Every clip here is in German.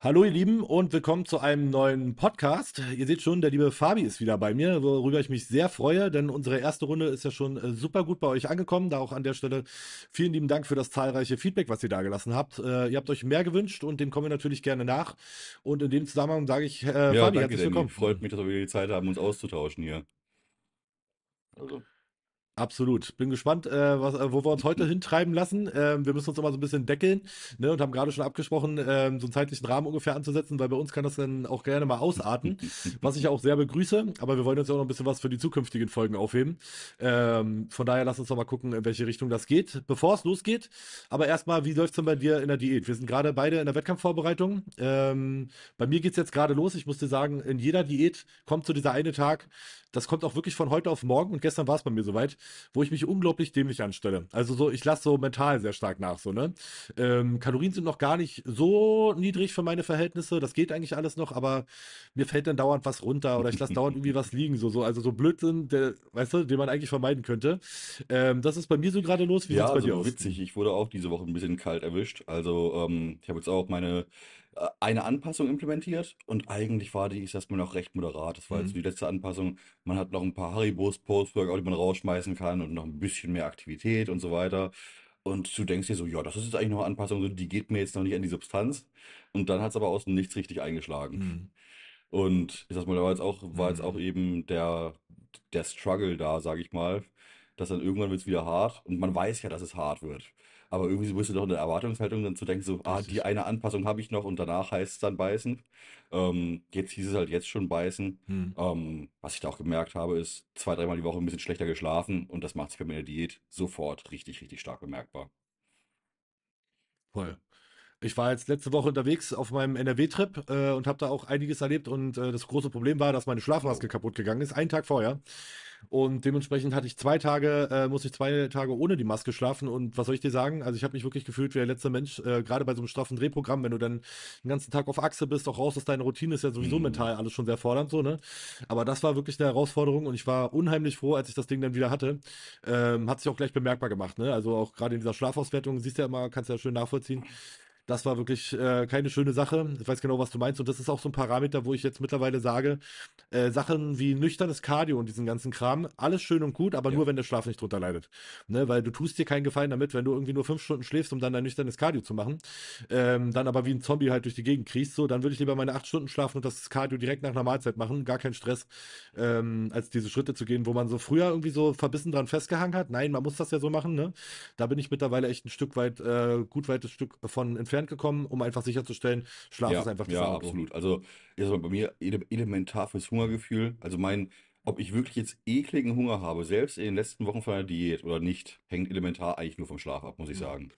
Hallo ihr Lieben und willkommen zu einem neuen Podcast. Ihr seht schon, der liebe Fabi ist wieder bei mir, worüber ich mich sehr freue, denn unsere erste Runde ist ja schon äh, super gut bei euch angekommen. Da auch an der Stelle vielen lieben Dank für das zahlreiche Feedback, was ihr da gelassen habt. Äh, ihr habt euch mehr gewünscht und dem kommen wir natürlich gerne nach. Und in dem Zusammenhang sage ich, äh, ja, Fabi, danke, herzlich willkommen. Danny. Freut mich, dass wir die Zeit haben, uns auszutauschen hier. Also. Absolut. Bin gespannt, äh, was, äh, wo wir uns heute hintreiben lassen. Ähm, wir müssen uns immer so ein bisschen deckeln ne, und haben gerade schon abgesprochen, ähm, so einen zeitlichen Rahmen ungefähr anzusetzen, weil bei uns kann das dann auch gerne mal ausarten, was ich auch sehr begrüße. Aber wir wollen uns auch noch ein bisschen was für die zukünftigen Folgen aufheben. Ähm, von daher lass uns doch mal gucken, in welche Richtung das geht. Bevor es losgeht, aber erstmal, wie läuft's denn bei dir in der Diät? Wir sind gerade beide in der Wettkampfvorbereitung. Ähm, bei mir geht's jetzt gerade los. Ich muss dir sagen, in jeder Diät kommt so dieser eine Tag, das kommt auch wirklich von heute auf morgen und gestern war es bei mir soweit wo ich mich unglaublich dämlich anstelle. Also so, ich lasse so mental sehr stark nach, so, ne? Ähm, Kalorien sind noch gar nicht so niedrig für meine Verhältnisse, das geht eigentlich alles noch, aber mir fällt dann dauernd was runter oder ich lasse dauernd irgendwie was liegen, so, so. Also so Blödsinn, der, weißt du, den man eigentlich vermeiden könnte. Ähm, das ist bei mir so gerade los. Wie ja, sieht's bei also dir aus? witzig, ich wurde auch diese Woche ein bisschen kalt erwischt. Also ähm, ich habe jetzt auch meine äh, eine Anpassung implementiert und eigentlich war die, ich sag's noch recht moderat. Das war jetzt mhm. die letzte Anpassung. Man hat noch ein paar Haribos Post-Workout, die man rausschmeißen kann und noch ein bisschen mehr Aktivität und so weiter. Und du denkst dir so, ja, das ist jetzt eigentlich noch eine Anpassung, die geht mir jetzt noch nicht an die Substanz. Und dann hat es aber außen Nichts richtig eingeschlagen. Mhm. Und ich sag mal, da war jetzt auch, war jetzt mhm. auch eben der, der Struggle da, sag ich mal, dass dann irgendwann wird es wieder hart und man weiß ja, dass es hart wird. Aber irgendwie bist du doch in der Erwartungshaltung, dann zu denken, so, ah, die eine Anpassung habe ich noch und danach heißt es dann beißen. Ähm, jetzt hieß es halt jetzt schon beißen. Hm. Ähm, was ich da auch gemerkt habe, ist zwei, dreimal die Woche ein bisschen schlechter geschlafen und das macht sich bei mir Diät sofort richtig, richtig stark bemerkbar. Voll. Ich war jetzt letzte Woche unterwegs auf meinem NRW-Trip äh, und habe da auch einiges erlebt und äh, das große Problem war, dass meine Schlafmaske Oh. kaputt gegangen ist, einen Tag vorher. Und dementsprechend hatte ich zwei Tage, äh, musste ich zwei Tage ohne die Maske schlafen. Und was soll ich dir sagen? Also ich habe mich wirklich gefühlt wie der letzte Mensch, äh, gerade bei so einem straffen Drehprogramm, wenn du dann den ganzen Tag auf Achse bist, auch raus aus deiner Routine, ist ja sowieso mhm. mental alles schon sehr fordernd so, ne? Aber das war wirklich eine Herausforderung und ich war unheimlich froh, als ich das Ding dann wieder hatte. Ähm, hat sich auch gleich bemerkbar gemacht, ne? Also auch gerade in dieser Schlafauswertung, siehst du ja immer, kannst du ja schön nachvollziehen. Das war wirklich äh, keine schöne Sache. Ich weiß genau, was du meinst. Und das ist auch so ein Parameter, wo ich jetzt mittlerweile sage, äh, Sachen wie nüchternes Cardio und diesen ganzen Kram, alles schön und gut, aber ja. nur, wenn der Schlaf nicht drunter leidet. Ne? Weil du tust dir keinen Gefallen damit, wenn du irgendwie nur fünf Stunden schläfst, um dann dein nüchternes Cardio zu machen. Ähm, dann aber wie ein Zombie halt durch die Gegend kriegst. So, dann würde ich lieber meine acht Stunden schlafen und das Cardio direkt nach einer Mahlzeit machen. Gar kein Stress, ähm, als diese Schritte zu gehen, wo man so früher irgendwie so verbissen dran festgehangen hat. Nein, man muss das ja so machen. Ne? Da bin ich mittlerweile echt ein Stück weit, äh, gut weites Stück von entfernt entfernt gekommen, um einfach sicherzustellen, Schlaf ja, ist einfach die Ja, Verhandlung. absolut. Also erstmal bei mir elementar fürs Hungergefühl. Also mein, ob ich wirklich jetzt ekligen Hunger habe, selbst in den letzten Wochen von der Diät oder nicht, hängt elementar eigentlich nur vom Schlaf ab, muss ich mhm. sagen.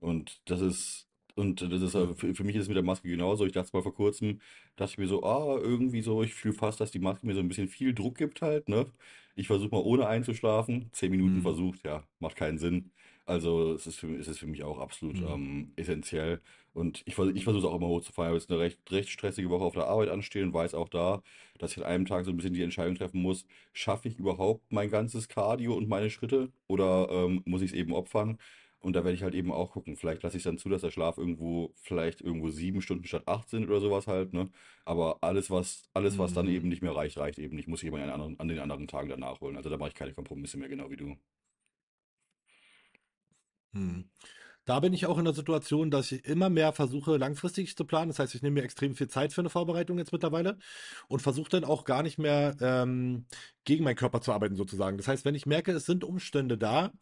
Und das ist und das ist äh, für mich ist es mit der Maske genauso. Ich dachte mal vor kurzem, dachte ich mir so, ah, irgendwie so, ich fühle fast, dass die Maske mir so ein bisschen viel Druck gibt halt, ne? Ich versuche mal ohne einzuschlafen, zehn Minuten mhm. versucht, ja, macht keinen Sinn. Also es ist für, es ist für mich auch absolut Mhm. ähm, essentiell. Und ich, ich versuche es auch immer hochzufahren. Ich habe jetzt eine recht, recht stressige Woche auf der Arbeit anstehen und weiß auch da, dass ich an einem Tag so ein bisschen die Entscheidung treffen muss, schaffe ich überhaupt mein ganzes Cardio und meine Schritte oder ähm, muss ich es eben opfern? Und da werde ich halt eben auch gucken. Vielleicht lasse ich es dann zu, dass der Schlaf irgendwo, vielleicht irgendwo sieben Stunden statt acht sind oder sowas halt, ne? Aber alles, was, alles, was dann mhm. eben nicht mehr reicht, reicht eben nicht. Muss ich eben an, anderen, an den anderen Tagen danach holen. Also da mache ich keine Kompromisse mehr, genau wie du. Hm. Da bin ich auch in der Situation, dass ich immer mehr versuche, langfristig zu planen. Das heißt, ich nehme mir extrem viel Zeit für eine Vorbereitung jetzt mittlerweile und versuche dann auch gar nicht mehr ähm, gegen meinen Körper zu arbeiten sozusagen. Das heißt, wenn ich merke, es sind Umstände da,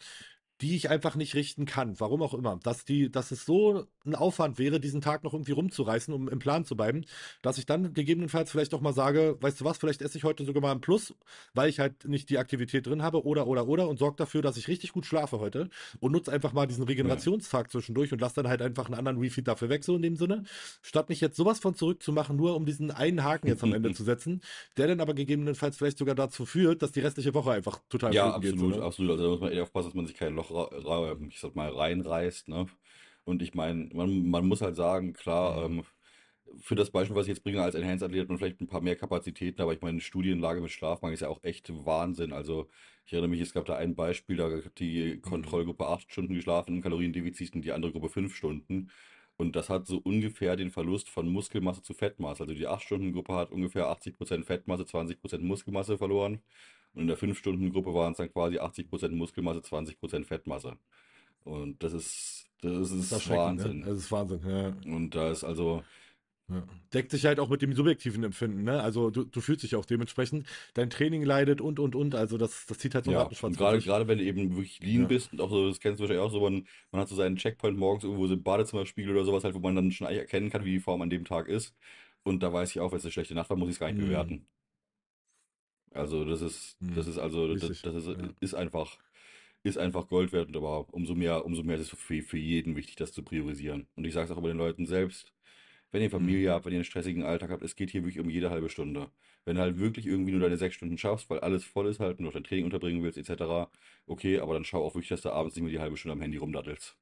die ich einfach nicht richten kann, warum auch immer, dass die, dass es so ein Aufwand wäre, diesen Tag noch irgendwie rumzureißen, um im Plan zu bleiben, dass ich dann gegebenenfalls vielleicht auch mal sage, weißt du was, vielleicht esse ich heute sogar mal ein Plus, weil ich halt nicht die Aktivität drin habe oder oder oder und sorge dafür, dass ich richtig gut schlafe heute und nutze einfach mal diesen Regenerationstag zwischendurch und lasse dann halt einfach einen anderen Refeed dafür weg, so in dem Sinne, statt mich jetzt sowas von zurückzumachen, nur um diesen einen Haken jetzt am Ende zu setzen, der dann aber gegebenenfalls vielleicht sogar dazu führt, dass die restliche Woche einfach total Ja, absolut, geht, ne? absolut. Also da muss man eher aufpassen, dass man sich kein Loch einfach, ich sag mal, reinreißt. Ne? Und ich meine, man, man muss halt sagen, klar, mhm. ähm, für das Beispiel, was ich jetzt bringe, als Enhanced-Athlet hat man vielleicht ein paar mehr Kapazitäten, aber ich meine, Studienlage mit Schlafmangel ist ja auch echt Wahnsinn. Also ich erinnere mich, es gab da ein Beispiel, da hat die mhm. Kontrollgruppe acht Stunden geschlafen im Kaloriendefizit und die andere Gruppe fünf Stunden. Und das hat so ungefähr den Verlust von Muskelmasse zu Fettmasse. Also die 8-Stunden-Gruppe hat ungefähr 80% Fettmasse, 20% Muskelmasse verloren. Und in der 5-Stunden-Gruppe waren es dann quasi 80% Muskelmasse, 20% Fettmasse. Und das ist, das ist, das ist ne? Wahnsinn. Ne? Das ist Wahnsinn, ja. Und da ist also, ja. Deckt sich halt auch mit dem subjektiven Empfinden, ne? Also du, du fühlst dich auch dementsprechend, dein Training leidet und und und, also das, das zieht halt so ja, Rattenschwanz. Gerade, gerade wenn du eben wirklich lean ja. bist und auch so, das kennst du wahrscheinlich auch so, man, man hat so seinen Checkpoint morgens irgendwo so im Badezimmerspiegel oder sowas halt, wo man dann schon erkennen kann, wie die Form an dem Tag ist. Und da weiß ich auch, wenn es eine schlechte Nacht war, muss ich es gar nicht mhm. bewerten. Also das ist, das hm. ist also, das, das ist, ja. ist einfach, ist einfach Gold wert und aber umso mehr, umso mehr ist es für, für jeden wichtig, das zu priorisieren. Und ich sage es auch bei den Leuten selbst, wenn ihr Familie mhm. habt, wenn ihr einen stressigen Alltag habt, es geht hier wirklich um jede halbe Stunde. Wenn du halt wirklich irgendwie nur deine sechs Stunden schaffst, weil alles voll ist halt, nur noch dein Training unterbringen willst, etc., okay, aber dann schau auch wirklich, dass du abends nicht mehr die halbe Stunde am Handy rumdattelst.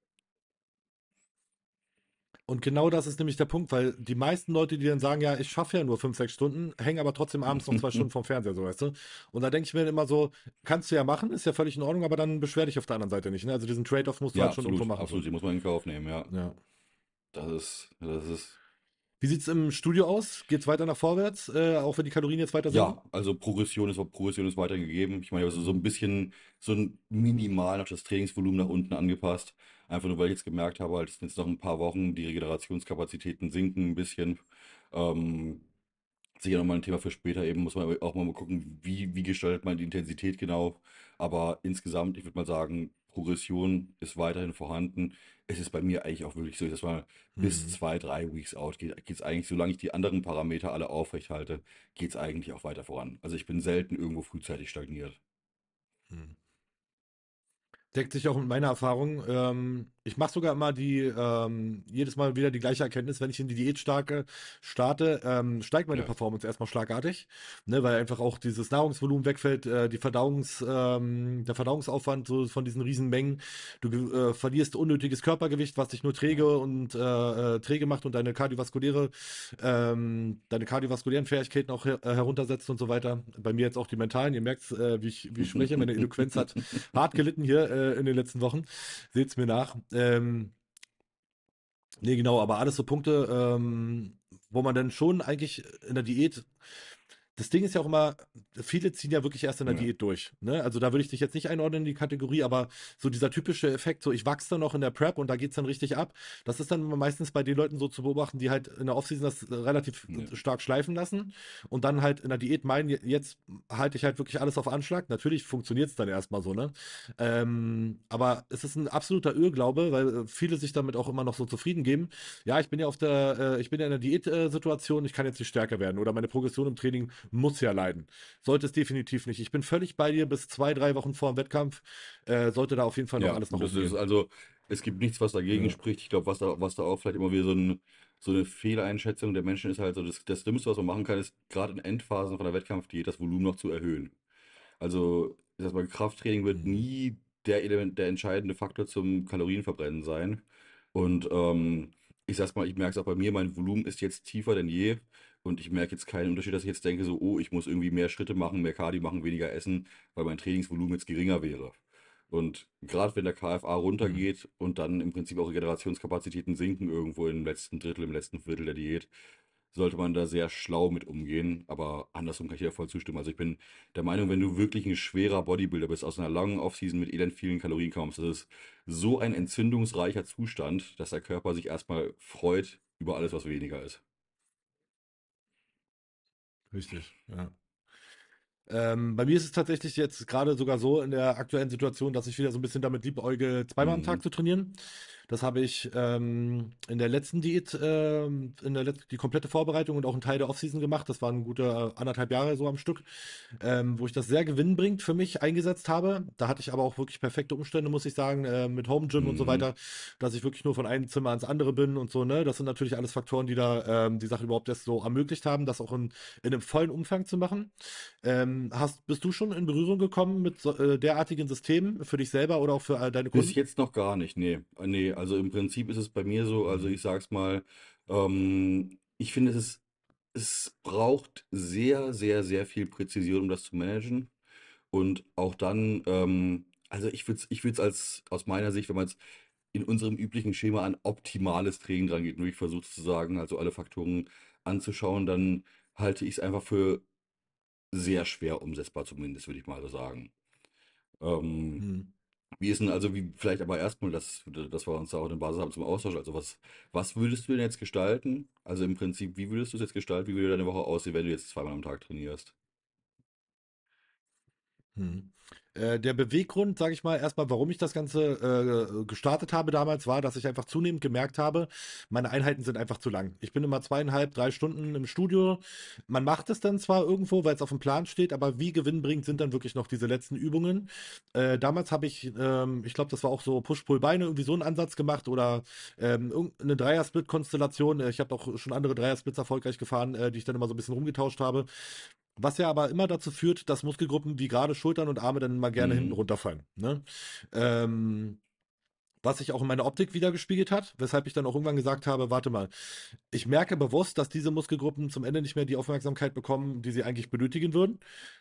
Und genau das ist nämlich der Punkt, weil die meisten Leute, die dann sagen, ja, ich schaffe ja nur fünf, sechs Stunden, hängen aber trotzdem abends noch zwei Stunden vom Fernseher, so weißt du. Und da denke ich mir immer so, kannst du ja machen, ist ja völlig in Ordnung, aber dann beschwer dich auf der anderen Seite nicht. Ne? Also diesen Trade-off musst du ja, halt schon absolut, irgendwo machen. Absolut, die muss man in Kauf nehmen, ja. ja. Das ist, das ist. Wie sieht es im Studio aus? Geht es weiter nach vorwärts, äh, auch wenn die Kalorien jetzt weiter sind? Ja, also Progression ist, Progression ist weiterhin gegeben. Ich meine, also so ein bisschen, so ein minimal auf das Trainingsvolumen nach unten angepasst. Einfach nur, weil ich jetzt gemerkt habe, als halt, jetzt noch ein paar Wochen, die Regenerationskapazitäten sinken ein bisschen. Ähm, sicher nochmal ein Thema für später eben, muss man auch mal gucken, wie, wie gestaltet man die Intensität genau. Aber insgesamt, ich würde mal sagen, Progression ist weiterhin vorhanden. Es ist bei mir eigentlich auch wirklich so, dass man mhm. bis zwei, drei Weeks out geht. Geht es eigentlich, solange ich die anderen Parameter alle aufrecht halte, geht es eigentlich auch weiter voran. Also ich bin selten irgendwo frühzeitig stagniert. Mhm. Deckt sich auch mit meiner Erfahrung. Ähm, ich mache sogar immer die ähm, jedes Mal wieder die gleiche Erkenntnis, wenn ich in die Diät starke starte, ähm, steigt meine ja. Performance erstmal schlagartig, ne, weil einfach auch dieses Nahrungsvolumen wegfällt, äh, die Verdauungs ähm, der Verdauungsaufwand so von diesen Riesenmengen. Du äh, verlierst unnötiges Körpergewicht, was dich nur träge und äh, äh, träge macht und deine kardiovaskuläre ähm, deine kardiovaskulären Fähigkeiten auch her äh, heruntersetzt und so weiter. Bei mir jetzt auch die mentalen. Ihr merkt, äh, wie ich wie ich spreche, meine Eloquenz hat hart gelitten hier. Äh, äh, in den letzten Wochen. Seht es mir nach. Ähm, nee, genau, aber alles so Punkte, ähm, wo man dann schon eigentlich in der Diät das Ding ist ja auch immer, viele ziehen ja wirklich erst in der ja. Diät durch. Ne? Also da würde ich dich jetzt nicht einordnen in die Kategorie, aber so dieser typische Effekt, so ich wachse dann noch in der Prep und da geht es dann richtig ab, das ist dann meistens bei den Leuten so zu beobachten, die halt in der Offseason das äh, relativ äh, ja. stark schleifen lassen und dann halt in der Diät meinen, jetzt halte ich halt wirklich alles auf Anschlag. Natürlich funktioniert es dann erstmal so, ne? Ähm, aber es ist ein absoluter Irrglaube, weil äh, viele sich damit auch immer noch so zufrieden geben. Ja, ich bin ja auf der, äh, ich bin ja in der Diätsituation, ich kann jetzt nicht stärker werden oder meine Progression im Training muss ja leiden. Sollte es definitiv nicht. Ich bin völlig bei dir bis zwei, drei Wochen vor dem Wettkampf. Äh, sollte da auf jeden Fall noch ja, alles noch das umgehen. ist Also es gibt nichts, was dagegen ja. spricht. Ich glaube, was da, was da auch vielleicht immer wieder so, ein, so eine Fehleinschätzung der Menschen ist halt so, das, das Dümmste, was man machen kann, ist gerade in Endphasen von der Wettkampf, Wettkampfdiät das Volumen noch zu erhöhen. Also, ich sag mal, Krafttraining wird mhm. nie der Element, der entscheidende Faktor zum Kalorienverbrennen sein. Und ähm, ich sag's mal, ich merke es auch bei mir, mein Volumen ist jetzt tiefer denn je. Und ich merke jetzt keinen Unterschied, dass ich jetzt denke, so, oh, ich muss irgendwie mehr Schritte machen, mehr Cardi machen, weniger essen, weil mein Trainingsvolumen jetzt geringer wäre. Und gerade wenn der KFA runtergeht mhm. und dann im Prinzip auch Regenerationskapazitäten sinken irgendwo im letzten Drittel, im letzten Viertel der Diät, sollte man da sehr schlau mit umgehen. Aber andersrum kann ich dir voll zustimmen. Also ich bin der Meinung, wenn du wirklich ein schwerer Bodybuilder bist, aus einer langen Offseason mit elend vielen Kalorien kommst, das ist so ein entzündungsreicher Zustand, dass der Körper sich erstmal freut über alles, was weniger ist. Richtig, ja. Ähm, bei mir ist es tatsächlich jetzt gerade sogar so in der aktuellen Situation, dass ich wieder so ein bisschen damit liebäuge, zweimal mhm. am Tag zu trainieren. Das habe ich ähm, in der letzten Diät, äh, in der Let die komplette Vorbereitung und auch einen Teil der Offseason gemacht. Das waren gute äh, anderthalb Jahre so am Stück, ähm, wo ich das sehr gewinnbringend für mich eingesetzt habe. Da hatte ich aber auch wirklich perfekte Umstände, muss ich sagen, äh, mit Home Gym mhm. und so mhm. weiter, dass ich wirklich nur von einem Zimmer ans andere bin und so. Ne, das sind natürlich alles Faktoren, die da ähm, die Sache überhaupt erst so ermöglicht haben, das auch in, in einem vollen Umfang zu machen. Ähm, hast, bist du schon in Berührung gekommen mit so, äh, derartigen Systemen für dich selber oder auch für äh, deine Kunden? Bis jetzt noch gar nicht, nee, äh, nee. Also also im Prinzip ist es bei mir so, also ich sag's mal, ähm, ich finde, es es braucht sehr, sehr, sehr viel Präzision, um das zu managen. Und auch dann, ähm, also ich würde es ich würd's als aus meiner Sicht, wenn man es in unserem üblichen Schema an optimales Training dran geht, nur ich versuche zu sagen, also alle Faktoren anzuschauen, dann halte ich es einfach für sehr schwer umsetzbar, zumindest würde ich mal so sagen. Ähm, Hm. Wie ist denn also, wie vielleicht aber erstmal, dass, dass wir uns da auch den Basis haben zum Austausch. Also, was, was würdest du denn jetzt gestalten? Also im Prinzip, wie würdest du es jetzt gestalten? Wie würde deine Woche aussehen, wenn du jetzt zweimal am Tag trainierst? Hm. Äh, der Beweggrund, sage ich mal, erstmal, warum ich das Ganze äh, gestartet habe damals, war, dass ich einfach zunehmend gemerkt habe, meine Einheiten sind einfach zu lang. Ich bin immer zweieinhalb, drei Stunden im Studio. Man macht es dann zwar irgendwo, weil es auf dem Plan steht, aber wie gewinnbringend sind dann wirklich noch diese letzten Übungen? Äh, damals habe ich, ähm, ich glaube, das war auch so Push-Pull-Beine, irgendwie so einen Ansatz gemacht oder ähm, irgendeine Dreier-Split-Konstellation. Äh, ich habe auch schon andere Dreier-Splits erfolgreich gefahren, äh, die ich dann immer so ein bisschen rumgetauscht habe. Was ja aber immer dazu führt, dass Muskelgruppen wie gerade Schultern und Arme dann mal gerne mhm. hinten runterfallen. Ne? Ähm, was sich auch in meiner Optik wiedergespiegelt hat, weshalb ich dann auch irgendwann gesagt habe, warte mal, ich merke bewusst, dass diese Muskelgruppen zum Ende nicht mehr die Aufmerksamkeit bekommen, die sie eigentlich benötigen würden,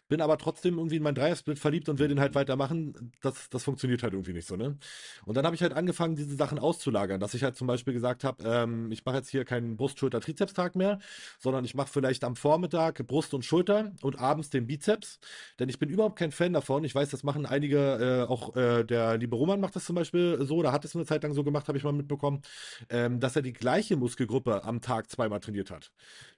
bin aber trotzdem irgendwie in mein Dreiersplit verliebt und will den halt weitermachen. Das, das funktioniert halt irgendwie nicht so, ne? Und dann habe ich halt angefangen, diese Sachen auszulagern, dass ich halt zum Beispiel gesagt habe, ähm, ich mache jetzt hier keinen Brust-Schulter-Trizeps-Tag mehr, sondern ich mache vielleicht am Vormittag Brust und Schulter und abends den Bizeps, denn ich bin überhaupt kein Fan davon. Ich weiß, das machen einige, äh, auch äh, der liebe Roman macht das zum Beispiel so, da hat es eine Zeit lang so gemacht, habe ich mal mitbekommen, ähm, dass er die gleiche Muskelgruppe am Tag zweimal trainiert hat.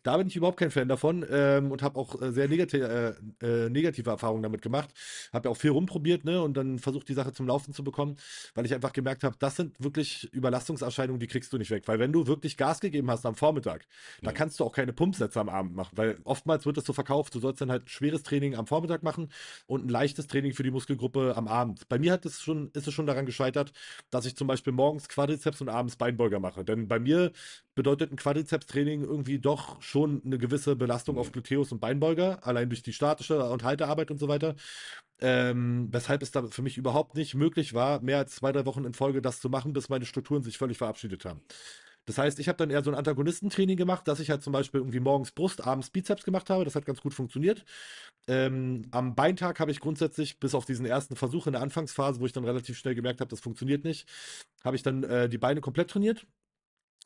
Da bin ich überhaupt kein Fan davon ähm, und habe auch äh, sehr negati äh, äh, negative Erfahrungen damit gemacht. Habe ja auch viel rumprobiert ne, und dann versucht, die Sache zum Laufen zu bekommen, weil ich einfach gemerkt habe, das sind wirklich Überlastungserscheinungen, die kriegst du nicht weg. Weil wenn du wirklich Gas gegeben hast am Vormittag, ja. da kannst du auch keine Pumpsätze am Abend machen, weil oftmals wird das so verkauft, du sollst dann halt schweres Training am Vormittag machen und ein leichtes Training für die Muskelgruppe am Abend. Bei mir hat es schon, ist es schon daran gescheitert, dass dass ich zum Beispiel morgens Quadrizeps und abends Beinbeuger mache. Denn bei mir bedeutet ein Quadrizeps-Training irgendwie doch schon eine gewisse Belastung auf mhm. Gluteus und Beinbeuger, allein durch die statische und Haltearbeit und so weiter. Ähm, weshalb es da für mich überhaupt nicht möglich war, mehr als zwei, drei Wochen in Folge das zu machen, bis meine Strukturen sich völlig verabschiedet haben. Das heißt, ich habe dann eher so ein Antagonistentraining gemacht, dass ich halt zum Beispiel irgendwie morgens Brust, abends Bizeps gemacht habe. Das hat ganz gut funktioniert. Ähm, am Beintag habe ich grundsätzlich, bis auf diesen ersten Versuch in der Anfangsphase, wo ich dann relativ schnell gemerkt habe, das funktioniert nicht, habe ich dann äh, die Beine komplett trainiert.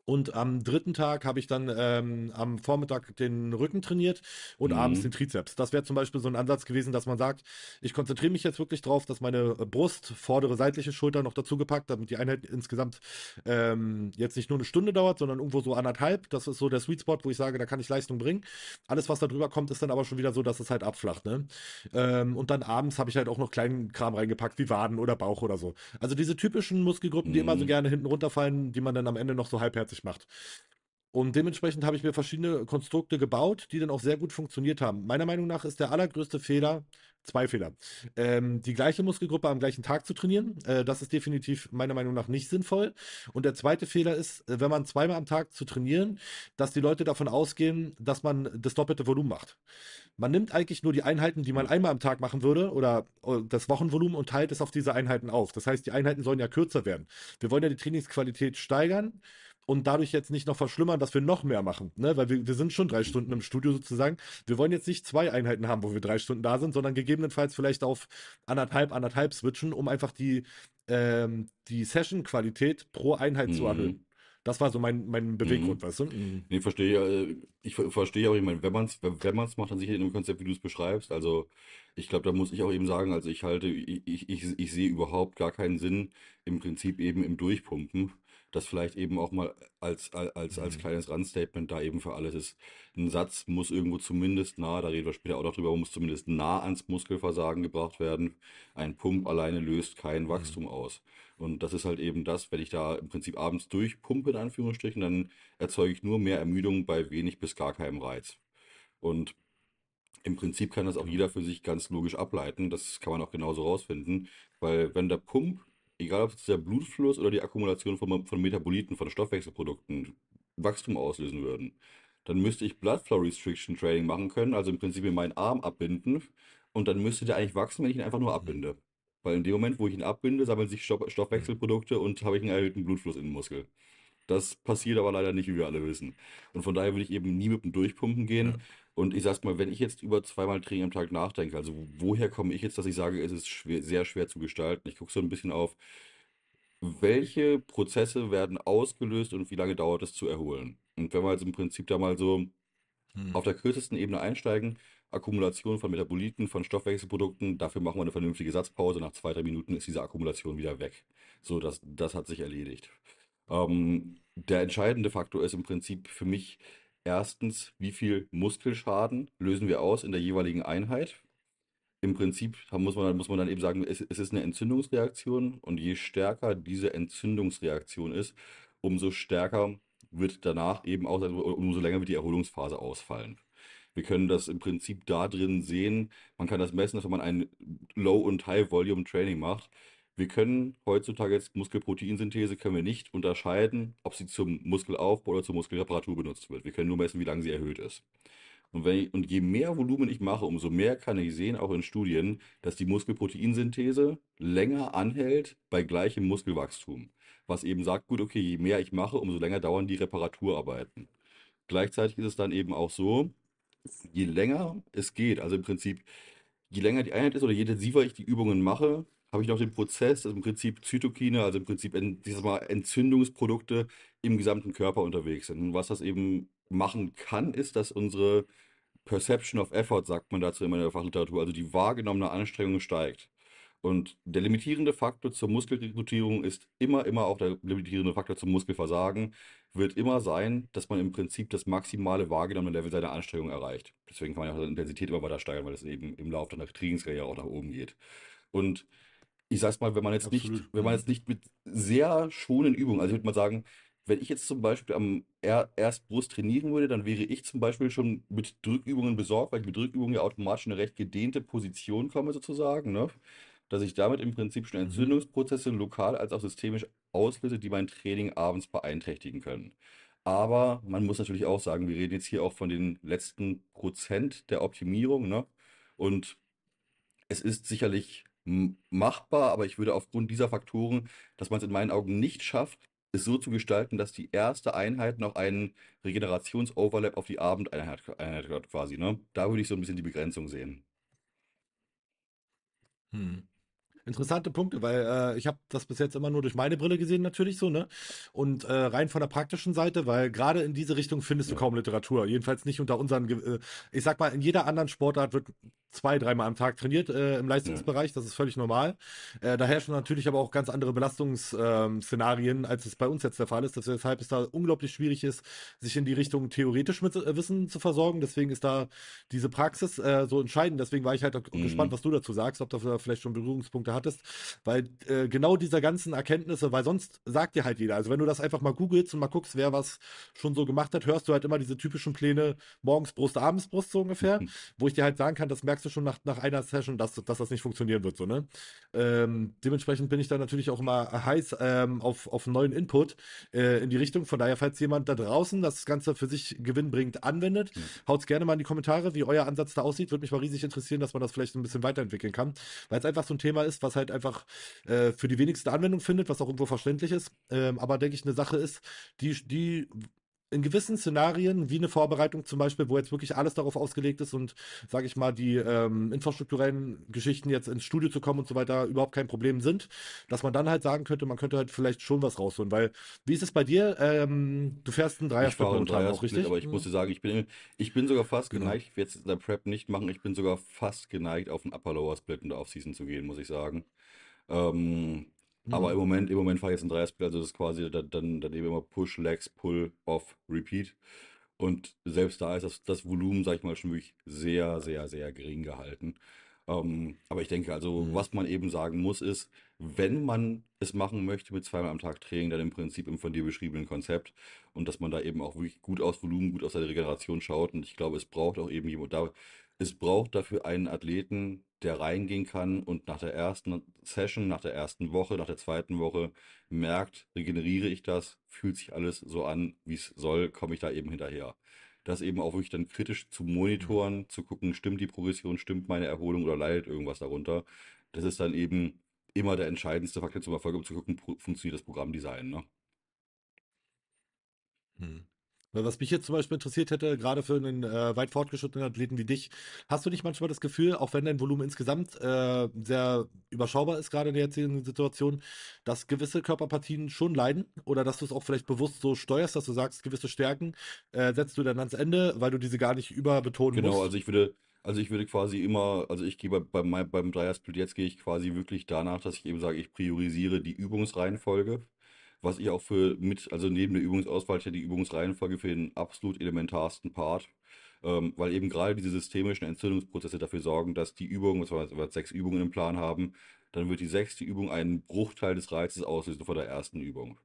Und am dritten Tag habe ich dann ähm, am Vormittag den Rücken trainiert und mhm. abends den Trizeps. Das wäre zum Beispiel so ein Ansatz gewesen, dass man sagt, ich konzentriere mich jetzt wirklich darauf, dass meine Brust, vordere seitliche Schulter noch dazu gepackt, damit die Einheit insgesamt ähm, jetzt nicht nur eine Stunde dauert, sondern irgendwo so anderthalb. Das ist so der Sweet Spot, wo ich sage, da kann ich Leistung bringen. Alles, was da drüber kommt, ist dann aber schon wieder so, dass es halt abflacht. Ne? Ähm, und dann abends habe ich halt auch noch kleinen Kram reingepackt, wie Waden oder Bauch oder so. Also diese typischen Muskelgruppen, mhm. die immer so mhm. gerne hinten runterfallen, die man dann am Ende noch so halbherzig fertig macht. Und dementsprechend habe ich mir verschiedene Konstrukte gebaut, die dann auch sehr gut funktioniert haben. Meiner Meinung nach ist der allergrößte Fehler, zwei Fehler, ähm, die gleiche Muskelgruppe am gleichen Tag zu trainieren. Äh, das ist definitiv meiner Meinung nach nicht sinnvoll. Und der zweite Fehler ist, äh, wenn man zweimal am Tag zu trainieren, dass die Leute davon ausgehen, dass man das doppelte Volumen macht. Man nimmt eigentlich nur die Einheiten, die man einmal am Tag machen würde oder äh, das Wochenvolumen und teilt es auf diese Einheiten auf. Das heißt, die Einheiten sollen ja kürzer werden. Wir wollen ja die Trainingsqualität steigern und dadurch jetzt nicht noch verschlimmern, dass wir noch mehr machen. Ne? Weil wir, wir sind schon drei Stunden im Studio sozusagen. Wir wollen jetzt nicht zwei Einheiten haben, wo wir drei Stunden da sind, sondern gegebenenfalls vielleicht auf anderthalb, anderthalb switchen, um einfach die, ähm, die Session-Qualität pro Einheit mhm. zu erhöhen. Das war so mein, mein mhm. Beweggrund, mhm. weißt du? Nee, verstehe äh, ich. verstehe auch, ich meine, wenn man es wenn, man's macht, dann sicher in dem Konzept, wie du es beschreibst. Also, ich glaube, da muss ich auch eben sagen, also ich halte, ich, ich, ich, ich sehe überhaupt gar keinen Sinn im Prinzip eben im Durchpumpen das vielleicht eben auch mal als, als, als mhm. kleines Randstatement da eben für alles ist. Ein Satz muss irgendwo zumindest nah, da reden wir später auch noch drüber, muss zumindest nah ans Muskelversagen gebracht werden. Ein Pump alleine löst kein mhm. Wachstum mhm. aus. Und das ist halt eben das, wenn ich da im Prinzip abends durchpumpe, in Anführungsstrichen, dann erzeuge ich nur mehr Ermüdung bei wenig bis gar keinem Reiz. Und im Prinzip kann das auch genau. jeder für sich ganz logisch ableiten. Das kann man auch genauso rausfinden, weil wenn der Pump egal ob es der Blutfluss oder die Akkumulation von, von Metaboliten, von Stoffwechselprodukten, Wachstum auslösen würden. Dann müsste ich Blood Flow Restriction Training machen können, also im Prinzip meinen Arm abbinden. Und dann müsste der eigentlich wachsen, wenn ich ihn einfach nur mhm. abbinde. Weil in dem Moment, wo ich ihn abbinde, sammeln sich Stoffwechselprodukte und habe ich einen erhöhten Blutfluss in den Muskel. Das passiert aber leider nicht, wie wir alle wissen. Und von daher würde ich eben nie mit dem Durchpumpen gehen, ja. Und ich sag's mal, wenn ich jetzt über zweimal Training am Tag nachdenke, also woher komme ich jetzt, dass ich sage, es ist schwer, sehr schwer zu gestalten? Ich gucke so ein bisschen auf, welche Prozesse werden ausgelöst und wie lange dauert es zu erholen? Und wenn wir jetzt im Prinzip da mal so hm. auf der kürzesten Ebene einsteigen, Akkumulation von Metaboliten, von Stoffwechselprodukten, dafür machen wir eine vernünftige Satzpause. Nach zwei, drei Minuten ist diese Akkumulation wieder weg. So, das, das hat sich erledigt. Ähm, der entscheidende Faktor ist im Prinzip für mich, Erstens, wie viel Muskelschaden lösen wir aus in der jeweiligen Einheit? Im Prinzip muss man, muss man dann eben sagen, es, es ist eine Entzündungsreaktion und je stärker diese Entzündungsreaktion ist, umso stärker wird danach eben auch, umso länger wird die Erholungsphase ausfallen. Wir können das im Prinzip da drin sehen. Man kann das messen, dass wenn man ein Low- und High-Volume-Training macht, wir können heutzutage jetzt Muskelproteinsynthese können wir nicht unterscheiden, ob sie zum Muskelaufbau oder zur Muskelreparatur benutzt wird. Wir können nur messen, wie lange sie erhöht ist. Und, ich, und, je mehr Volumen ich mache, umso mehr kann ich sehen, auch in Studien, dass die Muskelproteinsynthese länger anhält bei gleichem Muskelwachstum. Was eben sagt, gut, okay, je mehr ich mache, umso länger dauern die Reparaturarbeiten. Gleichzeitig ist es dann eben auch so, je länger es geht, also im Prinzip, je länger die Einheit ist oder je intensiver ich die Übungen mache, habe ich noch den Prozess, also im Prinzip Zytokine, also im Prinzip dieses Mal Entzündungsprodukte im gesamten Körper unterwegs sind. Und was das eben machen kann, ist, dass unsere Perception of Effort, sagt man dazu immer in der Fachliteratur, also die wahrgenommene Anstrengung steigt. Und der limitierende Faktor zur Muskelrekrutierung ist immer, immer auch der limitierende Faktor zum Muskelversagen, wird immer sein, dass man im Prinzip das maximale wahrgenommene Level seiner Anstrengung erreicht. Deswegen kann man ja auch die Intensität immer weiter steigern, weil es eben im Laufe der Trainingskarriere auch nach oben geht. Und ich sag's mal, wenn man jetzt Absolut. nicht, wenn man jetzt nicht mit sehr schonen Übungen, also ich würde mal sagen, wenn ich jetzt zum Beispiel am erst Brust trainieren würde, dann wäre ich zum Beispiel schon mit Drückübungen besorgt, weil ich mit Drückübungen ja automatisch in eine recht gedehnte Position komme sozusagen, ne? Dass ich damit im Prinzip schon mhm. Entzündungsprozesse lokal als auch systemisch auslöse, die mein Training abends beeinträchtigen können. Aber man muss natürlich auch sagen, wir reden jetzt hier auch von den letzten Prozent der Optimierung, ne? Und es ist sicherlich machbar, aber ich würde aufgrund dieser Faktoren, dass man es in meinen Augen nicht schafft, es so zu gestalten, dass die erste Einheit noch einen Regenerations-Overlap auf die Abendeinheit Einheit hat quasi. Ne? Da würde ich so ein bisschen die Begrenzung sehen. Hm. Interessante Punkte, weil äh, ich habe das bis jetzt immer nur durch meine Brille gesehen, natürlich so, ne? Und äh, rein von der praktischen Seite, weil gerade in diese Richtung findest du kaum Literatur. Jedenfalls nicht unter unseren, äh, ich sag mal, in jeder anderen Sportart wird zwei, dreimal am Tag trainiert äh, im Leistungsbereich, das ist völlig normal. Äh, da herrschen natürlich aber auch ganz andere Belastungsszenarien, ähm, äh, als es bei uns jetzt der Fall ist, deshalb ist da unglaublich schwierig ist, sich in die Richtung theoretisch mit äh, Wissen zu versorgen. Deswegen ist da diese Praxis äh, so entscheidend. Deswegen war ich halt mhm. gespannt, was du dazu sagst, ob da vielleicht schon Berührungspunkte Punkte hattest, weil äh, genau dieser ganzen Erkenntnisse, weil sonst sagt dir halt jeder, also wenn du das einfach mal googelst und mal guckst, wer was schon so gemacht hat, hörst du halt immer diese typischen Pläne, morgens Brust, abends Brust so ungefähr, mhm. wo ich dir halt sagen kann, das merkst du schon nach, nach einer Session, dass, dass das nicht funktionieren wird, so, ne? Ähm, dementsprechend bin ich da natürlich auch immer heiß ähm, auf, auf neuen Input äh, in die Richtung, von daher, falls jemand da draußen das Ganze für sich gewinnbringend anwendet, mhm. haut's gerne mal in die Kommentare, wie euer Ansatz da aussieht, würde mich mal riesig interessieren, dass man das vielleicht ein bisschen weiterentwickeln kann, weil es einfach so ein Thema ist, was halt einfach äh, für die wenigste Anwendung findet, was auch irgendwo verständlich ist. Ähm, aber denke ich, eine Sache ist, die, die in gewissen Szenarien, wie eine Vorbereitung zum Beispiel, wo jetzt wirklich alles darauf ausgelegt ist und, sage ich mal, die ähm, infrastrukturellen Geschichten jetzt ins Studio zu kommen und so weiter überhaupt kein Problem sind, dass man dann halt sagen könnte, man könnte halt vielleicht schon was rausholen, weil, wie ist es bei dir? Ähm, du fährst einen Dreiersport momentan auch, richtig? Aber ich muss dir sagen, ich bin, ich bin sogar fast genau. geneigt, ich werde jetzt in der Prep nicht machen, ich bin sogar fast geneigt, auf einen Upper-Lower-Split in der Offseason zu gehen, muss ich sagen. Ähm, aber mhm. im Moment, im Moment fahre ich jetzt ein Dreiersplit, also das ist quasi dann, dann daneben immer Push, Legs, Pull, Off, Repeat. Und selbst da ist das, das Volumen, sag ich mal, schon wirklich sehr, sehr, sehr gering gehalten. Ähm, aber ich denke, also, mhm. was man eben sagen muss, ist, wenn man es machen möchte mit zweimal am Tag Training, dann im Prinzip im von dir beschriebenen Konzept und dass man da eben auch wirklich gut aus Volumen, gut aus der Regeneration schaut. Und ich glaube, es braucht auch eben jemand, da es braucht dafür einen Athleten, der reingehen kann und nach der ersten Session, nach der ersten Woche, nach der zweiten Woche merkt, regeneriere ich das, fühlt sich alles so an, wie es soll, komme ich da eben hinterher. Das eben auch wirklich dann kritisch zu monitoren, mhm. zu gucken, stimmt die Progression, stimmt meine Erholung oder leidet irgendwas darunter. Das ist dann eben immer der entscheidendste Faktor zum Erfolg, um zu gucken, funktioniert das Programmdesign. Ne? Hm. Was mich jetzt zum Beispiel interessiert hätte, gerade für einen äh, weit fortgeschrittenen Athleten wie dich, hast du nicht manchmal das Gefühl, auch wenn dein Volumen insgesamt äh, sehr überschaubar ist, gerade in der jetzigen Situation, dass gewisse Körperpartien schon leiden oder dass du es auch vielleicht bewusst so steuerst, dass du sagst, gewisse Stärken äh, setzt du dann ans Ende, weil du diese gar nicht überbetonen genau, musst? Genau, also ich würde, also ich würde quasi immer, also ich gehe bei, bei mein, beim Dreiersplit jetzt gehe ich quasi wirklich danach, dass ich eben sage, ich priorisiere die Übungsreihenfolge was ich auch für mit, also neben der Übungsauswahl, ich ja die Übungsreihenfolge für den absolut elementarsten Part, ähm, weil eben gerade diese systemischen Entzündungsprozesse dafür sorgen, dass die Übungen, was wir sechs Übungen im Plan haben, dann wird die sechste Übung einen Bruchteil des Reizes auslösen vor der ersten Übung.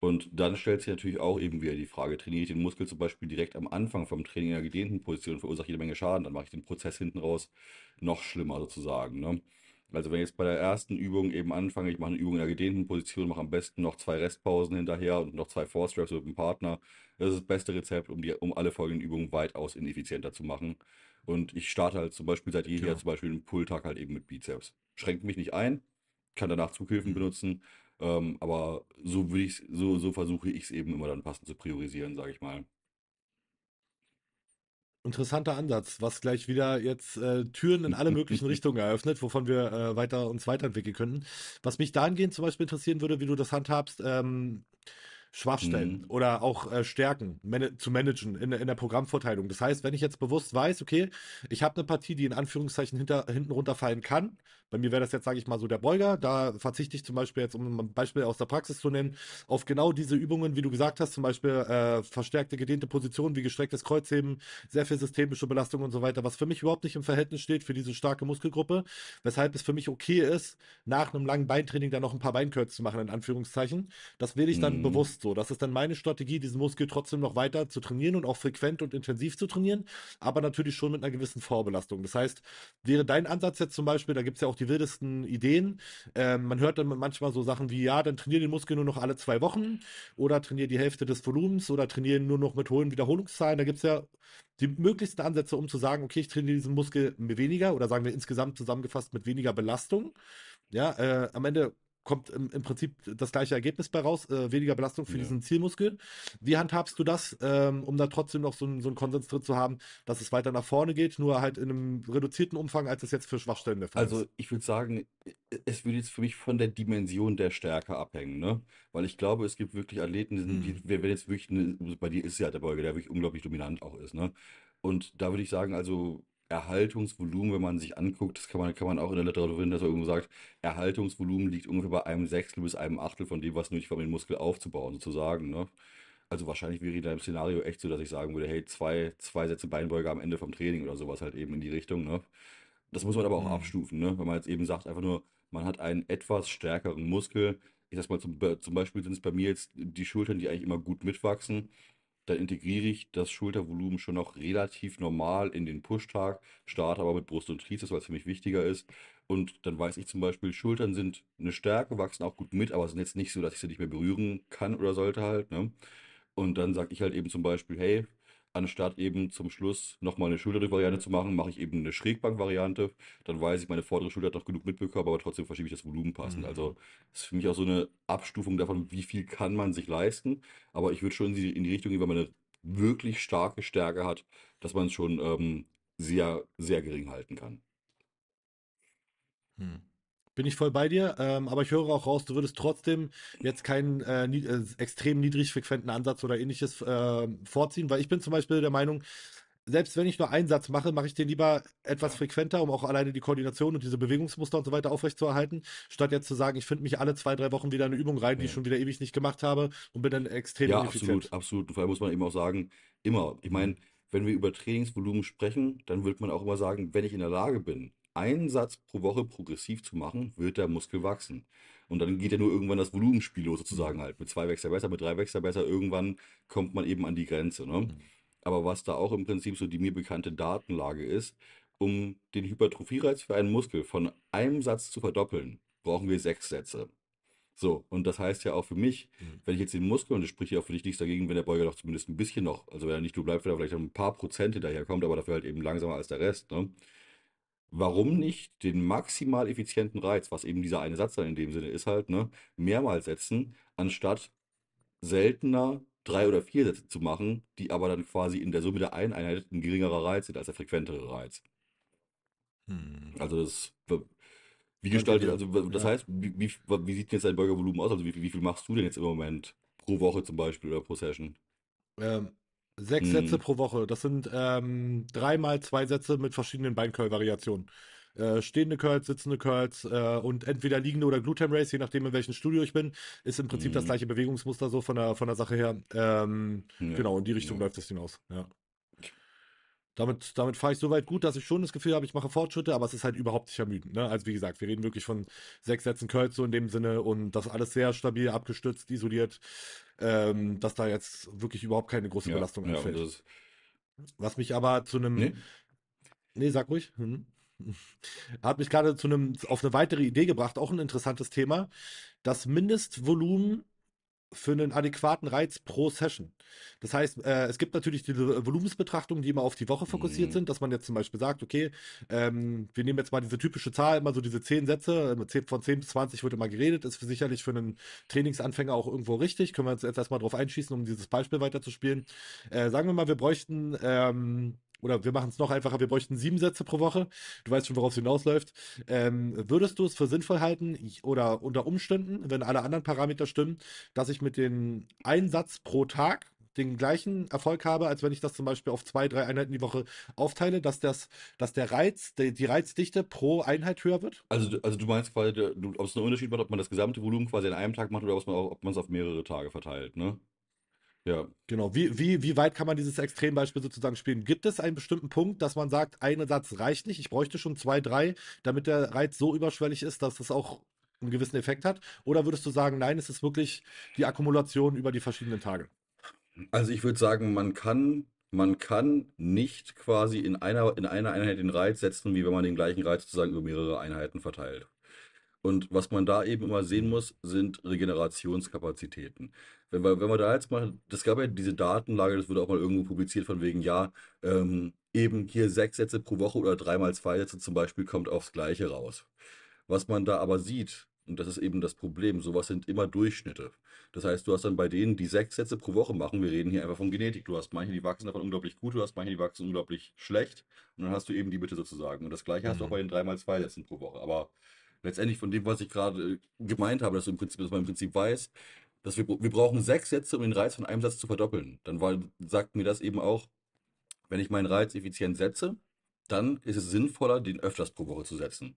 Und dann stellt sich natürlich auch eben wieder die Frage, trainiere ich den Muskel zum Beispiel direkt am Anfang vom Training in einer gedehnten Position und verursache jede Menge Schaden, dann mache ich den Prozess hinten raus noch schlimmer sozusagen. Ne? Also wenn ich jetzt bei der ersten Übung eben anfange, ich mache eine Übung in der gedehnten Position, mache am besten noch zwei Restpausen hinterher und noch zwei Force Reps mit dem Partner, das ist das beste Rezept, um, die, um alle folgenden Übungen weitaus ineffizienter zu machen. Und ich starte halt zum Beispiel seit jeher genau. zum Beispiel einen Pull-Tag halt eben mit Bizeps. Schränkt mich nicht ein, kann danach Zughilfen mhm. benutzen, ähm, aber so, so, so versuche ich es eben immer dann passend zu priorisieren, sage ich mal. Interessanter Ansatz, was gleich wieder jetzt äh, Türen in alle möglichen Richtungen eröffnet, wovon wir äh, weiter uns weiterentwickeln könnten. Was mich dahingehend zum Beispiel interessieren würde, wie du das handhabst, ähm, Schwachstellen mhm. oder auch äh, Stärken man zu managen in, in der Programmverteilung. Das heißt, wenn ich jetzt bewusst weiß, okay, ich habe eine Partie, die in Anführungszeichen hinter, hinten runterfallen kann, bei mir wäre das jetzt, sage ich mal, so der Beuger, da verzichte ich zum Beispiel jetzt, um ein Beispiel aus der Praxis zu nennen, auf genau diese Übungen, wie du gesagt hast, zum Beispiel äh, verstärkte gedehnte Positionen wie gestrecktes Kreuzheben, sehr viel systemische Belastung und so weiter, was für mich überhaupt nicht im Verhältnis steht für diese starke Muskelgruppe, weshalb es für mich okay ist, nach einem langen Beintraining dann noch ein paar Beinkurz zu machen, in Anführungszeichen. Das wähle ich dann mhm. bewusst so. So, das ist dann meine Strategie, diesen Muskel trotzdem noch weiter zu trainieren und auch frequent und intensiv zu trainieren, aber natürlich schon mit einer gewissen Vorbelastung. Das heißt, wäre dein Ansatz jetzt zum Beispiel, da gibt es ja auch die wildesten Ideen, ähm, man hört dann manchmal so Sachen wie, ja, dann trainiere den Muskel nur noch alle zwei Wochen oder trainiere die Hälfte des Volumens oder trainiere nur noch mit hohen Wiederholungszahlen. Da gibt es ja die möglichsten Ansätze, um zu sagen, okay, ich trainiere diesen Muskel weniger oder sagen wir insgesamt zusammengefasst mit weniger Belastung. Ja, äh, am Ende kommt im, im, Prinzip das gleiche Ergebnis bei raus, äh, weniger Belastung für ja. diesen Zielmuskel. Wie handhabst du das, ähm, um da trotzdem noch so, ein, so einen Konsens drin zu haben, dass es weiter nach vorne geht, nur halt in einem reduzierten Umfang, als es jetzt für Schwachstellen der Fall also, ist? Also ich würde sagen, es würde jetzt für mich von der Dimension der Stärke abhängen, ne? Weil ich glaube, es gibt wirklich Athleten, die, sind, die mhm. wenn jetzt wirklich eine, bei dir ist ja der Beuge, der wirklich unglaublich dominant auch ist, ne? Und da würde ich sagen, also Erhaltungsvolumen, wenn man sich anguckt, das kann man, kann man auch in der Literatur finden, dass er irgendwo sagt, Erhaltungsvolumen liegt ungefähr bei einem Sechstel bis einem Achtel von dem, was nötig war, um den Muskel aufzubauen, sozusagen. Ne? Also wahrscheinlich wäre in deinem Szenario echt so, dass ich sagen würde, hey, zwei, zwei Sätze Beinbeuge am Ende vom Training oder sowas halt eben in die Richtung. Ne? Das muss man aber auch mhm. abstufen, ne? wenn man jetzt eben sagt, einfach nur, man hat einen etwas stärkeren Muskel. Ich sag mal, zum, zum Beispiel sind es bei mir jetzt die Schultern, die eigentlich immer gut mitwachsen da integriere ich das Schultervolumen schon noch relativ normal in den Push-Tag, starte aber mit Brust und Trizeps, weil es für mich wichtiger ist. Und dann weiß ich zum Beispiel, Schultern sind eine Stärke, wachsen auch gut mit, aber sind jetzt nicht so, dass ich sie nicht mehr berühren kann oder sollte halt. Ne? Und dann sage ich halt eben zum Beispiel, hey, Anstatt eben zum Schluss nochmal eine Schultervariante zu machen, mache ich eben eine Schrägbankvariante. Dann weiß ich, meine vordere Schulter hat noch genug Mitbekommen, aber trotzdem verschiebe ich das Volumen passend. Mhm. Also ist für mich auch so eine Abstufung davon, wie viel kann man sich leisten. Aber ich würde schon in die Richtung gehen, wenn man eine wirklich starke Stärke hat, dass man es schon ähm, sehr, sehr gering halten kann. Hm. Bin ich voll bei dir, ähm, aber ich höre auch raus, du würdest trotzdem jetzt keinen äh, nie, äh, extrem niedrigfrequenten Ansatz oder ähnliches äh, vorziehen, weil ich bin zum Beispiel der Meinung, selbst wenn ich nur einen Satz mache, mache ich den lieber etwas frequenter, um auch alleine die Koordination und diese Bewegungsmuster und so weiter aufrechtzuerhalten, statt jetzt zu sagen, ich finde mich alle zwei, drei Wochen wieder eine Übung rein, die ich schon wieder ewig nicht gemacht habe und bin dann extrem ja, ineffizient. Absolut, absolut. Und vor allem muss man eben auch sagen, immer, ich meine, wenn wir über Trainingsvolumen sprechen, dann wird man auch immer sagen, wenn ich in der Lage bin, einen Satz pro Woche progressiv zu machen, wird der Muskel wachsen. Und dann geht ja nur irgendwann das Volumenspiel los, sozusagen halt. Mit zwei Wechsel besser, mit drei Wechsel besser. Irgendwann kommt man eben an die Grenze. Ne? Mhm. Aber was da auch im Prinzip so die mir bekannte Datenlage ist, um den Hypertrophiereiz für einen Muskel von einem Satz zu verdoppeln, brauchen wir sechs Sätze. So, und das heißt ja auch für mich, mhm. wenn ich jetzt den Muskel, und das spricht ja auch für dich nichts dagegen, wenn der Beuger doch zumindest ein bisschen noch, also wenn er nicht du bleibst, wenn er vielleicht noch ein paar Prozent hinterherkommt, aber dafür halt eben langsamer als der Rest, ne? Warum nicht den maximal effizienten Reiz, was eben dieser eine Satz dann in dem Sinne ist halt, ne, mehrmals setzen, anstatt seltener drei oder vier Sätze zu machen, die aber dann quasi in der Summe der einen Einheit ein geringerer Reiz sind als der frequentere Reiz. Hm. Also das, wie gestaltet, also das heißt, wie, wie, wie sieht jetzt dein Burgervolumen aus? Also wie, wie, viel machst du denn jetzt im Moment pro Woche zum Beispiel oder pro Session? Ähm, Sechs hm. Sätze pro Woche. Das sind ähm, dreimal zwei Sätze mit verschiedenen Beincurl-Variationen. Äh, stehende Curls, sitzende Curls äh, und entweder liegende oder Glutam Race, je nachdem in welchem Studio ich bin, ist im Prinzip hm. das gleiche Bewegungsmuster so von der, von der Sache her. Ähm, ja. Genau, in die Richtung ja. läuft das hinaus. Ja damit, damit fahre ich so weit gut, dass ich schon das Gefühl habe, ich mache Fortschritte, aber es ist halt überhaupt nicht ermüdend. Ne? Also wie gesagt, wir reden wirklich von sechs Sätzen Kölz so in dem Sinne und das alles sehr stabil abgestützt, isoliert, ähm, dass da jetzt wirklich überhaupt keine große ja, Belastung ja, Was mich aber zu einem... Nee, nee sag ruhig. Hm. Hat mich gerade zu einem, auf eine weitere Idee gebracht, auch ein interessantes Thema. Das Mindestvolumen für einen adäquaten Reiz pro Session. Das heißt, äh, es gibt natürlich diese Volumensbetrachtungen, die immer auf die Woche fokussiert mhm. sind, dass man jetzt zum Beispiel sagt, okay, ähm, wir nehmen jetzt mal diese typische Zahl, immer so diese zehn Sätze, von 10 bis 20 wird immer geredet, ist für sicherlich für einen Trainingsanfänger auch irgendwo richtig, können wir uns jetzt erstmal drauf einschießen, um dieses Beispiel weiterzuspielen. Äh, sagen wir mal, wir bräuchten ähm, oder wir machen es noch einfacher, wir bräuchten sieben Sätze pro Woche. Du weißt schon, worauf es hinausläuft. Ähm, würdest du es für sinnvoll halten ich, oder unter Umständen, wenn alle anderen Parameter stimmen, dass ich mit dem einen Satz pro Tag den gleichen Erfolg habe, als wenn ich das zum Beispiel auf zwei, drei Einheiten die Woche aufteile, dass das, dass der Reiz, die, die Reizdichte pro Einheit höher wird? Also, also du meinst quasi, ob es einen Unterschied macht, ob man das gesamte Volumen quasi an einem Tag macht oder ob man es auf mehrere Tage verteilt, ne? Ja. Genau. Wie, wie, wie weit kann man dieses Extrembeispiel sozusagen spielen? Gibt es einen bestimmten Punkt, dass man sagt, ein Satz reicht nicht, ich bräuchte schon zwei, drei, damit der Reiz so überschwellig ist, dass das auch einen gewissen Effekt hat? Oder würdest du sagen, nein, es ist wirklich die Akkumulation über die verschiedenen Tage? Also ich würde sagen, man kann, man kann nicht quasi in einer, in einer Einheit den Reiz setzen, wie wenn man den gleichen Reiz sozusagen über mehrere Einheiten verteilt. Und was man da eben immer sehen muss, sind Regenerationskapazitäten. Wenn wir, wenn wir da jetzt mal, das gab ja diese Datenlage, das wurde auch mal irgendwo publiziert, von wegen, ja, ähm, eben hier sechs Sätze pro Woche oder dreimal zwei Sätze zum Beispiel kommt aufs Gleiche raus. Was man da aber sieht, und das ist eben das Problem. Sowas sind immer Durchschnitte. Das heißt, du hast dann bei denen, die sechs Sätze pro Woche machen, wir reden hier einfach von Genetik. Du hast manche, die wachsen davon unglaublich gut, du hast manche, die wachsen unglaublich schlecht. Und dann hast du eben die Mitte sozusagen. Und das gleiche mhm. hast du auch mhm. bei den dreimal zwei Sätzen pro Woche. Aber letztendlich von dem, was ich gerade äh, gemeint habe, dass, du im Prinzip, dass man im Prinzip weiß, dass wir, wir brauchen sechs Sätze, um den Reiz von einem Satz zu verdoppeln. Dann war, sagt mir das eben auch, wenn ich meinen Reiz effizient setze, dann ist es sinnvoller, den öfters pro Woche zu setzen.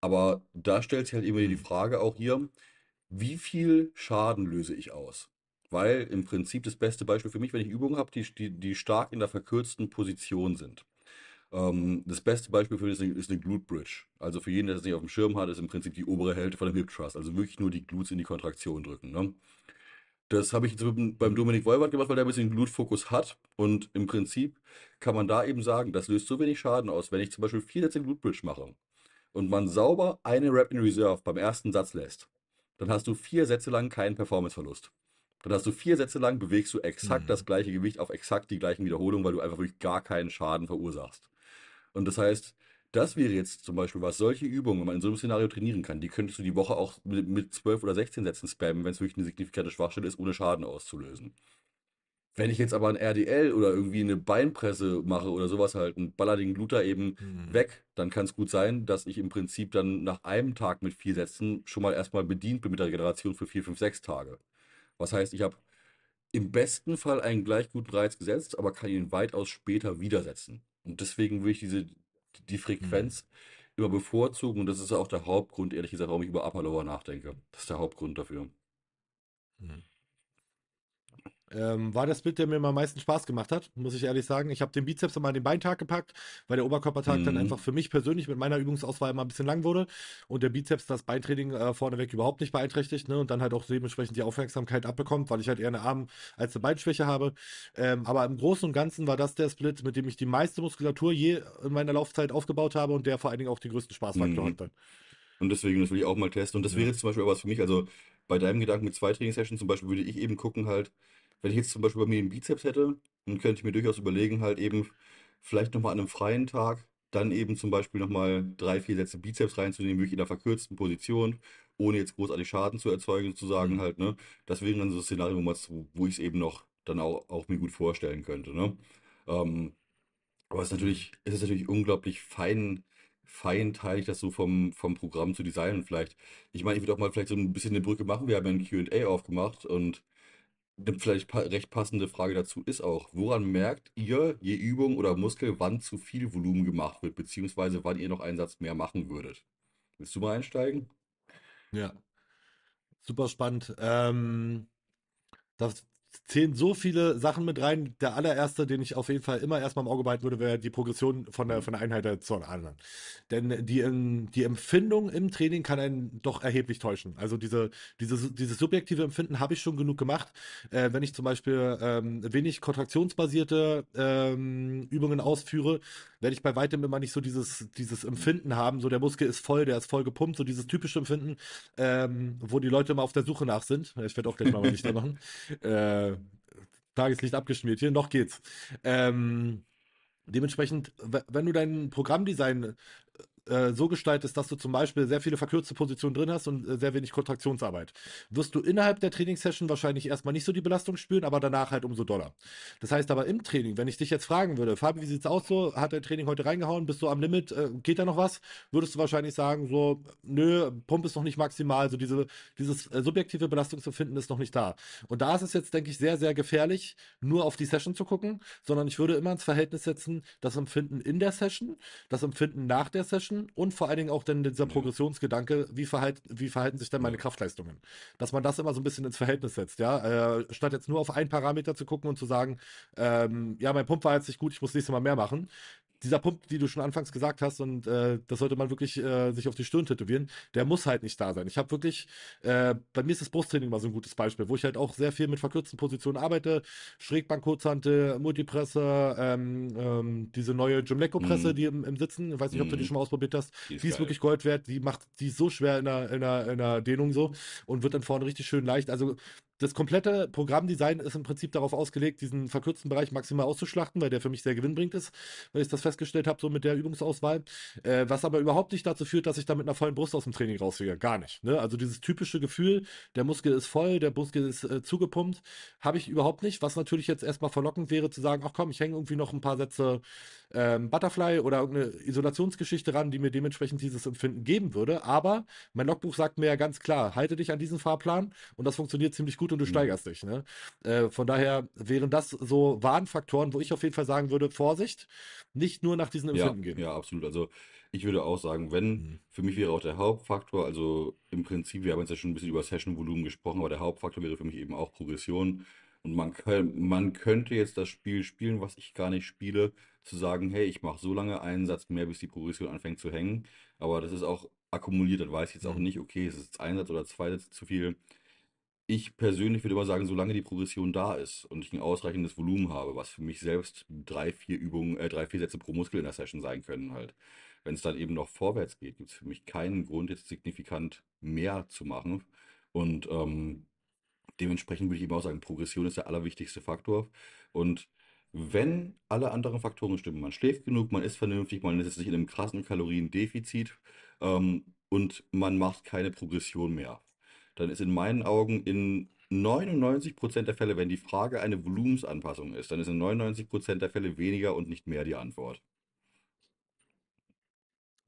Aber da stellt sich halt immer die Frage auch hier, wie viel Schaden löse ich aus? Weil im Prinzip das beste Beispiel für mich, wenn ich Übungen habe, die, die, die stark in der verkürzten Position sind. Ähm, das beste Beispiel für das ist eine Glute Bridge. Also für jeden, der das nicht auf dem Schirm hat, ist im Prinzip die obere Hälfte von dem Hip Trust. Also wirklich nur die Glutes in die Kontraktion drücken. Ne? Das habe ich jetzt beim Dominik Wolbert gemacht, weil der ein bisschen Glutfokus hat. Und im Prinzip kann man da eben sagen, das löst so wenig Schaden aus, wenn ich zum Beispiel vier Sätze Glute Bridge mache und man sauber eine Rap in Reserve beim ersten Satz lässt, dann hast du vier Sätze lang keinen Performanceverlust. Dann hast du vier Sätze lang bewegst du exakt mhm. das gleiche Gewicht auf exakt die gleichen Wiederholungen, weil du einfach wirklich gar keinen Schaden verursachst. Und das heißt, das wäre jetzt zum Beispiel was, solche Übungen, wenn man in so einem Szenario trainieren kann, die könntest du die Woche auch mit, mit 12 oder 16 Sätzen spammen, wenn es wirklich eine signifikante Schwachstelle ist, ohne Schaden auszulösen. Wenn ich jetzt aber ein RDL oder irgendwie eine Beinpresse mache oder sowas halt einen baller Gluter eben mhm. weg, dann kann es gut sein, dass ich im Prinzip dann nach einem Tag mit vier Sätzen schon mal erstmal bedient bin mit der Regeneration für vier, fünf, sechs Tage. Was heißt, ich habe im besten Fall einen gleich guten Reiz gesetzt, aber kann ihn weitaus später widersetzen. Und deswegen will ich diese, die mhm. Frequenz immer bevorzugen. Und das ist auch der Hauptgrund, ehrlich gesagt, warum ich über Apalauer nachdenke. Das ist der Hauptgrund dafür. Mhm. Ähm, war der Split, der mir am meisten Spaß gemacht hat, muss ich ehrlich sagen. Ich habe den Bizeps immer an den Beintag gepackt, weil der Oberkörpertag mhm. dann einfach für mich persönlich mit meiner Übungsauswahl immer ein bisschen lang wurde und der Bizeps das Beintraining äh, vorneweg überhaupt nicht beeinträchtigt ne? und dann halt auch dementsprechend die Aufmerksamkeit abbekommt, weil ich halt eher eine Arm- als eine Beinschwäche habe. Ähm, aber im Großen und Ganzen war das der Split, mit dem ich die meiste Muskulatur je in meiner Laufzeit aufgebaut habe und der vor allen Dingen auch den größten Spaßfaktor mhm. hat Und deswegen, das will ich auch mal testen. Und das wäre jetzt zum Beispiel auch was für mich. Also bei deinem Gedanken mit zwei Trainingssessions zum Beispiel würde ich eben gucken halt, wenn ich jetzt zum Beispiel bei mir einen Bizeps hätte, dann könnte ich mir durchaus überlegen, halt eben vielleicht nochmal an einem freien Tag dann eben zum Beispiel nochmal drei, vier Sätze Bizeps reinzunehmen, wirklich in einer verkürzten Position, ohne jetzt großartig Schaden zu erzeugen, zu sozusagen mhm. halt, ne? Das wäre dann so ein Szenario, wo ich es eben noch dann auch, auch mir gut vorstellen könnte, ne? Ähm, aber es ist natürlich, es ist natürlich unglaublich fein, feinteilig, das so vom, vom Programm zu designen vielleicht. Ich meine, ich würde auch mal vielleicht so ein bisschen eine Brücke machen. Wir haben ja ein Q&A aufgemacht und eine vielleicht pa recht passende Frage dazu ist auch, woran merkt ihr je Übung oder Muskel, wann zu viel Volumen gemacht wird, beziehungsweise wann ihr noch einen Satz mehr machen würdet? Willst du mal einsteigen? Ja, super spannend. Ähm, das zählen so viele Sachen mit rein. Der allererste, den ich auf jeden Fall immer erstmal im Auge behalten würde, wäre die Progression von der, von der Einheit zur anderen. Denn die, ähm, die Empfindung im Training kann einen doch erheblich täuschen. Also diese, dieses, dieses subjektive Empfinden habe ich schon genug gemacht. Äh, wenn ich zum Beispiel ähm, wenig kontraktionsbasierte ähm, Übungen ausführe, werde ich bei weitem immer nicht so dieses, dieses Empfinden haben, so der Muskel ist voll, der ist voll gepumpt, so dieses typische Empfinden, ähm, wo die Leute immer auf der Suche nach sind. Ich werde auch gleich mal was nicht da machen. Äh, Tageslicht abgeschmiert hier, noch geht's. Ähm, dementsprechend, wenn du dein Programmdesign äh, äh, so gestaltest, dass du zum Beispiel sehr viele verkürzte Positionen drin hast und äh, sehr wenig Kontraktionsarbeit, wirst du innerhalb der Trainingssession wahrscheinlich erstmal nicht so die Belastung spüren, aber danach halt umso doller. Das heißt aber im Training, wenn ich dich jetzt fragen würde, Fabi, wie sieht's aus so? Hat dein Training heute reingehauen? Bist du am Limit? Äh, geht da noch was? Würdest du wahrscheinlich sagen, so, nö, Pump ist noch nicht maximal, so diese, dieses äh, subjektive Belastungsempfinden ist noch nicht da. Und da ist es jetzt, denke ich, sehr, sehr gefährlich, nur auf die Session zu gucken, sondern ich würde immer ins Verhältnis setzen, das Empfinden in der Session, das Empfinden nach der Session lassen und vor allen Dingen auch dann dieser Progressionsgedanke, wie, verhalt, wie verhalten sich denn meine Kraftleistungen? Dass man das immer so ein bisschen ins Verhältnis setzt, ja. Äh, statt jetzt nur auf einen Parameter zu gucken und zu sagen, ähm, ja, mein Pump war jetzt nicht gut, ich muss nächstes Mal mehr machen, dieser Punkt, die du schon anfangs gesagt hast, und äh, das sollte man wirklich äh, sich auf die Stirn tätowieren, der muss halt nicht da sein. Ich habe wirklich, äh, bei mir ist das Brusttraining mal so ein gutes Beispiel, wo ich halt auch sehr viel mit verkürzten Positionen arbeite. Schrägbank, Kurzhantel, Multipresse, ähm, ähm, diese neue Gymleco-Presse, mm. die im, im, Sitzen, ich weiß nicht, ob du die mhm. schon mal ausprobiert hast, die ist, die ist wirklich Gold wert, die macht die so schwer in der, in der, in der Dehnung so und wird dann vorne richtig schön leicht. Also das komplette Programmdesign ist im Prinzip darauf ausgelegt, diesen verkürzten Bereich maximal auszuschlachten, weil der für mich sehr gewinnbringend ist, weil ich das festgestellt habe, so mit der Übungsauswahl. Äh, was aber überhaupt nicht dazu führt, dass ich da mit einer vollen Brust aus dem Training rausgehe. Gar nicht. Ne? Also dieses typische Gefühl, der Muskel ist voll, der Muskel ist äh, zugepumpt, habe ich überhaupt nicht. Was natürlich jetzt erstmal verlockend wäre, zu sagen, ach komm, ich hänge irgendwie noch ein paar Sätze ähm, Butterfly oder irgendeine Isolationsgeschichte ran, die mir dementsprechend dieses Empfinden geben würde. Aber mein Logbuch sagt mir ja ganz klar, halte dich an diesen Fahrplan und das funktioniert ziemlich gut gut und du mhm. steigerst dich. Ne? Äh, von daher wären das so Warnfaktoren, wo ich auf jeden Fall sagen würde, Vorsicht, nicht nur nach diesen Empfinden ja, gehen. Ja, absolut. Also ich würde auch sagen, wenn, mhm. für mich wäre auch der Hauptfaktor, also im Prinzip, wir haben jetzt ja schon ein bisschen über Session-Volumen gesprochen, aber der Hauptfaktor wäre für mich eben auch Progression. Und man, man könnte jetzt das Spiel spielen, was ich gar nicht spiele, zu sagen, hey, ich mache so lange einen Satz mehr, bis die Progression anfängt zu hängen. Aber das ist auch akkumuliert, dann weiß ich jetzt auch mhm. nicht, okay, es ist ein Satz oder zwei Sätze zu viel. Ich persönlich würde aber sagen, solange die Progression da ist und ich ein ausreichendes Volumen habe, was für mich selbst drei, vier Übungen, äh, drei, vier Sätze pro Muskel in der Session sein können halt. Wenn es dann eben noch vorwärts geht, gibt es für mich keinen Grund, jetzt signifikant mehr zu machen. Und ähm, dementsprechend würde ich eben auch sagen, Progression ist der allerwichtigste Faktor. Und wenn alle anderen Faktoren stimmen, man schläft genug, man ist vernünftig, man ist jetzt nicht in einem krassen Kaloriendefizit ähm, und man macht keine Progression mehr, dann ist in meinen Augen in 99% der Fälle, wenn die Frage eine Volumensanpassung ist, dann ist in 99% der Fälle weniger und nicht mehr die Antwort.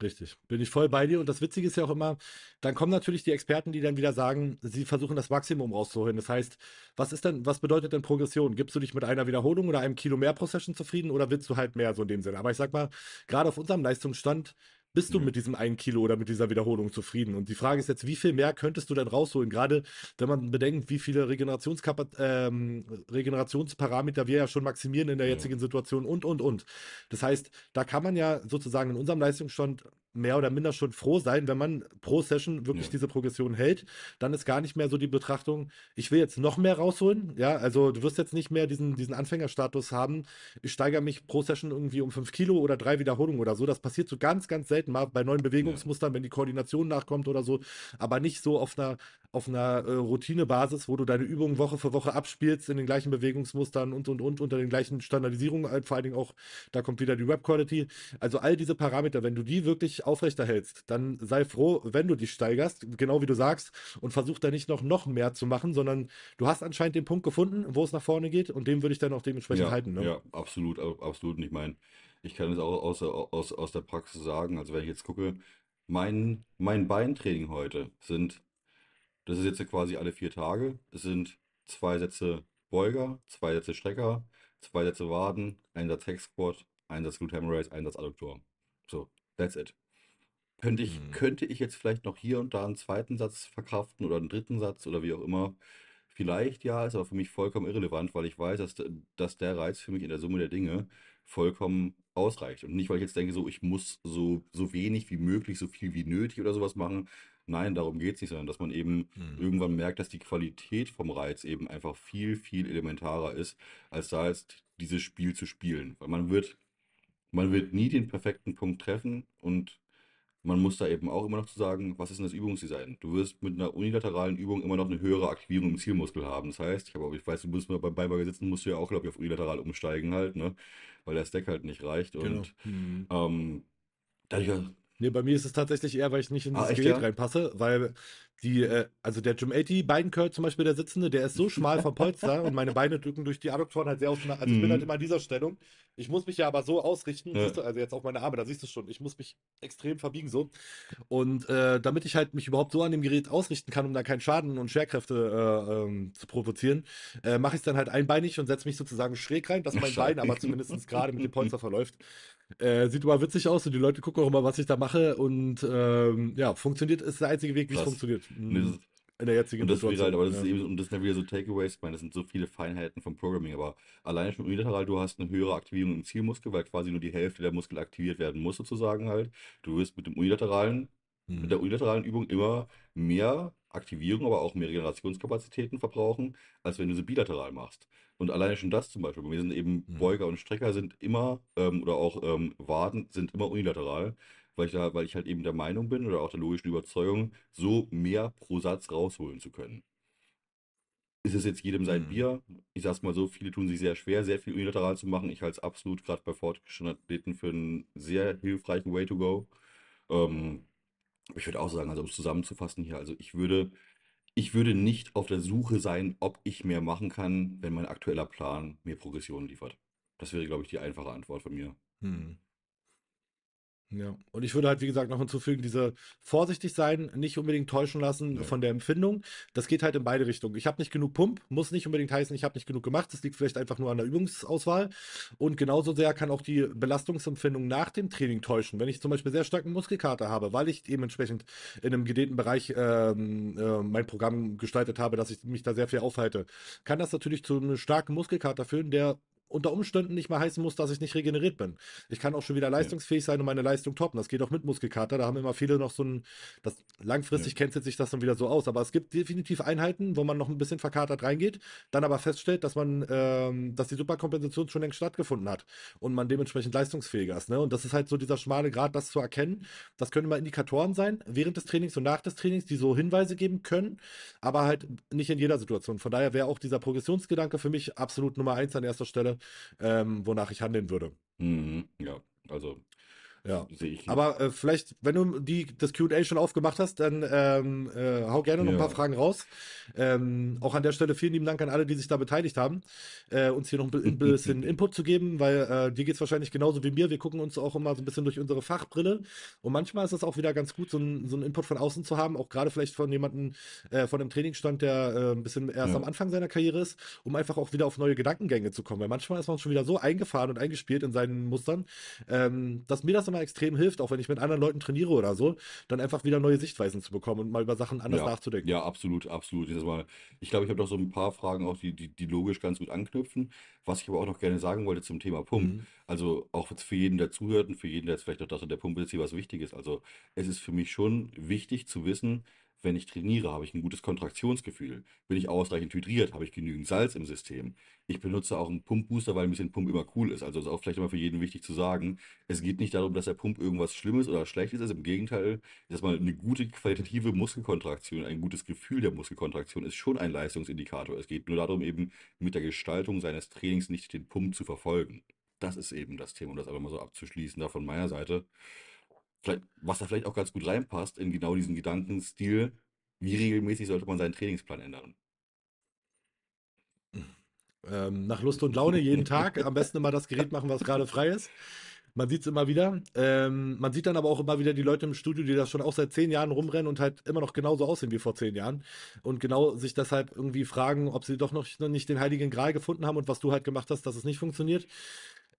Richtig, bin ich voll bei dir. Und das Witzige ist ja auch immer, dann kommen natürlich die Experten, die dann wieder sagen, sie versuchen das Maximum rauszuholen. Das heißt, was ist denn, was bedeutet denn Progression? Gibst du dich mit einer Wiederholung oder einem Kilo mehr pro Session zufrieden oder willst du halt mehr so in dem Sinne? Aber ich sag mal, gerade auf unserem Leistungsstand bist du mhm. mit diesem einen Kilo oder mit dieser Wiederholung zufrieden. Und die Frage ist jetzt, wie viel mehr könntest du denn rausholen? Gerade wenn man bedenkt, wie viele Regenerationskap ähm, Regenerationsparameter wir ja schon maximieren in der jetzigen Situation und, und, und. Das heißt, da kann man ja sozusagen in unserem Leistungsstand mehr oder minder schon froh sein, wenn man pro Session wirklich ja. diese Progression hält. Dann ist gar nicht mehr so die Betrachtung, ich will jetzt noch mehr rausholen. Ja, also du wirst jetzt nicht mehr diesen, diesen Anfängerstatus haben. Ich steigere mich pro Session irgendwie um fünf Kilo oder drei Wiederholungen oder so. Das passiert so ganz, ganz selten mal bei neuen Bewegungsmustern, ja. wenn die Koordination nachkommt oder so. Aber nicht so auf einer, auf einer äh, Routinebasis, wo du deine Übungen Woche für Woche abspielst in den gleichen Bewegungsmustern und und und unter den gleichen Standardisierungen. Vor allen Dingen auch, da kommt wieder die Web Quality. Also all diese Parameter, wenn du die wirklich aufrechterhältst, dann sei froh, wenn du dich steigerst, genau wie du sagst, und versuch da nicht noch, noch mehr zu machen, sondern du hast anscheinend den Punkt gefunden, wo es nach vorne geht und den würde ich dann auch dementsprechend ja, halten. Ne? Ja, absolut, absolut. Und ich meine, ich kann es auch aus, aus, aus der Praxis sagen, also wenn ich jetzt gucke, mein, mein Beintraining heute sind, das ist jetzt quasi alle vier Tage, es sind zwei Sätze Beuger, zwei Sätze Strecker, zwei Sätze Waden, ein Satz Hexquad, ein Satz Glute Hammer ein Satz Adduktor. So, that's it. Könnte ich, Mhm. könnte ich jetzt vielleicht noch hier und da einen zweiten Satz verkraften oder einen dritten Satz oder wie auch immer. Vielleicht ja, ist aber für mich vollkommen irrelevant, weil ich weiß, dass, äh, dass der Reiz für mich in der Summe der Dinge vollkommen ausreicht. Und nicht, weil ich jetzt denke, so, ich muss so, so wenig wie möglich, so viel wie nötig oder sowas machen. Nein, darum geht es nicht, sondern dass man eben Mhm. irgendwann merkt, dass die Qualität vom Reiz eben einfach viel, viel elementarer ist, als da jetzt dieses Spiel zu spielen. Weil man wird, man wird nie den perfekten Punkt treffen und man muss da eben auch immer noch zu sagen, was ist denn das Übungsdesign? Du wirst mit einer unilateralen Übung immer noch eine höhere Aktivierung im Zielmuskel haben. Das heißt, ich, hab, ich weiß, du musst beim Beiwagen sitzen, musst du ja auch, glaube ich, auf unilateral umsteigen halt, ne? weil der Stack halt nicht reicht. Genau. Und mhm. ähm, dadurch, Nee, bei mir ist es tatsächlich eher, weil ich nicht in ah, dieses Gerät ja? reinpasse, weil die, äh, also der Jim 80 Beinkörper zum Beispiel, der Sitzende, der ist so schmal vom Polster und meine Beine drücken durch die Adduktoren halt sehr auseinander. Also ich bin mhm. halt immer in dieser Stellung. Ich muss mich ja aber so ausrichten, ja. du, also jetzt auch meine Arme, da siehst du schon, ich muss mich extrem verbiegen so. Und äh, damit ich halt mich überhaupt so an dem Gerät ausrichten kann, um da keinen Schaden und Schwerkräfte äh, ähm, zu provozieren, äh, mache ich es dann halt einbeinig und setze mich sozusagen schräg rein, dass mein Bein aber zumindest gerade mit dem Polster verläuft. Äh, sieht immer witzig aus und die Leute gucken auch immer, was ich da mache. Und ähm, ja, funktioniert ist der einzige Weg, wie es funktioniert. Mhm. In der jetzigen und das Situation. Halt, aber das ja. ist eben, und das sind ja wieder so Takeaways, ich meine, das sind so viele Feinheiten vom Programming, aber alleine schon unilateral, du hast eine höhere Aktivierung im Zielmuskel, weil quasi nur die Hälfte der Muskel aktiviert werden muss, sozusagen halt. Du wirst mit dem unilateralen, mhm. mit der unilateralen Übung immer mehr Aktivierung, aber auch mehr Regenerationskapazitäten verbrauchen, als wenn du sie bilateral machst. Und alleine schon das zum Beispiel. Bei mir sind eben mhm. Beuger und Strecker sind immer, ähm, oder auch ähm, Waden sind immer unilateral, weil ich, da, weil ich halt eben der Meinung bin oder auch der logischen Überzeugung, so mehr pro Satz rausholen zu können. Ist es jetzt jedem sein mhm. Bier? Ich sag's mal so, viele tun sich sehr schwer, sehr viel unilateral zu machen. Ich halte es absolut gerade bei fortgeschrittenen Athleten für einen sehr hilfreichen Way to go. Ähm, ich würde auch sagen, also um es zusammenzufassen hier, also ich würde ich würde nicht auf der Suche sein, ob ich mehr machen kann, wenn mein aktueller Plan mir Progression liefert. Das wäre, glaube ich, die einfache Antwort von mir. Hm. Ja, und ich würde halt, wie gesagt, noch hinzufügen, diese vorsichtig sein, nicht unbedingt täuschen lassen ja. von der Empfindung. Das geht halt in beide Richtungen. Ich habe nicht genug Pump, muss nicht unbedingt heißen, ich habe nicht genug gemacht. Das liegt vielleicht einfach nur an der Übungsauswahl. Und genauso sehr kann auch die Belastungsempfindung nach dem Training täuschen. Wenn ich zum Beispiel sehr starken Muskelkater habe, weil ich eben entsprechend in einem gedehnten Bereich ähm, äh, mein Programm gestaltet habe, dass ich mich da sehr viel aufhalte, kann das natürlich zu einem starken Muskelkater führen, der unter Umständen nicht mal heißen muss, dass ich nicht regeneriert bin. Ich kann auch schon wieder leistungsfähig ja. sein und meine Leistung toppen. Das geht auch mit Muskelkater. Da haben immer viele noch so ein, das langfristig ja. kennzeichnet sich das dann wieder so aus. Aber es gibt definitiv Einheiten, wo man noch ein bisschen verkatert reingeht, dann aber feststellt, dass man, ähm, dass die Superkompensation schon längst stattgefunden hat und man dementsprechend leistungsfähiger ist. Ne? Und das ist halt so dieser schmale Grad, das zu erkennen. Das können mal Indikatoren sein während des Trainings und nach des Trainings, die so Hinweise geben können, aber halt nicht in jeder Situation. Von daher wäre auch dieser Progressionsgedanke für mich absolut Nummer eins an erster Stelle ähm, wonach ich handeln würde. Mhm, ja, also ja. Sehe ich. Aber äh, vielleicht, wenn du die, das QA schon aufgemacht hast, dann ähm, äh, hau gerne noch ja. ein paar Fragen raus. Ähm, auch an der Stelle vielen lieben Dank an alle, die sich da beteiligt haben, äh, uns hier noch ein bisschen Input zu geben, weil äh, dir es wahrscheinlich genauso wie mir. Wir gucken uns auch immer so ein bisschen durch unsere Fachbrille. Und manchmal ist es auch wieder ganz gut, so, ein, so einen Input von außen zu haben, auch gerade vielleicht von jemandem äh, von einem Trainingsstand, der äh, ein bisschen erst ja. am Anfang seiner Karriere ist, um einfach auch wieder auf neue Gedankengänge zu kommen. Weil manchmal ist man schon wieder so eingefahren und eingespielt in seinen Mustern, ähm, dass mir das immer immer extrem hilft, auch wenn ich mit anderen Leuten trainiere oder so, dann einfach wieder neue Sichtweisen zu bekommen und mal über Sachen anders ja, nachzudenken. Ja, absolut, absolut. Ich glaube, ich habe noch so ein paar Fragen auch, die, die, die, logisch ganz gut anknüpfen. Was ich aber auch noch gerne sagen wollte zum Thema Pump. Mhm. Also auch für jeden, der zuhört und für jeden, der jetzt vielleicht auch dachte, der Pump ist hier was Wichtiges. Also es ist für mich schon wichtig zu wissen, wenn ich trainiere, habe ich ein gutes Kontraktionsgefühl. Bin ich ausreichend hydriert, habe ich genügend Salz im System. Ich benutze auch einen Pumpbooster, weil ein bisschen Pump immer cool ist. Also ist auch vielleicht immer für jeden wichtig zu sagen, es geht nicht darum, dass der Pump irgendwas Schlimmes oder Schlechtes ist. Im Gegenteil, dass man eine gute qualitative Muskelkontraktion, ein gutes Gefühl der Muskelkontraktion ist schon ein Leistungsindikator. Es geht nur darum, eben mit der Gestaltung seines Trainings nicht den Pump zu verfolgen. Das ist eben das Thema, um das einfach mal so abzuschließen, da von meiner Seite vielleicht, was da vielleicht auch ganz gut reinpasst in genau diesen Gedankenstil, wie regelmäßig sollte man seinen Trainingsplan ändern? Ähm, nach Lust und Laune jeden Tag. Am besten immer das Gerät machen, was gerade frei ist. Man sieht es immer wieder. Ähm, man sieht dann aber auch immer wieder die Leute im Studio, die das schon auch seit zehn Jahren rumrennen und halt immer noch genauso aussehen wie vor zehn Jahren. Und genau sich deshalb irgendwie fragen, ob sie doch noch, noch nicht den heiligen Gral gefunden haben und was du halt gemacht hast, dass es nicht funktioniert.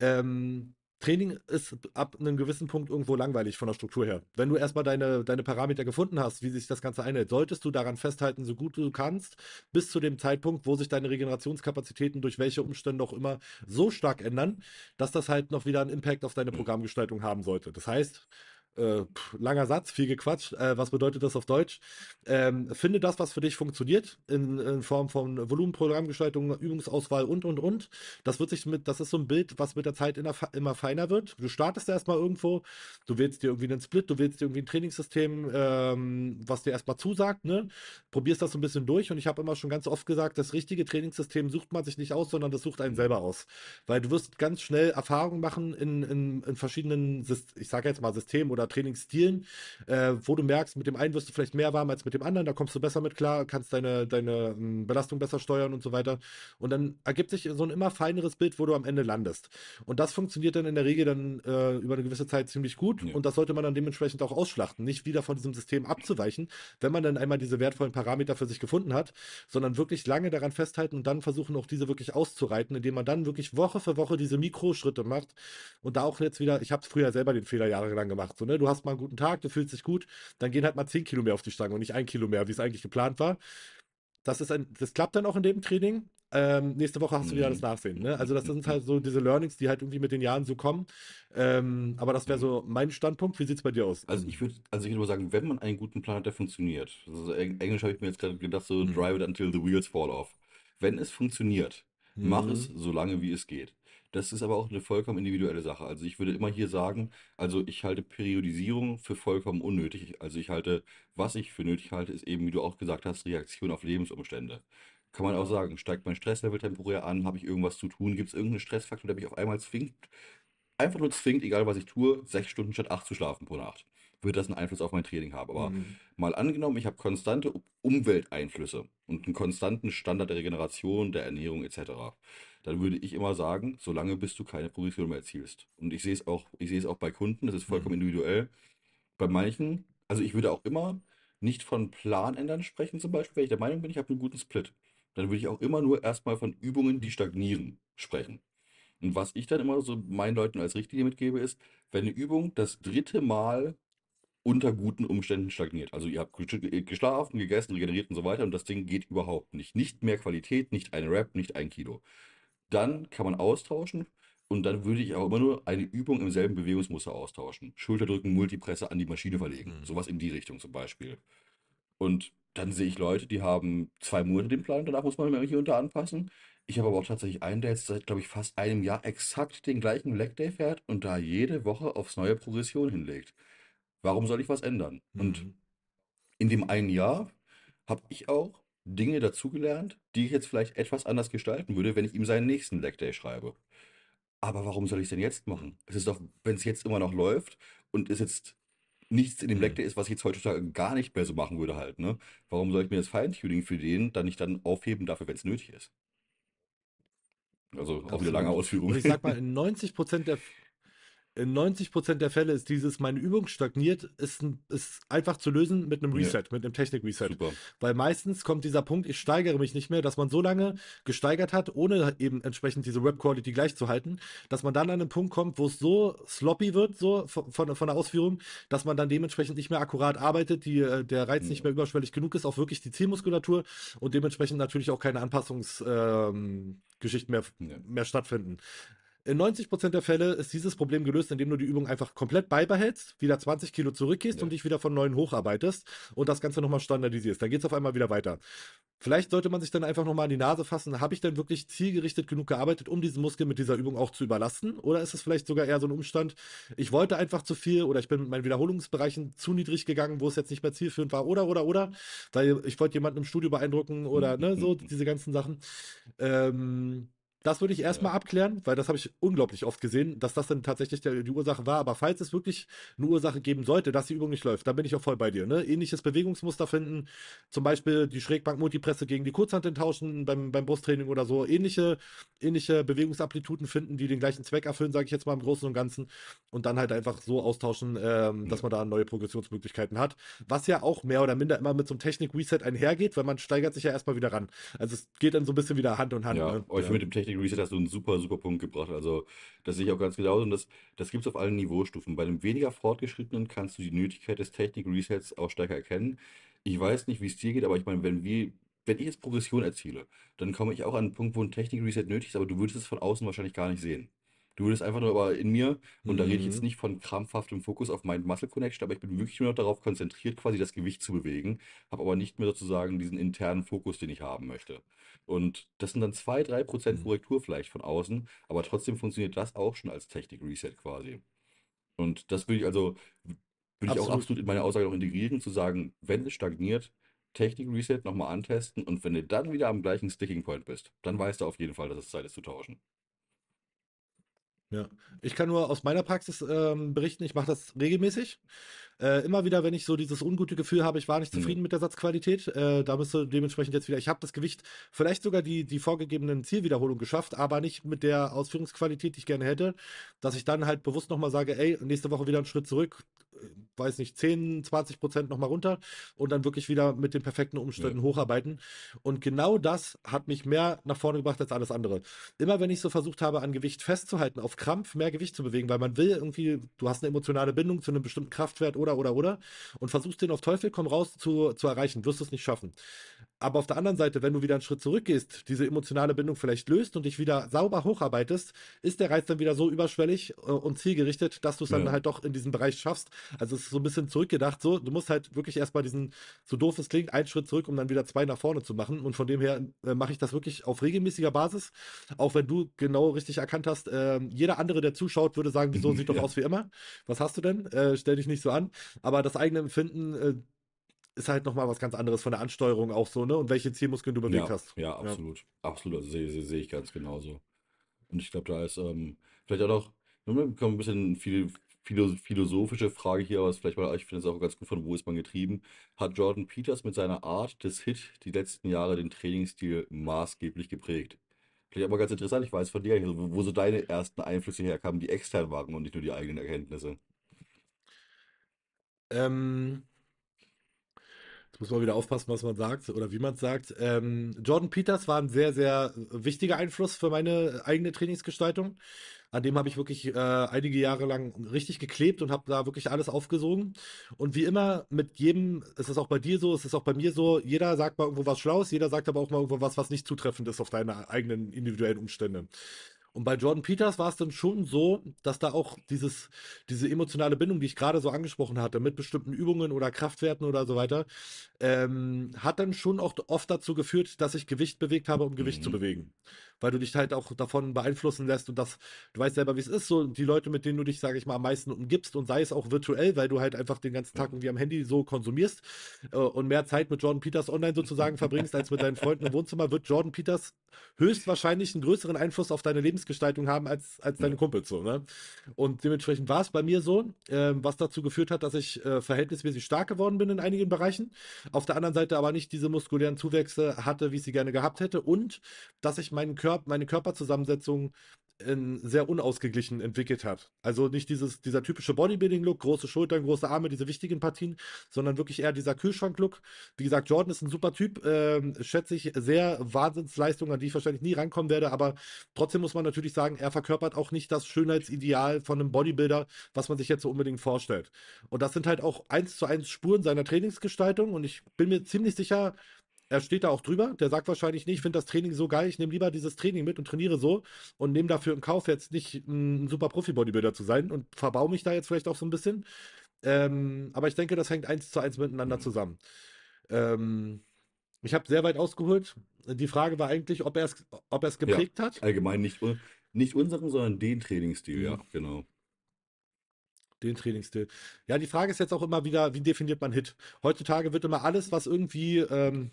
Ähm, Training ist ab einem gewissen Punkt irgendwo langweilig von der Struktur her. Wenn du erstmal deine, deine Parameter gefunden hast, wie sich das Ganze einhält, solltest du daran festhalten, so gut du kannst, bis zu dem Zeitpunkt, wo sich deine Regenerationskapazitäten durch welche Umstände auch immer so stark ändern, dass das halt noch wieder einen Impact auf deine Programmgestaltung haben sollte. Das heißt, äh, pff, langer Satz, viel gequatscht. Äh, was bedeutet das auf Deutsch? Ähm, finde das, was für dich funktioniert, in, in, Form von Volumenprogrammgestaltung, Übungsauswahl und und und. Das wird sich mit, das ist so ein Bild, was mit der Zeit der, immer feiner wird. Du startest erstmal irgendwo, du wählst dir irgendwie einen Split, du wählst dir irgendwie ein Trainingssystem, ähm, was dir erstmal zusagt, ne? Probierst das so ein bisschen durch und ich habe immer schon ganz oft gesagt, das richtige Trainingssystem sucht man sich nicht aus, sondern das sucht einen selber aus. Weil du wirst ganz schnell Erfahrungen machen in, in, in verschiedenen, ich sage jetzt mal System oder Trainingsstilen, äh, wo du merkst, mit dem einen wirst du vielleicht mehr warm als mit dem anderen, da kommst du besser mit klar, kannst deine, deine ähm, Belastung besser steuern und so weiter. Und dann ergibt sich so ein immer feineres Bild, wo du am Ende landest. Und das funktioniert dann in der Regel dann äh, über eine gewisse Zeit ziemlich gut ja. und das sollte man dann dementsprechend auch ausschlachten, nicht wieder von diesem System abzuweichen, wenn man dann einmal diese wertvollen Parameter für sich gefunden hat, sondern wirklich lange daran festhalten und dann versuchen auch diese wirklich auszureiten, indem man dann wirklich Woche für Woche diese Mikroschritte macht und da auch jetzt wieder, ich habe früher selber den Fehler jahrelang gemacht, so ne, Ne? Du hast mal einen guten Tag, du fühlst dich gut, dann gehen halt mal 10 Kilo mehr auf die Stange und nicht ein Kilo mehr, wie es eigentlich geplant war. Das, ist ein, das klappt dann auch in dem Training. Ähm, nächste Woche hast du wieder das mhm. Nachsehen. Ne? Also das sind halt mhm. so diese Learnings, die halt irgendwie mit den Jahren so kommen. Ähm, aber das wäre so mein Standpunkt. Wie sieht es bei dir aus? Also ich also würde also würd sagen, wenn man einen guten Plan hat, der funktioniert. Also Englisch habe ich mir jetzt gerade gedacht, so mhm. drive it until the wheels fall off. Wenn es funktioniert, mach es so lange, wie es geht. Das ist aber auch eine vollkommen individuelle Sache. Also ich würde immer hier sagen, also ich halte Periodisierung für vollkommen unnötig. Also ich halte, was ich für nötig halte, ist eben, wie du auch gesagt hast, Reaktion auf Lebensumstände. Kann man auch genau. sagen, steigt mein Stresslevel temporär an, habe ich irgendwas zu tun, gibt es irgendeinen Stressfaktor, der mich auf einmal zwingt, einfach nur zwingt, egal was ich tue, sechs Stunden statt acht zu schlafen pro Nacht. Wird das einen Einfluss auf mein Training haben. Aber mhm. mal angenommen, ich habe konstante Umwelteinflüsse und einen konstanten Standard der Regeneration, der Ernährung etc dann würde ich immer sagen, solange bis du keine Provision mehr erzielst. Und ich sehe es auch, ich sehe es auch bei Kunden, das ist vollkommen mhm. individuell. Bei manchen, also ich würde auch immer nicht von Planändern sprechen, zum Beispiel, wenn ich der Meinung bin, ich habe einen guten Split. Dann würde ich auch immer nur erstmal von Übungen, die stagnieren, sprechen. Und was ich dann immer so meinen Leuten als Richtige mitgebe, ist, wenn eine Übung das dritte Mal unter guten Umständen stagniert. Also ihr habt äh, geschlafen, gegessen, regeneriert und so weiter und das Ding geht überhaupt nicht. Nicht mehr Qualität, nicht ein Rap, nicht ein Kilo dann kann man austauschen und dann würde ich auch immer nur eine Übung im selben Bewegungsmuster austauschen. Schulterdrücken, Multipresse an die Maschine verlegen. Mhm. Sowas in die Richtung zum Beispiel. Und dann sehe ich Leute, die haben zwei Monate den Plan, danach muss man hier unter anpassen. Ich habe aber auch tatsächlich einen, der jetzt seit, glaube ich, fast einem Jahr exakt den gleichen Leg Day fährt und da jede Woche aufs neue Progression hinlegt. Warum soll ich was ändern? Mhm. Und in dem einen Jahr habe ich auch Dinge dazugelernt, die ich jetzt vielleicht etwas anders gestalten würde, wenn ich ihm seinen nächsten Leg Day schreibe. Aber warum soll ich es denn jetzt machen? Es ist doch, wenn es jetzt immer noch läuft und es jetzt nichts in dem Leg mhm. Day ist, was ich jetzt heutzutage gar nicht mehr so machen würde halt, ne? Warum soll ich mir das Feintuning für den dann nicht dann aufheben dafür, wenn es nötig ist? Also auch wieder lange Ausführung. Und ich sag mal, in 90 Prozent der, in 90% der Fälle ist dieses, meine Übung stagniert, ist, ist einfach zu lösen mit einem Reset, ja. mit einem Technik-Reset. Weil meistens kommt dieser Punkt, ich steigere mich nicht mehr, dass man so lange gesteigert hat, ohne eben entsprechend diese Rap-Quality gleichzuhalten, dass man dann an einen Punkt kommt, wo es so sloppy wird, so von, von der Ausführung, dass man dann dementsprechend nicht mehr akkurat arbeitet, die, äh, der Reiz ja. nicht mehr überschwellig genug ist, auch wirklich die Zielmuskulatur und dementsprechend natürlich auch keine Anpassungsgeschichten ähm, mehr, ja. mehr stattfinden. In 90% der Fälle ist dieses Problem gelöst, indem du die Übung einfach komplett beibehältst, wieder 20 Kilo zurückgehst ja. und dich wieder von neuem hocharbeitest und das Ganze nochmal standardisierst. Dann geht es auf einmal wieder weiter. Vielleicht sollte man sich dann einfach nochmal an die Nase fassen, habe ich denn wirklich zielgerichtet genug gearbeitet, um diesen Muskel mit dieser Übung auch zu überlasten? Oder ist es vielleicht sogar eher so ein Umstand, ich wollte einfach zu viel oder ich bin mit meinen Wiederholungsbereichen zu niedrig gegangen, wo es jetzt nicht mehr zielführend war oder, oder, oder, weil ich wollte jemanden im Studio beeindrucken oder ne, so diese ganzen Sachen. Ähm, das würde ich erstmal ja. abklären, weil das habe ich unglaublich oft gesehen, dass das dann tatsächlich der, die Ursache war. Aber falls es wirklich eine Ursache geben sollte, dass die Übung nicht läuft, dann bin ich auch voll bei dir. Ne? Ähnliches Bewegungsmuster finden, zum Beispiel die Schrägbank-Multipresse gegen die Kurzhand tauschen beim, beim Brusttraining oder so. Ähnliche, ähnliche Bewegungsamplituden finden, die den gleichen Zweck erfüllen, sage ich jetzt mal im Großen und Ganzen. Und dann halt einfach so austauschen, ähm, dass man da neue Progressionsmöglichkeiten hat. Was ja auch mehr oder minder immer mit so einem Technik-Reset einhergeht, weil man steigert sich ja erstmal wieder ran. Also es geht dann so ein bisschen wieder Hand in Hand. Ja, ne? euch ja. mit dem Technik Technik Reset hast du einen super, super Punkt gebracht. Also, das sehe ich auch ganz genau. Und das, das gibt es auf allen Niveaustufen. Bei einem weniger fortgeschrittenen kannst du die Nötigkeit des Technik Resets auch stärker erkennen. Ich weiß nicht, wie es dir geht, aber ich meine, wenn wir, wenn ich jetzt Progression erziele, dann komme ich auch an einen Punkt, wo ein Technik Reset nötig ist, aber du würdest es von außen wahrscheinlich gar nicht sehen. Du das einfach nur aber in mir. Und mhm. da rede ich jetzt mhm. nicht von krampfhaftem Fokus auf meinen Muscle Connection, aber ich bin wirklich nur noch darauf konzentriert, quasi das Gewicht zu bewegen, habe aber nicht mehr sozusagen diesen internen Fokus, den ich haben möchte. Und das sind dann 2, 3 Prozent mhm. Korrektur vielleicht von außen, aber trotzdem funktioniert das auch schon als Technik-Reset quasi. Und das würde ich also, würde ich auch absolut in meine Aussage noch integrieren, zu sagen, wenn es stagniert, Technik-Reset nochmal antesten und wenn du dann wieder am gleichen Sticking Point bist, dann weißt du auf jeden Fall, dass es Zeit ist zu tauschen. Ja, ich kann nur aus meiner Praxis ähm, berichten, ich mache das regelmäßig. Äh, immer wieder, wenn ich so dieses ungute Gefühl habe, ich war nicht zufrieden mhm. mit der Satzqualität, äh, da müsste dementsprechend jetzt wieder, ich habe das Gewicht, vielleicht sogar die, die vorgegebenen Zielwiederholungen geschafft, aber nicht mit der Ausführungsqualität, die ich gerne hätte, dass ich dann halt bewusst nochmal sage, ey, nächste Woche wieder einen Schritt zurück, weiß nicht, 10, 20 Prozent nochmal runter und dann wirklich wieder mit den perfekten Umständen ja. hocharbeiten. Und genau das hat mich mehr nach vorne gebracht als alles andere. Immer wenn ich so versucht habe, an Gewicht festzuhalten, auf Krampf mehr Gewicht zu bewegen, weil man will irgendwie, du hast eine emotionale Bindung zu einem bestimmten Kraftwert oder, oder, oder und versuchst den auf Teufel komm raus zu, zu erreichen, wirst du es nicht schaffen. Aber auf der anderen Seite, wenn du wieder einen Schritt zurückgehst, diese emotionale Bindung vielleicht löst und dich wieder sauber hocharbeitest, ist der Reiz dann wieder so überschwellig äh, und zielgerichtet, dass du es dann ja. halt doch in diesem Bereich schaffst, also es ist so ein bisschen zurückgedacht. So, du musst halt wirklich erstmal diesen, so doof es klingt, einen Schritt zurück, um dann wieder zwei nach vorne zu machen. Und von dem her äh, mache ich das wirklich auf regelmäßiger Basis. Auch wenn du genau richtig erkannt hast, äh, jeder andere, der zuschaut, würde sagen, wieso mhm, sieht doch aus wie immer. Was hast du denn? Äh, stell dich nicht so an. Aber das eigene Empfinden äh, ist halt nochmal was ganz anderes von der Ansteuerung auch so, ne? Und welche Zielmuskeln du bewegt ja, hast. Ja, absolut. Ja. Absolut. Also sehe seh, seh ich ganz genauso. Und ich glaube, da ist ähm, vielleicht auch noch, wir bekommen ein bisschen viel philosophische Frage hier, aber vielleicht mal, ich finde es auch ganz gut, von wo ist man getrieben. Hat Jordan Peters mit seiner Art des Hit die letzten Jahre den Trainingsstil maßgeblich geprägt? Vielleicht aber ganz interessant, ich weiß von dir, also wo so deine ersten Einflüsse herkamen, die extern waren und nicht nur die eigenen Erkenntnisse. Ähm, muss man wieder aufpassen, was man sagt oder wie man es sagt. Ähm, Jordan Peters war ein sehr, sehr wichtiger Einfluss für meine eigene Trainingsgestaltung. An dem habe ich wirklich äh, einige Jahre lang richtig geklebt und habe da wirklich alles aufgesogen. Und wie immer, mit jedem, es ist auch bei dir so, es ist auch bei mir so, jeder sagt mal irgendwo was Schlaues, jeder sagt aber auch mal irgendwo was, was nicht zutreffend ist auf deine eigenen individuellen Umstände. Und bei Jordan Peters war es dann schon so, dass da auch dieses, diese emotionale Bindung, die ich gerade so angesprochen hatte, mit bestimmten Übungen oder Kraftwerten oder so weiter, ähm, hat dann schon auch oft dazu geführt, dass ich Gewicht bewegt habe, um Gewicht mhm. zu bewegen weil du dich halt auch davon beeinflussen lässt und das, du weißt selber, wie es ist, so die Leute, mit denen du dich, sage ich mal, am meisten umgibst und sei es auch virtuell, weil du halt einfach den ganzen Tag irgendwie am Handy so konsumierst äh, und mehr Zeit mit Jordan Peters online sozusagen verbringst als mit deinen Freunden im Wohnzimmer, wird Jordan Peters höchstwahrscheinlich einen größeren Einfluss auf deine Lebensgestaltung haben als, als deine Kumpels so, ne? Und dementsprechend war es bei mir so, äh, was dazu geführt hat, dass ich äh, verhältnismäßig stark geworden bin in einigen Bereichen, auf der anderen Seite aber nicht diese muskulären Zuwächse hatte, wie ich sie gerne gehabt hätte und dass ich meinen Körper Körper, meine Körperzusammensetzung ähm, sehr unausgeglichen entwickelt hat. Also nicht dieses, dieser typische Bodybuilding-Look, große Schultern, große Arme, diese wichtigen Partien, sondern wirklich eher dieser Kühlschrank-Look. Wie gesagt, Jordan ist ein super Typ, äh, schätze ich sehr Wahnsinnsleistung, an die ich wahrscheinlich nie rankommen werde, aber trotzdem muss man natürlich sagen, er verkörpert auch nicht das Schönheitsideal von einem Bodybuilder, was man sich jetzt so unbedingt vorstellt. Und das sind halt auch eins zu eins Spuren seiner Trainingsgestaltung und ich bin mir ziemlich sicher, er steht da auch drüber, der sagt wahrscheinlich nicht, ich finde das Training so geil, ich nehme lieber dieses Training mit und trainiere so und nehme dafür in Kauf, jetzt nicht ein super Profi-Bodybuilder zu sein und verbaue mich da jetzt vielleicht auch so ein bisschen. Ähm, aber ich denke, das hängt eins zu eins miteinander mhm. zusammen. Ähm, ich habe sehr weit ausgeholt. Die Frage war eigentlich, ob er es ob geprägt ja, hat. Allgemein nicht, nicht unseren, sondern den Trainingsstil, ja, ja mhm. genau den Trainingsstil. Ja, die Frage ist jetzt auch immer wieder, wie definiert man Hit? Heutzutage wird immer alles, was irgendwie ähm,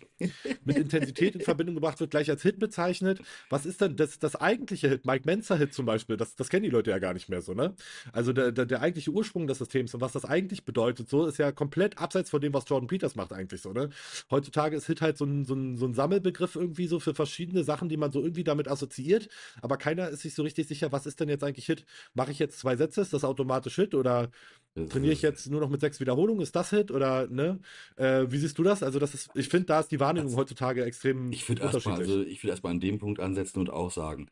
mit Intensität in Verbindung gebracht wird, gleich als Hit bezeichnet. Was ist denn das, das eigentliche Hit? Mike Menzer-Hit zum Beispiel, das, das kennen die Leute ja gar nicht mehr so, ne? Also der, der, der eigentliche Ursprung des Systems und was das eigentlich bedeutet, so ist ja komplett abseits von dem, was Jordan Peters macht eigentlich so, ne? Heutzutage ist Hit halt so ein, so ein, so ein Sammelbegriff irgendwie so für verschiedene Sachen, die man so irgendwie damit assoziiert, aber keiner ist sich so richtig sicher, was ist denn jetzt eigentlich Hit? Mache ich jetzt zwei Sätze, ist das automatisch Hit oder äh, trainiere ich jetzt nur noch mit sechs Wiederholungen? Ist das Hit oder ne? Äh, wie siehst du das? Also das ist, ich finde, da ist die Wahrnehmung also, heutzutage extrem ich unterschiedlich. Erst mal, also ich will erstmal an dem Punkt ansetzen und auch sagen,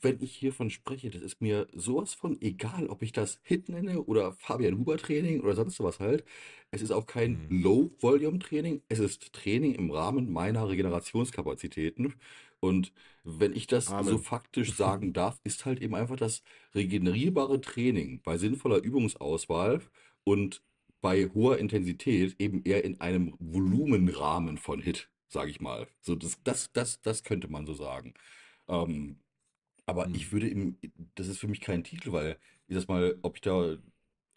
wenn ich hiervon spreche, das ist mir sowas von egal, ob ich das Hit nenne oder Fabian Huber Training oder sonst sowas halt. Es ist auch kein mhm. Low-Volume Training, es ist Training im Rahmen meiner Regenerationskapazitäten und wenn ich das Amen. so faktisch sagen darf, ist halt eben einfach das regenerierbare Training bei sinnvoller Übungsauswahl und bei hoher Intensität eben eher in einem Volumenrahmen von Hit, sage ich mal. So das, das, das, das könnte man so sagen. Ähm, aber mhm. ich hm. würde im, das ist für mich kein Titel, weil ich das mal, ob ich da,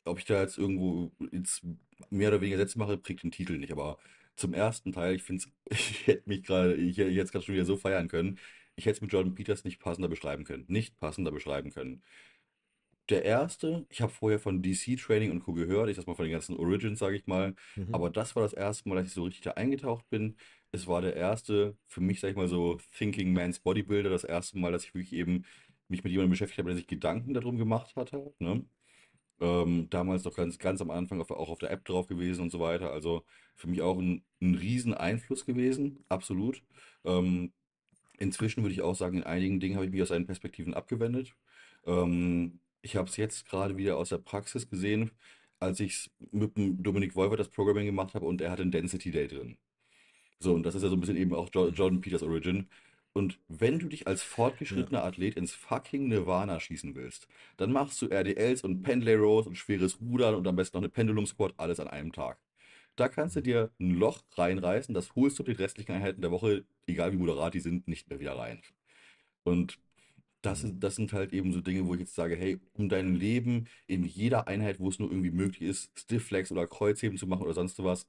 ob ich da jetzt irgendwo jetzt mehr oder weniger Sätze mache, prägt den Titel nicht. Aber zum ersten Teil, ich finde ich hätte mich gerade, ich, ich hätte es gerade schon wieder so feiern können. Ich hätte es mit Jordan Peters nicht passender beschreiben können. Nicht passender beschreiben können. Der erste, ich habe vorher von DC Training und Co. gehört, ich sag mal von den ganzen Origins, sage ich mal. Mhm. Aber das war das erste Mal, dass ich so richtig da eingetaucht bin. Es war der erste, für mich, sage ich mal so, Thinking Man's Bodybuilder, das erste Mal, dass ich wirklich eben mich mit jemandem beschäftigt habe, der sich Gedanken darum gemacht hat. Halt, ne? Ähm, damals noch ganz, ganz am Anfang auf, auch auf der App drauf gewesen und so weiter. Also für mich auch ein, ein riesen Einfluss gewesen, absolut. Ähm, Inzwischen würde ich auch sagen, in einigen Dingen habe ich mich aus seinen Perspektiven abgewendet. Ähm, ich habe es jetzt gerade wieder aus der Praxis gesehen, als ich mit dem Dominik Wolver das Programming gemacht habe und er hatte ein Density Day drin. So, und das ist ja so ein bisschen eben auch Jordan Peters Origin. Und wenn du dich als fortgeschrittener ja. Athlet ins fucking Nirvana schießen willst, dann machst du RDLs und Pendlay Rows und schweres Rudern und am besten noch eine Pendulum Squad alles an einem Tag. Da kannst du dir ein Loch reinreißen, das holst du die restlichen Einheiten der Woche, egal wie moderat die sind, nicht mehr wieder rein. Und das, ist, mhm. das sind halt eben so Dinge, wo ich jetzt sage, hey, um dein Leben in jeder Einheit, wo es nur irgendwie möglich ist, Stifflex oder Kreuzheben zu machen oder sonst was,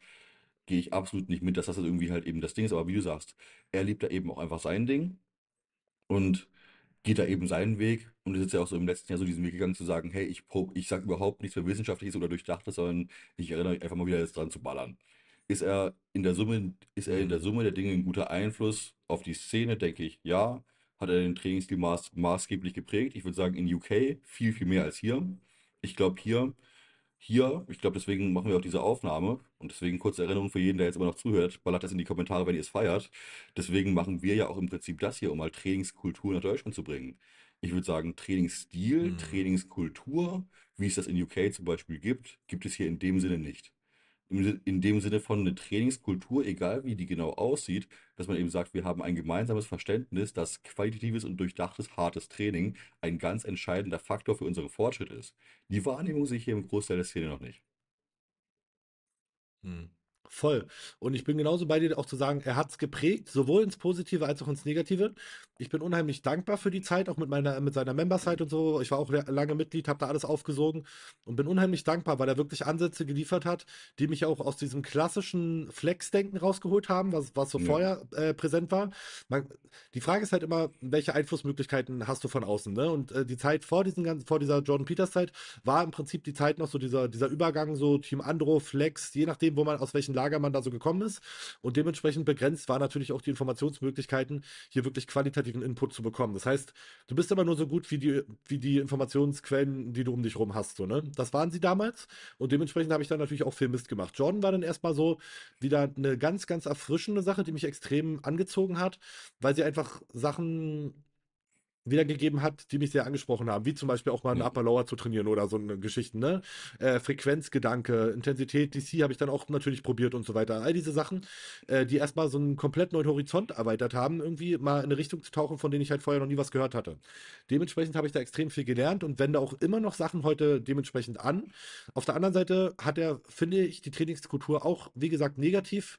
gehe ich absolut nicht mit, dass das halt irgendwie halt eben das Ding ist. Aber wie du sagst, er liebt da eben auch einfach sein Ding. Und geht er eben seinen Weg und ist jetzt ja auch so im letzten Jahr so diesen Weg gegangen zu sagen, hey, ich, ich sage überhaupt nichts mehr Wissenschaftliches oder Durchdachtes, sondern ich erinnere mich einfach mal wieder jetzt dran zu ballern. Ist er in der Summe, ist er in der Summe der Dinge ein guter Einfluss auf die Szene, denke ich, ja. Hat er den Trainingsstil maß, maßgeblich geprägt? Ich würde sagen, in UK viel, viel mehr als hier. Ich glaube, hier hier, ich glaube, deswegen machen wir auch diese Aufnahme und deswegen kurze Erinnerung für jeden, der jetzt immer noch zuhört, ballert das in die Kommentare, wenn ihr es feiert. Deswegen machen wir ja auch im Prinzip das hier, um mal Trainingskultur nach Deutschland zu bringen. Ich würde sagen, Trainingsstil, mhm. Trainingskultur, wie es das in UK zum Beispiel gibt, gibt es hier in dem Sinne nicht in dem Sinne von eine Trainingskultur, egal wie die genau aussieht, dass man eben sagt, wir haben ein gemeinsames Verständnis, dass qualitatives und durchdachtes, hartes Training ein ganz entscheidender Faktor für unseren Fortschritt ist. Die Wahrnehmung sehe ich hier im Großteil der Szene noch nicht. Hm. Voll. Und ich bin genauso bei dir auch zu sagen, er hat es geprägt, sowohl ins Positive als auch ins Negative. Ich bin unheimlich dankbar für die Zeit, auch mit meiner, mit seiner Membersite und so. Ich war auch lange Mitglied, habe da alles aufgesogen und bin unheimlich dankbar, weil er wirklich Ansätze geliefert hat, die mich auch aus diesem klassischen Flex-Denken rausgeholt haben, was, was so ja. vorher äh, präsent war. Man, die Frage ist halt immer, welche Einflussmöglichkeiten hast du von außen, ne? Und äh, die Zeit vor diesen ganzen, vor dieser Jordan Peters Zeit war im Prinzip die Zeit noch so dieser, dieser Übergang, so Team Andro, Flex, je nachdem, wo man aus welchen Lagermann da so gekommen ist. Und dementsprechend begrenzt waren natürlich auch die Informationsmöglichkeiten, hier wirklich qualitativen Input zu bekommen. Das heißt, du bist aber nur so gut wie die, wie die Informationsquellen, die du um dich rum hast. So, ne? Das waren sie damals. Und dementsprechend habe ich dann natürlich auch viel Mist gemacht. Jordan war dann erstmal so wieder eine ganz, ganz erfrischende Sache, die mich extrem angezogen hat, weil sie einfach Sachen wiedergegeben hat, die mich sehr angesprochen haben, wie zum Beispiel auch mal einen Upper Lower zu trainieren oder so eine Geschichte, ne? Äh, Frequenzgedanke, Intensität, DC habe ich dann auch natürlich probiert und so weiter. All diese Sachen, äh, die erstmal so einen komplett neuen Horizont erweitert haben, irgendwie mal in eine Richtung zu tauchen, von denen ich halt vorher noch nie was gehört hatte. Dementsprechend habe ich da extrem viel gelernt und wende auch immer noch Sachen heute dementsprechend an. Auf der anderen Seite hat er, finde ich, die Trainingskultur auch, wie gesagt, negativ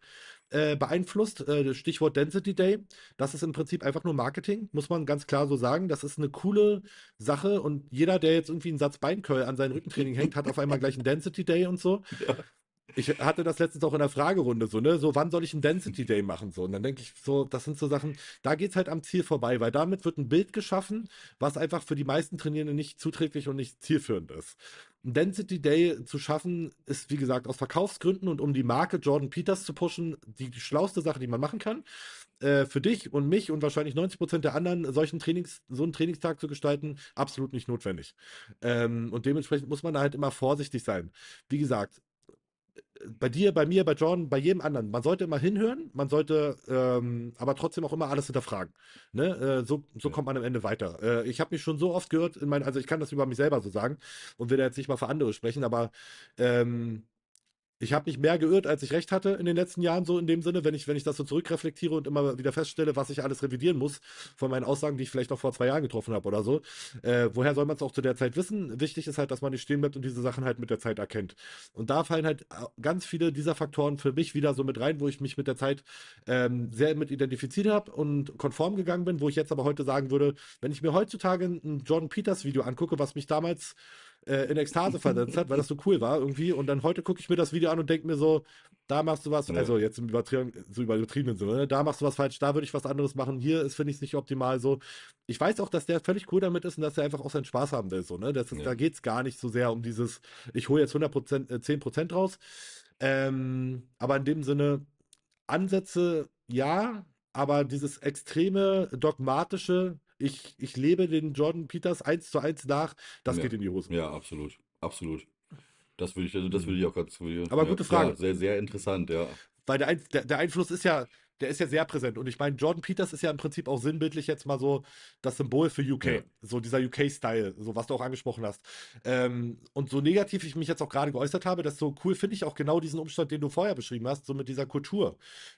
äh, beeinflusst. Äh, Stichwort Density Day. Das ist im Prinzip einfach nur Marketing, muss man ganz klar so sagen. Das ist eine coole Sache und jeder, der jetzt irgendwie einen Satz Beinkörl an seinen Rückentraining hängt, hat auf einmal gleich einen Density Day und so. Ja ich hatte das letztens auch in der Fragerunde so, ne, so wann soll ich einen Density Day machen so und dann denke ich so, das sind so Sachen, da geht es halt am Ziel vorbei, weil damit wird ein Bild geschaffen, was einfach für die meisten Trainierenden nicht zuträglich und nicht zielführend ist. Ein Density Day zu schaffen ist wie gesagt aus Verkaufsgründen und um die Marke Jordan Peters zu pushen, die, die schlauste Sache, die man machen kann. Äh, für dich und mich und wahrscheinlich 90 Prozent der anderen solchen Trainings, so einen Trainingstag zu gestalten, absolut nicht notwendig. Ähm, und dementsprechend muss man da halt immer vorsichtig sein. Wie gesagt, bei dir, bei mir, bei John, bei jedem anderen. Man sollte immer hinhören, man sollte ähm, aber trotzdem auch immer alles hinterfragen. Ne? Äh, so so ja. kommt man am Ende weiter. Äh, ich habe mich schon so oft gehört, mein, also ich kann das über mich selber so sagen und will jetzt nicht mal für andere sprechen, aber ähm, ich habe mich mehr geirrt, als ich recht hatte in den letzten Jahren, so in dem Sinne, wenn ich, wenn ich das so zurückreflektiere und immer wieder feststelle, was ich alles revidieren muss von meinen Aussagen, die ich vielleicht noch vor zwei Jahren getroffen habe oder so. Äh, woher soll man es auch zu der Zeit wissen? Wichtig ist halt, dass man nicht stehen bleibt und diese Sachen halt mit der Zeit erkennt. Und da fallen halt äh, ganz viele dieser Faktoren für mich wieder so mit rein, wo ich mich mit der Zeit ähm, sehr mit identifiziert habe und konform gegangen bin, wo ich jetzt aber heute sagen würde, wenn ich mir heutzutage ein Jordan Peters Video angucke, was mich damals äh, in Ekstase versetzt hat, weil das so cool war irgendwie. Und dann heute gucke ich mir das Video an und denke mir so, da machst du was, also jetzt im übertrieben, so übertriebenen Sinne, ne, da machst du was falsch, da würde ich was anderes machen, hier ist, finde ich es nicht optimal so. Ich weiß auch, dass der völlig cool damit ist und dass er einfach auch seinen Spaß haben will, so, ne? Das ist, ja. Da geht's gar nicht so sehr um dieses, ich hole jetzt 100%, äh, 10% raus. Ähm, aber in dem Sinne, Ansätze, ja, aber dieses extreme, dogmatische, ich, ich lebe den Jordan Peters eins zu eins nach. Das ja. geht in die Hose. Ja, absolut. Absolut. Das würde ich, also das würde mhm. ich auch ganz. Aber ja, gute Frage. Ja, sehr, sehr interessant, ja. Weil der, der, der Einfluss ist ja, der ist ja sehr präsent. Und ich meine, Jordan Peters ist ja im Prinzip auch sinnbildlich jetzt mal so das Symbol für UK. Ja. So dieser UK-Style, so was du auch angesprochen hast. Ähm, und so negativ ich mich jetzt auch gerade geäußert habe, das so cool finde ich auch genau diesen Umstand, den du vorher beschrieben hast, so mit dieser Kultur,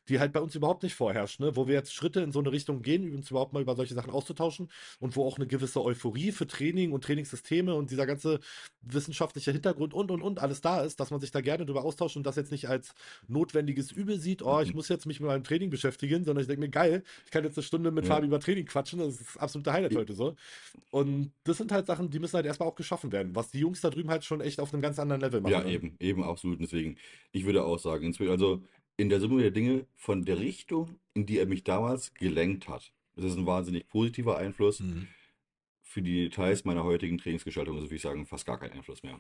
die halt bei uns überhaupt nicht vorherrscht, ne? wo wir jetzt Schritte in so eine Richtung gehen, uns überhaupt mal über solche Sachen auszutauschen und wo auch eine gewisse Euphorie für Training und Trainingssysteme und dieser ganze wissenschaftliche Hintergrund und und und alles da ist, dass man sich da gerne drüber austauscht und das jetzt nicht als notwendiges Übel sieht, oh, ich mhm. muss jetzt mich mit meinem Training Training beschäftigen, sondern ich denke mir, geil, ich kann jetzt eine Stunde mit ja. Fabi über Training quatschen, das ist das absolute Highlight heute so. Und das sind halt Sachen, die müssen halt erstmal auch geschaffen werden, was die Jungs da drüben halt schon echt auf einem ganz anderen Level machen. Ja, ne? eben, eben, absolut. Deswegen, ich würde auch sagen, also in der Summe der Dinge, von der Richtung, in die er mich damals gelenkt hat, das ist ein wahnsinnig positiver Einfluss. Mhm. Für die Details meiner heutigen Trainingsgestaltung, so also wie ich sagen, fast gar keinen Einfluss mehr.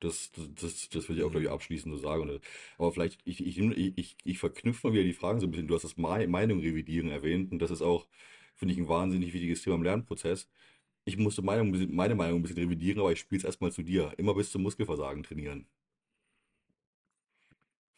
Das, das, das will ich auch, glaube ich, abschließend so sagen. Aber vielleicht, ich, ich, ich, ich verknüpfe mal wieder die Fragen so ein bisschen. Du hast das Meinung revidieren erwähnt und das ist auch, finde ich, ein wahnsinnig wichtiges Thema im Lernprozess. Ich musste meine, meine Meinung ein bisschen revidieren, aber ich spiele es erstmal zu dir. Immer bis zum Muskelversagen trainieren.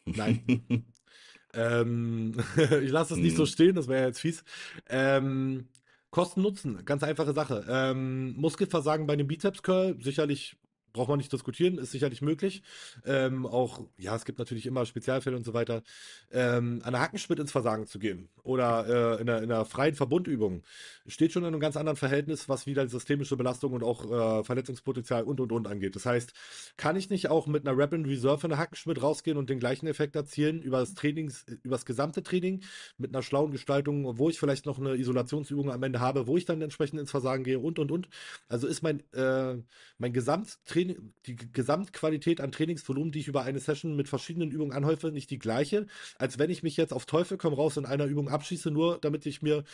Nein. ähm, ich lasse das nicht so hm. stehen, das wäre jetzt fies. Ähm, Kosten-Nutzen, ganz einfache Sache. Ähm, Muskelversagen bei einem Bizeps-Curl, sicherlich braucht man nicht diskutieren, ist sicherlich möglich. Ähm, auch, ja, es gibt natürlich immer Spezialfälle und so weiter. Ähm, an der Hackenschmidt ins Versagen zu gehen oder äh, in, einer, in, einer, freien Verbundübung steht schon in einem ganz anderen Verhältnis, was wieder systemische Belastung und auch äh, Verletzungspotenzial und und und angeht. Das heißt, kann ich nicht auch mit einer Rap and Reserve in der Hackenschmidt rausgehen und den gleichen Effekt erzielen über das Trainings, über das gesamte Training mit einer schlauen Gestaltung, wo ich vielleicht noch eine Isolationsübung am Ende habe, wo ich dann entsprechend ins Versagen gehe und und und. Also ist mein, äh, mein Gesamttraining Training, die Gesamtqualität an Trainingsvolumen, die ich über eine Session mit verschiedenen Übungen anhäufe, nicht die gleiche, als wenn ich mich jetzt auf Teufel komm raus in einer Übung abschieße, nur damit ich mir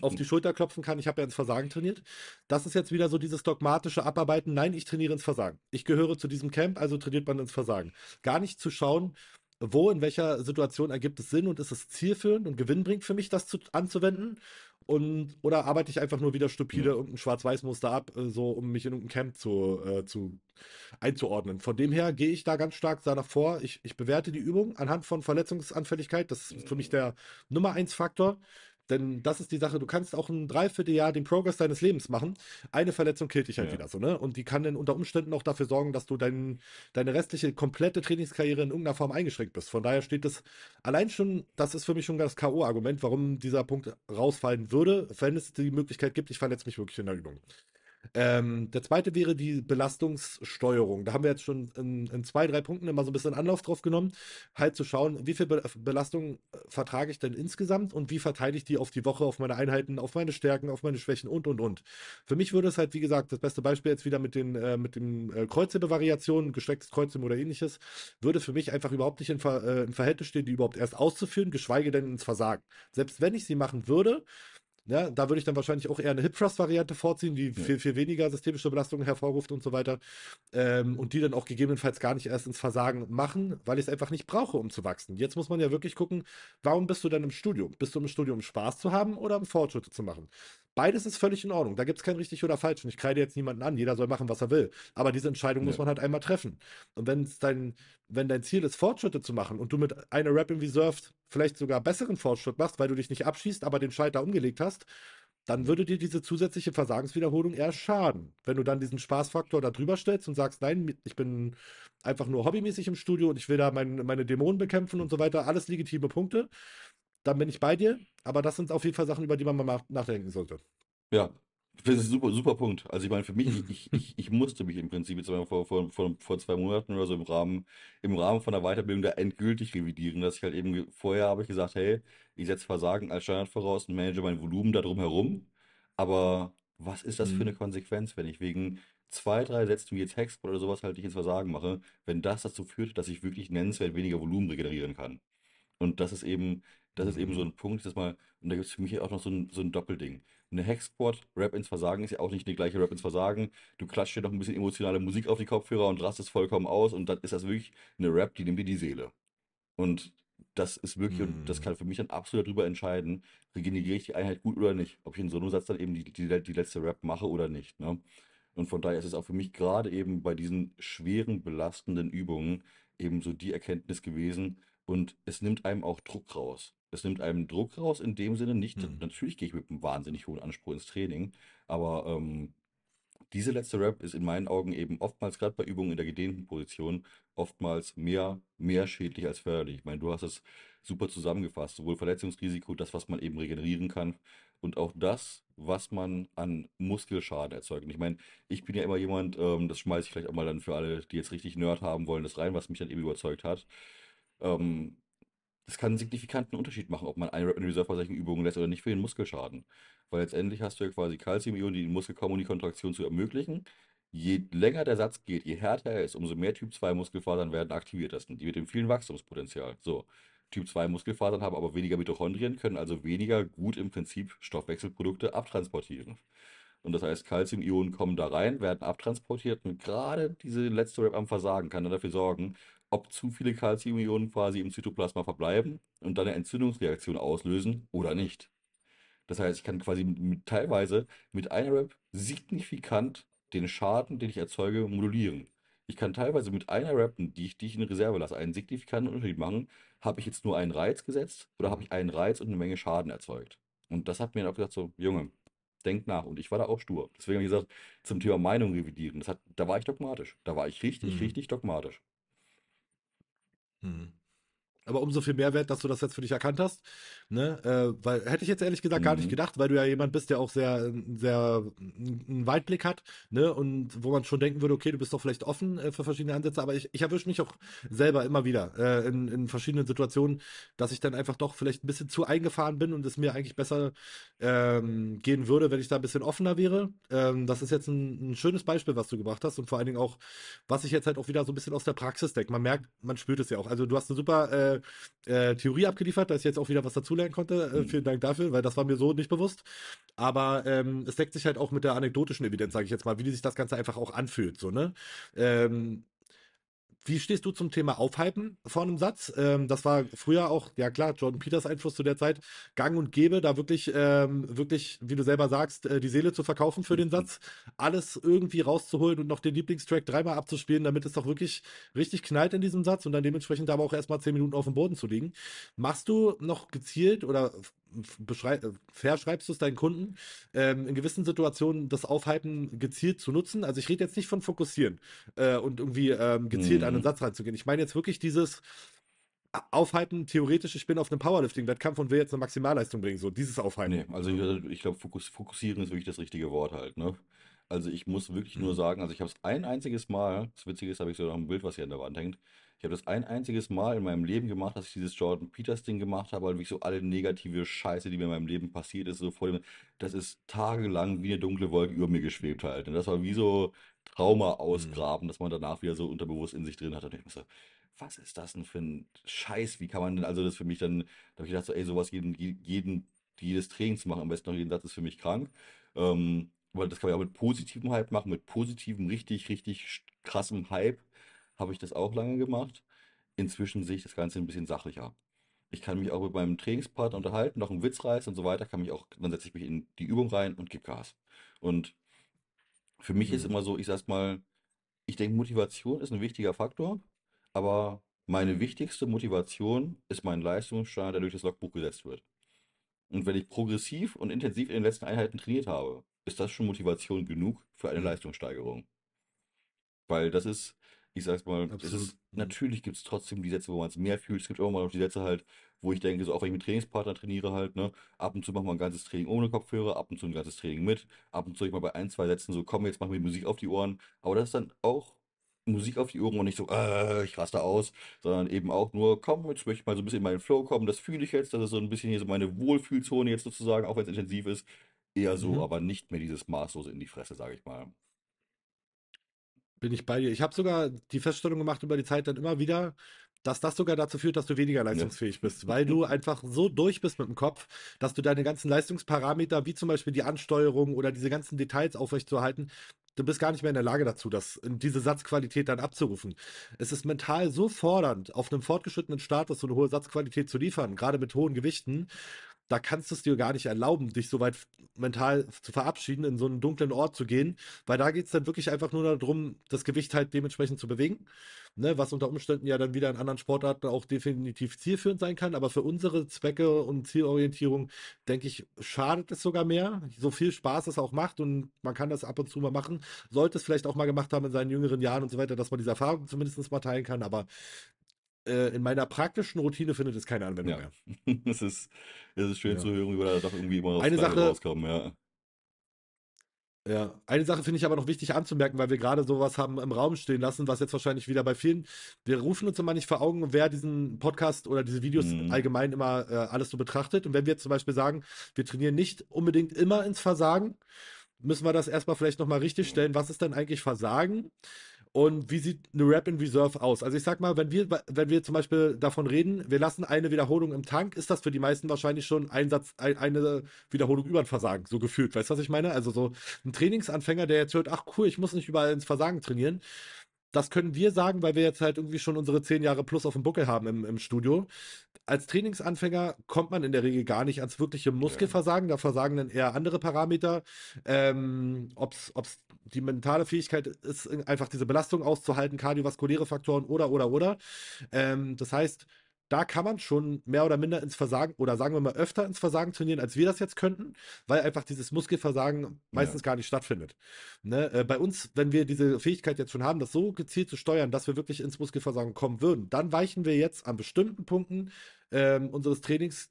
auf die Schulter klopfen kann, ich habe ja ins Versagen trainiert. Das ist jetzt wieder so dieses dogmatische Abarbeiten, nein, ich trainiere ins Versagen. Ich gehöre zu diesem Camp, also trainiert man ins Versagen. Gar nicht zu schauen, wo, in welcher Situation ergibt es Sinn und ist es zielführend und gewinnbringend für mich, das zu, anzuwenden und oder arbeite ich einfach nur wieder stupide ja. irgendein Schwarz-Weiß-Muster ab, äh, so um mich in irgendein Camp zu, äh, zu einzuordnen. Von dem her gehe ich da ganz stark danach vor. Ich, ich bewerte die Übung anhand von Verletzungsanfälligkeit. Das ist für mich mm. der Nummer eins Faktor. Denn das ist die Sache, du kannst auch ein Dreivierteljahr den Progress deines Lebens machen. Eine Verletzung killt dich halt ja. wieder so, ne? Und die kann dann unter Umständen auch dafür sorgen, dass du dein, deine restliche komplette Trainingskarriere in irgendeiner Form eingeschränkt bist. Von daher steht das allein schon, das ist für mich schon das K.O.-Argument, warum dieser Punkt rausfallen würde, wenn es die Möglichkeit gibt, ich verletze mich wirklich in der Übung. Ähm, der zweite wäre die Belastungssteuerung. Da haben wir jetzt schon in, in, zwei, drei Punkten immer so ein bisschen Anlauf drauf genommen, halt zu schauen, wie viel Be Belastung äh, vertrage ich denn insgesamt und wie verteile ich die auf die Woche, auf meine Einheiten, auf meine Stärken, auf meine Schwächen und und und. Für mich würde es halt, wie gesagt, das beste Beispiel jetzt wieder mit den äh, mit dem äh, Kreuzhebe-Variationen, gestecktes Kreuzheben oder ähnliches, würde für mich einfach überhaupt nicht in, Ver äh, in Verhältnis stehen, die überhaupt erst auszuführen, geschweige denn ins Versagen. Selbst wenn ich sie machen würde, ja, ne? da würde ich dann wahrscheinlich auch eher eine Hip-Trust-Variante vorziehen, die ja. viel, viel weniger systemische Belastungen hervorruft und so weiter. Ähm, und die dann auch gegebenenfalls gar nicht erst ins Versagen machen, weil ich es einfach nicht brauche, um zu wachsen. Jetzt muss man ja wirklich gucken, warum bist du denn im Studium? Bist du im Studium um Spaß zu haben oder um Fortschritte zu machen? Beides ist völlig in Ordnung. Da gibt es kein richtig oder falsch. Und ich kreide jetzt niemanden an. Jeder soll machen, was er will. Aber diese Entscheidung ja. muss man halt einmal treffen. Und wenn's dein, wenn dein Ziel ist, Fortschritte zu machen und du mit einer Rap in Reserve vielleicht sogar besseren Fortschritt machst, weil du dich nicht abschießt, aber den Schalter umgelegt hast, dann würde dir diese zusätzliche Versagenswiederholung eher schaden. Wenn du dann diesen Spaßfaktor da drüber stellst und sagst, nein, ich bin einfach nur hobbymäßig im Studio und ich will da mein, meine Dämonen bekämpfen und so weiter, alles legitime Punkte dann bin ich bei dir. Aber das sind auf jeden Fall Sachen, über die man mal nachdenken sollte. Ja, das ist ein super, super Punkt. Also ich meine, für mich, ich, ich, ich musste mich im Prinzip jetzt vor, vor, vor, vor zwei Monaten oder so im Rahmen, im Rahmen von der Weiterbildung da endgültig revidieren, dass ich halt eben, vorher habe ich gesagt, hey, ich setze Versagen als Standard voraus und manage mein Volumen da drum herum. Aber was ist das mhm. für eine Konsequenz, wenn ich wegen zwei, drei Sätzen wie jetzt Hexport oder sowas halt nicht ins Versagen mache, wenn das dazu führt, dass ich wirklich nennenswert weniger Volumen regenerieren kann? Und das ist eben, das ist eben so mhm. ein Punkt, dass mal, und da gibt es für mich auch noch so ein, so ein Doppelding. Eine Hack-Squad, Rap ins Versagen ist ja auch nicht die gleiche Rap ins Versagen. Du klatscht dir noch ein bisschen emotionale Musik auf die Kopfhörer und rastest vollkommen aus und dann ist das wirklich eine Rap, die nimmt dir die Seele. Und das ist wirklich, mhm. und das mhm. kann für mich dann absolut darüber entscheiden, regeneriere ich die Einheit gut oder nicht. Ob ich in so einem Satz dann eben die, die, die letzte Rap mache oder nicht. Ne? Und von daher ist es auch für mich gerade eben bei diesen schweren, belastenden Übungen eben so die Erkenntnis gewesen. Und es nimmt einem auch Druck raus es nimmt einem Druck raus, in dem Sinne nicht. Hm. Natürlich gehe ich mit einem wahnsinnig hohen Anspruch ins Training, aber ähm, diese letzte Rap ist in meinen Augen eben oftmals, gerade bei Übungen in der gedehnten Position, oftmals mehr, mehr schädlich als förderlich. Ich meine, du hast es super zusammengefasst, sowohl Verletzungsrisiko, das, was man eben regenerieren kann, und auch das, was man an Muskelschaden erzeugt. Und ich meine, ich bin ja immer jemand, ähm, das schmeiße ich vielleicht auch mal dann für alle, die jetzt richtig Nerd haben wollen, das rein, was mich dann eben überzeugt hat. Ähm, das kann einen signifikanten Unterschied machen, ob man eine Reserve-Verzeichen-Übungen lässt oder nicht für den Muskelschaden. Weil letztendlich hast du ja quasi Calcium-Ionen, die den Muskel kommen, um die Kontraktion zu ermöglichen. Je länger der Satz geht, je härter er ist, umso mehr Typ-2-Muskelfasern werden aktiviert. Das sind die mit dem vielen Wachstumspotenzial. So. typ 2 Muskelfasern haben aber weniger Mitochondrien, können also weniger gut im Prinzip Stoffwechselprodukte abtransportieren. Und das heißt, Calcium-Ionen kommen da rein, werden abtransportiert und gerade diese letzte Rap am Versagen kann dann dafür sorgen, ob zu viele Calciumionen quasi im Zytoplasma verbleiben und dann eine Entzündungsreaktion auslösen oder nicht. Das heißt, ich kann quasi mit, teilweise mit einer Rep signifikant den Schaden, den ich erzeuge, modulieren. Ich kann teilweise mit einer Rep, die ich, die ich in Reserve lasse, einen signifikanten Unterschied machen. Habe ich jetzt nur einen Reiz gesetzt oder habe ich einen Reiz und eine Menge Schaden erzeugt? Und das hat mir dann auch gesagt, so, Junge, denk nach. Und ich war da auch stur. Deswegen habe ich gesagt, zum Thema Meinung revidieren, das hat, da war ich dogmatisch. Da war ich richtig, mhm. richtig dogmatisch. Mhm. Aber umso viel Mehrwert, dass du das jetzt für dich erkannt hast. Ne? Äh, weil hätte ich jetzt ehrlich gesagt mhm. gar nicht mhm. gedacht, weil du ja jemand bist, der auch sehr, sehr äh, einen Weitblick hat, ne? Und wo man schon denken würde, okay, du bist doch vielleicht offen äh, für verschiedene Ansätze, aber ich, ich erwische mich auch selber immer wieder äh, in, in verschiedenen Situationen, dass ich dann einfach doch vielleicht ein bisschen zu eingefahren bin und es mir eigentlich besser ähm, gehen würde, wenn ich da ein bisschen offener wäre. Ähm, das ist jetzt ein, ein schönes Beispiel, was du gebracht hast und vor allen Dingen auch, was ich jetzt halt auch wieder so ein bisschen aus der Praxis denke. Man merkt, man spürt es ja auch. Also du hast eine super äh, äh, Theorie abgeliefert, dass ich jetzt auch wieder was dazulernen konnte. Mhm. vielen Dank dafür, weil das war mir so nicht bewusst. Aber ähm, es deckt sich halt auch mit der anekdotischen Evidenz, sage ich jetzt mal, wie sich das Ganze einfach auch anfühlt. So, ne? Ähm, wie stehst du zum Thema Aufhypen vor einem Satz? Ähm, das war früher auch, ja klar, Jordan Peters Einfluss zu der Zeit, gang und gäbe, da wirklich, ähm, wirklich, wie du selber sagst, äh, die Seele zu verkaufen für den Satz, alles irgendwie rauszuholen und noch den Lieblingstrack dreimal abzuspielen, damit es doch wirklich richtig knallt in diesem Satz und dann dementsprechend aber auch erstmal zehn Minuten auf dem Boden zu liegen. Machst du noch gezielt oder äh, verschreibst du es deinen Kunden, ähm, in gewissen Situationen das Aufhypen gezielt zu nutzen. Also ich rede jetzt nicht von fokussieren äh, und irgendwie ähm, gezielt mhm. an den mhm. Satz reinzugehen. Ich meine jetzt wirklich dieses äh, Aufhypen, theoretisch, ich bin auf einem Powerlifting-Wettkampf und will jetzt eine Maximalleistung bringen, so dieses Aufhypen. Nee, also ich, äh, ich glaube, fokus, fokussieren ist wirklich das richtige Wort halt, ne? Also ich muss wirklich mhm. nur sagen, also ich habe es ein einziges Mal, das Witzige ist, habe ich so noch ein Bild, was hier an der Wand hängt, ich habe das ein einziges Mal in meinem Leben gemacht, dass ich dieses Jordan Peters Ding gemacht habe, weil wirklich so alle negative Scheiße, die mir in meinem Leben passiert ist, so vor dem, das ist tagelang wie eine dunkle Wolke über mir geschwebt halt. Und das war wie so Trauma mhm. ausgraben, mhm. dass man danach wieder so unterbewusst in sich drin hat. Und ich so, was ist das denn für ein Scheiß? Wie kann man denn, also das für mich dann, da habe ich gedacht, so, ey, sowas jeden, jeden, jedes Training zu machen, am besten noch jeden Satz ist für mich krank. Ähm, aber das kann man ja auch mit positivem Hype machen, mit positivem, richtig, richtig krassem Hype habe ich das auch lange gemacht. Inzwischen sehe ich das Ganze ein bisschen sachlicher. Ich kann mich auch mit meinem Trainingspartner unterhalten, noch einen Witz reißen und so weiter, kann mich auch, dann setze ich mich in die Übung rein und gebe Gas. Und für mich ist mhm. immer so, ich sag's mal, ich denke, Motivation ist ein wichtiger Faktor, aber meine wichtigste Motivation ist mein Leistungsstand, der durch das Logbuch gesetzt wird. Und wenn ich progressiv und intensiv in den letzten Einheiten trainiert habe, ist das schon Motivation genug für eine mhm. Leistungssteigerung. Weil das ist, ich sag's mal, ist, mhm. natürlich gibt es trotzdem die Sätze, wo man es mehr fühlt. Es gibt auch mal noch die Sätze halt, wo ich denke, so auch wenn ich mit Trainingspartnern trainiere halt, ne, ab und zu machen wir ein ganzes Training ohne Kopfhörer, ab und zu ein ganzes Training mit, ab und zu ich mal bei ein, zwei Sätzen so, komm, jetzt machen wir Musik auf die Ohren. Aber das ist dann auch Musik auf die Ohren und nicht so, äh, ich raste aus, sondern eben auch nur, komm, jetzt möchte ich mal so ein bisschen in meinen Flow kommen, das fühle ich jetzt, das ist so ein bisschen hier so meine Wohlfühlzone jetzt sozusagen, auch wenn es intensiv ist. Eher so, mhm. aber nicht mehr dieses Maßlose in die Fresse, sage ich mal bin ich bei dir. Ich habe sogar die Feststellung gemacht über die Zeit dann immer wieder, dass das sogar dazu führt, dass du weniger leistungsfähig ja. bist, weil du einfach so durch bist mit dem Kopf, dass du deine ganzen Leistungsparameter, wie zum Beispiel die Ansteuerung oder diese ganzen Details aufrechtzuerhalten, du bist gar nicht mehr in der Lage dazu, das, diese Satzqualität dann abzurufen. Es ist mental so fordernd, auf einem fortgeschrittenen Status so eine hohe Satzqualität zu liefern, gerade mit hohen Gewichten, da kannst du es dir gar nicht erlauben, dich so weit mental zu verabschieden, in so einen dunklen Ort zu gehen, weil da geht es dann wirklich einfach nur darum, das Gewicht halt dementsprechend zu bewegen, ne, was unter Umständen ja dann wieder in anderen Sportarten auch definitiv zielführend sein kann, aber für unsere Zwecke und Zielorientierung, denke ich, schadet es sogar mehr, so viel Spaß es auch macht und man kann das ab und zu mal machen, sollte es vielleicht auch mal gemacht haben in seinen jüngeren Jahren und so weiter, dass man diese Erfahrung zumindest mal teilen kann, aber äh, in meiner praktischen Routine findet es keine Anwendung ja. mehr. es ist, es ist schön ja. zu hören, wie wir da doch irgendwie immer Eine Sache, rauskommen, ja. Ja, eine Sache finde ich aber noch wichtig anzumerken, weil wir gerade sowas haben im Raum stehen lassen, was jetzt wahrscheinlich wieder bei vielen, wir rufen uns immer nicht vor Augen, wer diesen Podcast oder diese Videos mhm. allgemein immer äh, alles so betrachtet. Und wenn wir jetzt zum Beispiel sagen, wir trainieren nicht unbedingt immer ins Versagen, müssen wir das erstmal vielleicht nochmal richtig stellen. Mhm. Was ist denn eigentlich Versagen? Und wie sieht eine Rap in Reserve aus? Also ich sag mal, wenn wir, wenn wir zum Beispiel davon reden, wir lassen eine Wiederholung im Tank, ist das für die meisten wahrscheinlich schon ein Satz, ein, eine Wiederholung über ein Versagen, so gefühlt. Weißt du, was ich meine? Also so ein Trainingsanfänger, der jetzt hört, ach cool, ich muss nicht überall ins Versagen trainieren, das können wir sagen, weil wir jetzt halt irgendwie schon unsere zehn Jahre plus auf dem Buckel haben im, im Studio. Als Trainingsanfänger kommt man in der Regel gar nicht ans wirkliche Muskelversagen. Da versagen dann eher andere Parameter. Ähm, ob es die mentale Fähigkeit ist, einfach diese Belastung auszuhalten, kardiovaskuläre Faktoren oder, oder, oder. Ähm, das heißt, da kann man schon mehr oder minder ins Versagen oder sagen wir mal öfter ins Versagen trainieren, als wir das jetzt könnten, weil einfach dieses Muskelversagen meistens ja. gar nicht stattfindet. Ne? Äh, bei uns, wenn wir diese Fähigkeit jetzt schon haben, das so gezielt zu steuern, dass wir wirklich ins Muskelversagen kommen würden, dann weichen wir jetzt an bestimmten Punkten ähm, unseres Trainings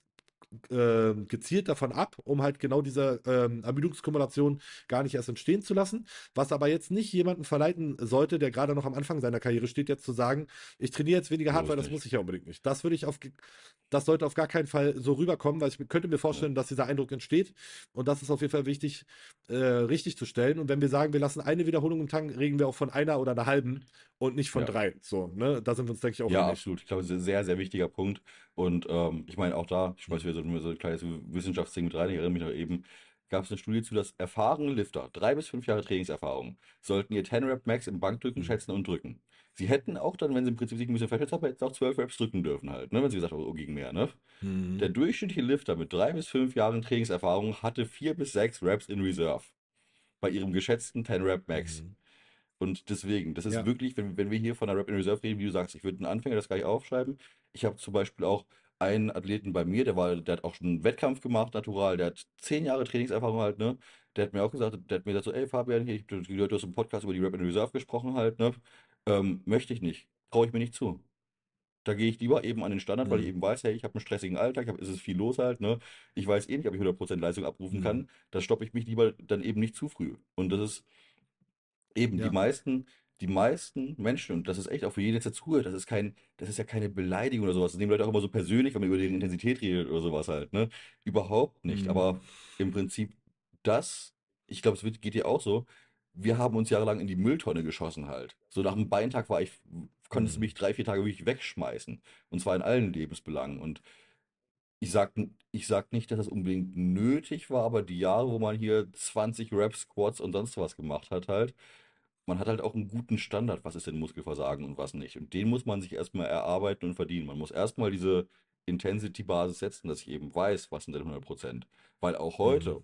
äh, gezielt davon ab, um halt genau diese ähm, Ermüdungskumulation gar nicht erst entstehen zu lassen. Was aber jetzt nicht jemanden verleiten sollte, der gerade noch am Anfang seiner Karriere steht, jetzt zu sagen, ich trainiere jetzt weniger hart, weil das muss ich ja unbedingt nicht. Das würde ich auf das sollte auf gar keinen Fall so rüberkommen, weil ich könnte mir vorstellen, dass dieser Eindruck entsteht. Und das ist auf jeden Fall wichtig, äh, richtig zu stellen. Und wenn wir sagen, wir lassen eine Wiederholung im Tank, reden wir auch von einer oder einer halben und nicht von ja. drei. So, ne? Da sind wir uns, denke ich, auch Ja, ähnlich. absolut. Ich glaube, das ist ein sehr, sehr wichtiger Punkt. Und ähm, ich meine, auch da, ich weiß, wir so, so ein kleines Wissenschaftsding mit rein. Ich erinnere mich noch eben, gab es eine Studie zu, dass erfahrene Lifter, drei bis fünf Jahre Trainingserfahrung, sollten ihr 10 Rep Max im Bankdrücken mhm. schätzen und drücken. Sie hätten auch dann, wenn sie im Prinzip sich ein bisschen verschätzt haben, jetzt auch 12 Reps drücken dürfen halt, ne? wenn sie gesagt haben, oh, gegen mehr. Ne? Mhm. Der durchschnittliche Lifter mit drei bis fünf Jahren Trainingserfahrung hatte vier bis sechs Reps in Reserve bei ihrem geschätzten 10 Rep Max. Mhm. Und deswegen, das ist ja. wirklich, wenn, wenn wir hier von der Rep in Reserve reden, wie du sagst, ich würde einen Anfänger das gar nicht aufschreiben. Ich habe zum Beispiel auch einen Athleten bei mir, der war, der hat auch schon einen Wettkampf gemacht, natural, der hat zehn Jahre Trainingserfahrung halt, ne? Der hat mir auch gesagt, der hat mir gesagt so, ey Fabian, hier, ich hab gehört, du hast im Podcast über die Rap in Reserve gesprochen halt, ne? Ähm, möchte ich nicht. Traue ich mir nicht zu. Da gehe ich lieber eben an den Standard, weil ich mhm. eben weiß, hey, ich habe einen stressigen Alltag, hab, es ist viel los halt, ne? Ich weiß eh nicht, ob ich 100% Leistung abrufen mhm. kann. Da stoppe ich mich lieber dann eben nicht zu früh. Und das ist eben ja. die meisten, die meisten Menschen, und das ist echt auch für jeden, der zuhört, das ist kein, das ist ja keine Beleidigung oder sowas. Das nehmen Leute auch immer so persönlich, wenn man über deren Intensität redet oder sowas halt, ne? Überhaupt nicht. Mhm. Aber im Prinzip das, ich glaube, es geht dir auch so, wir haben uns jahrelang in die Mülltonne geschossen halt. So nach einem Beintag war ich, konnte es mhm. mich drei, vier Tage wirklich wegschmeißen. Und zwar in allen Lebensbelangen. Und ich sag, ich sag nicht, dass das unbedingt nötig war, aber die Jahre, wo man hier 20 rap squads und sonst was gemacht hat halt, man hat halt auch einen guten Standard, was ist denn Muskelversagen und was nicht. Und den muss man sich erstmal erarbeiten und verdienen. Man muss erstmal diese Intensity-Basis setzen, dass ich eben weiß, was sind denn 100 Prozent. Weil auch heute mhm.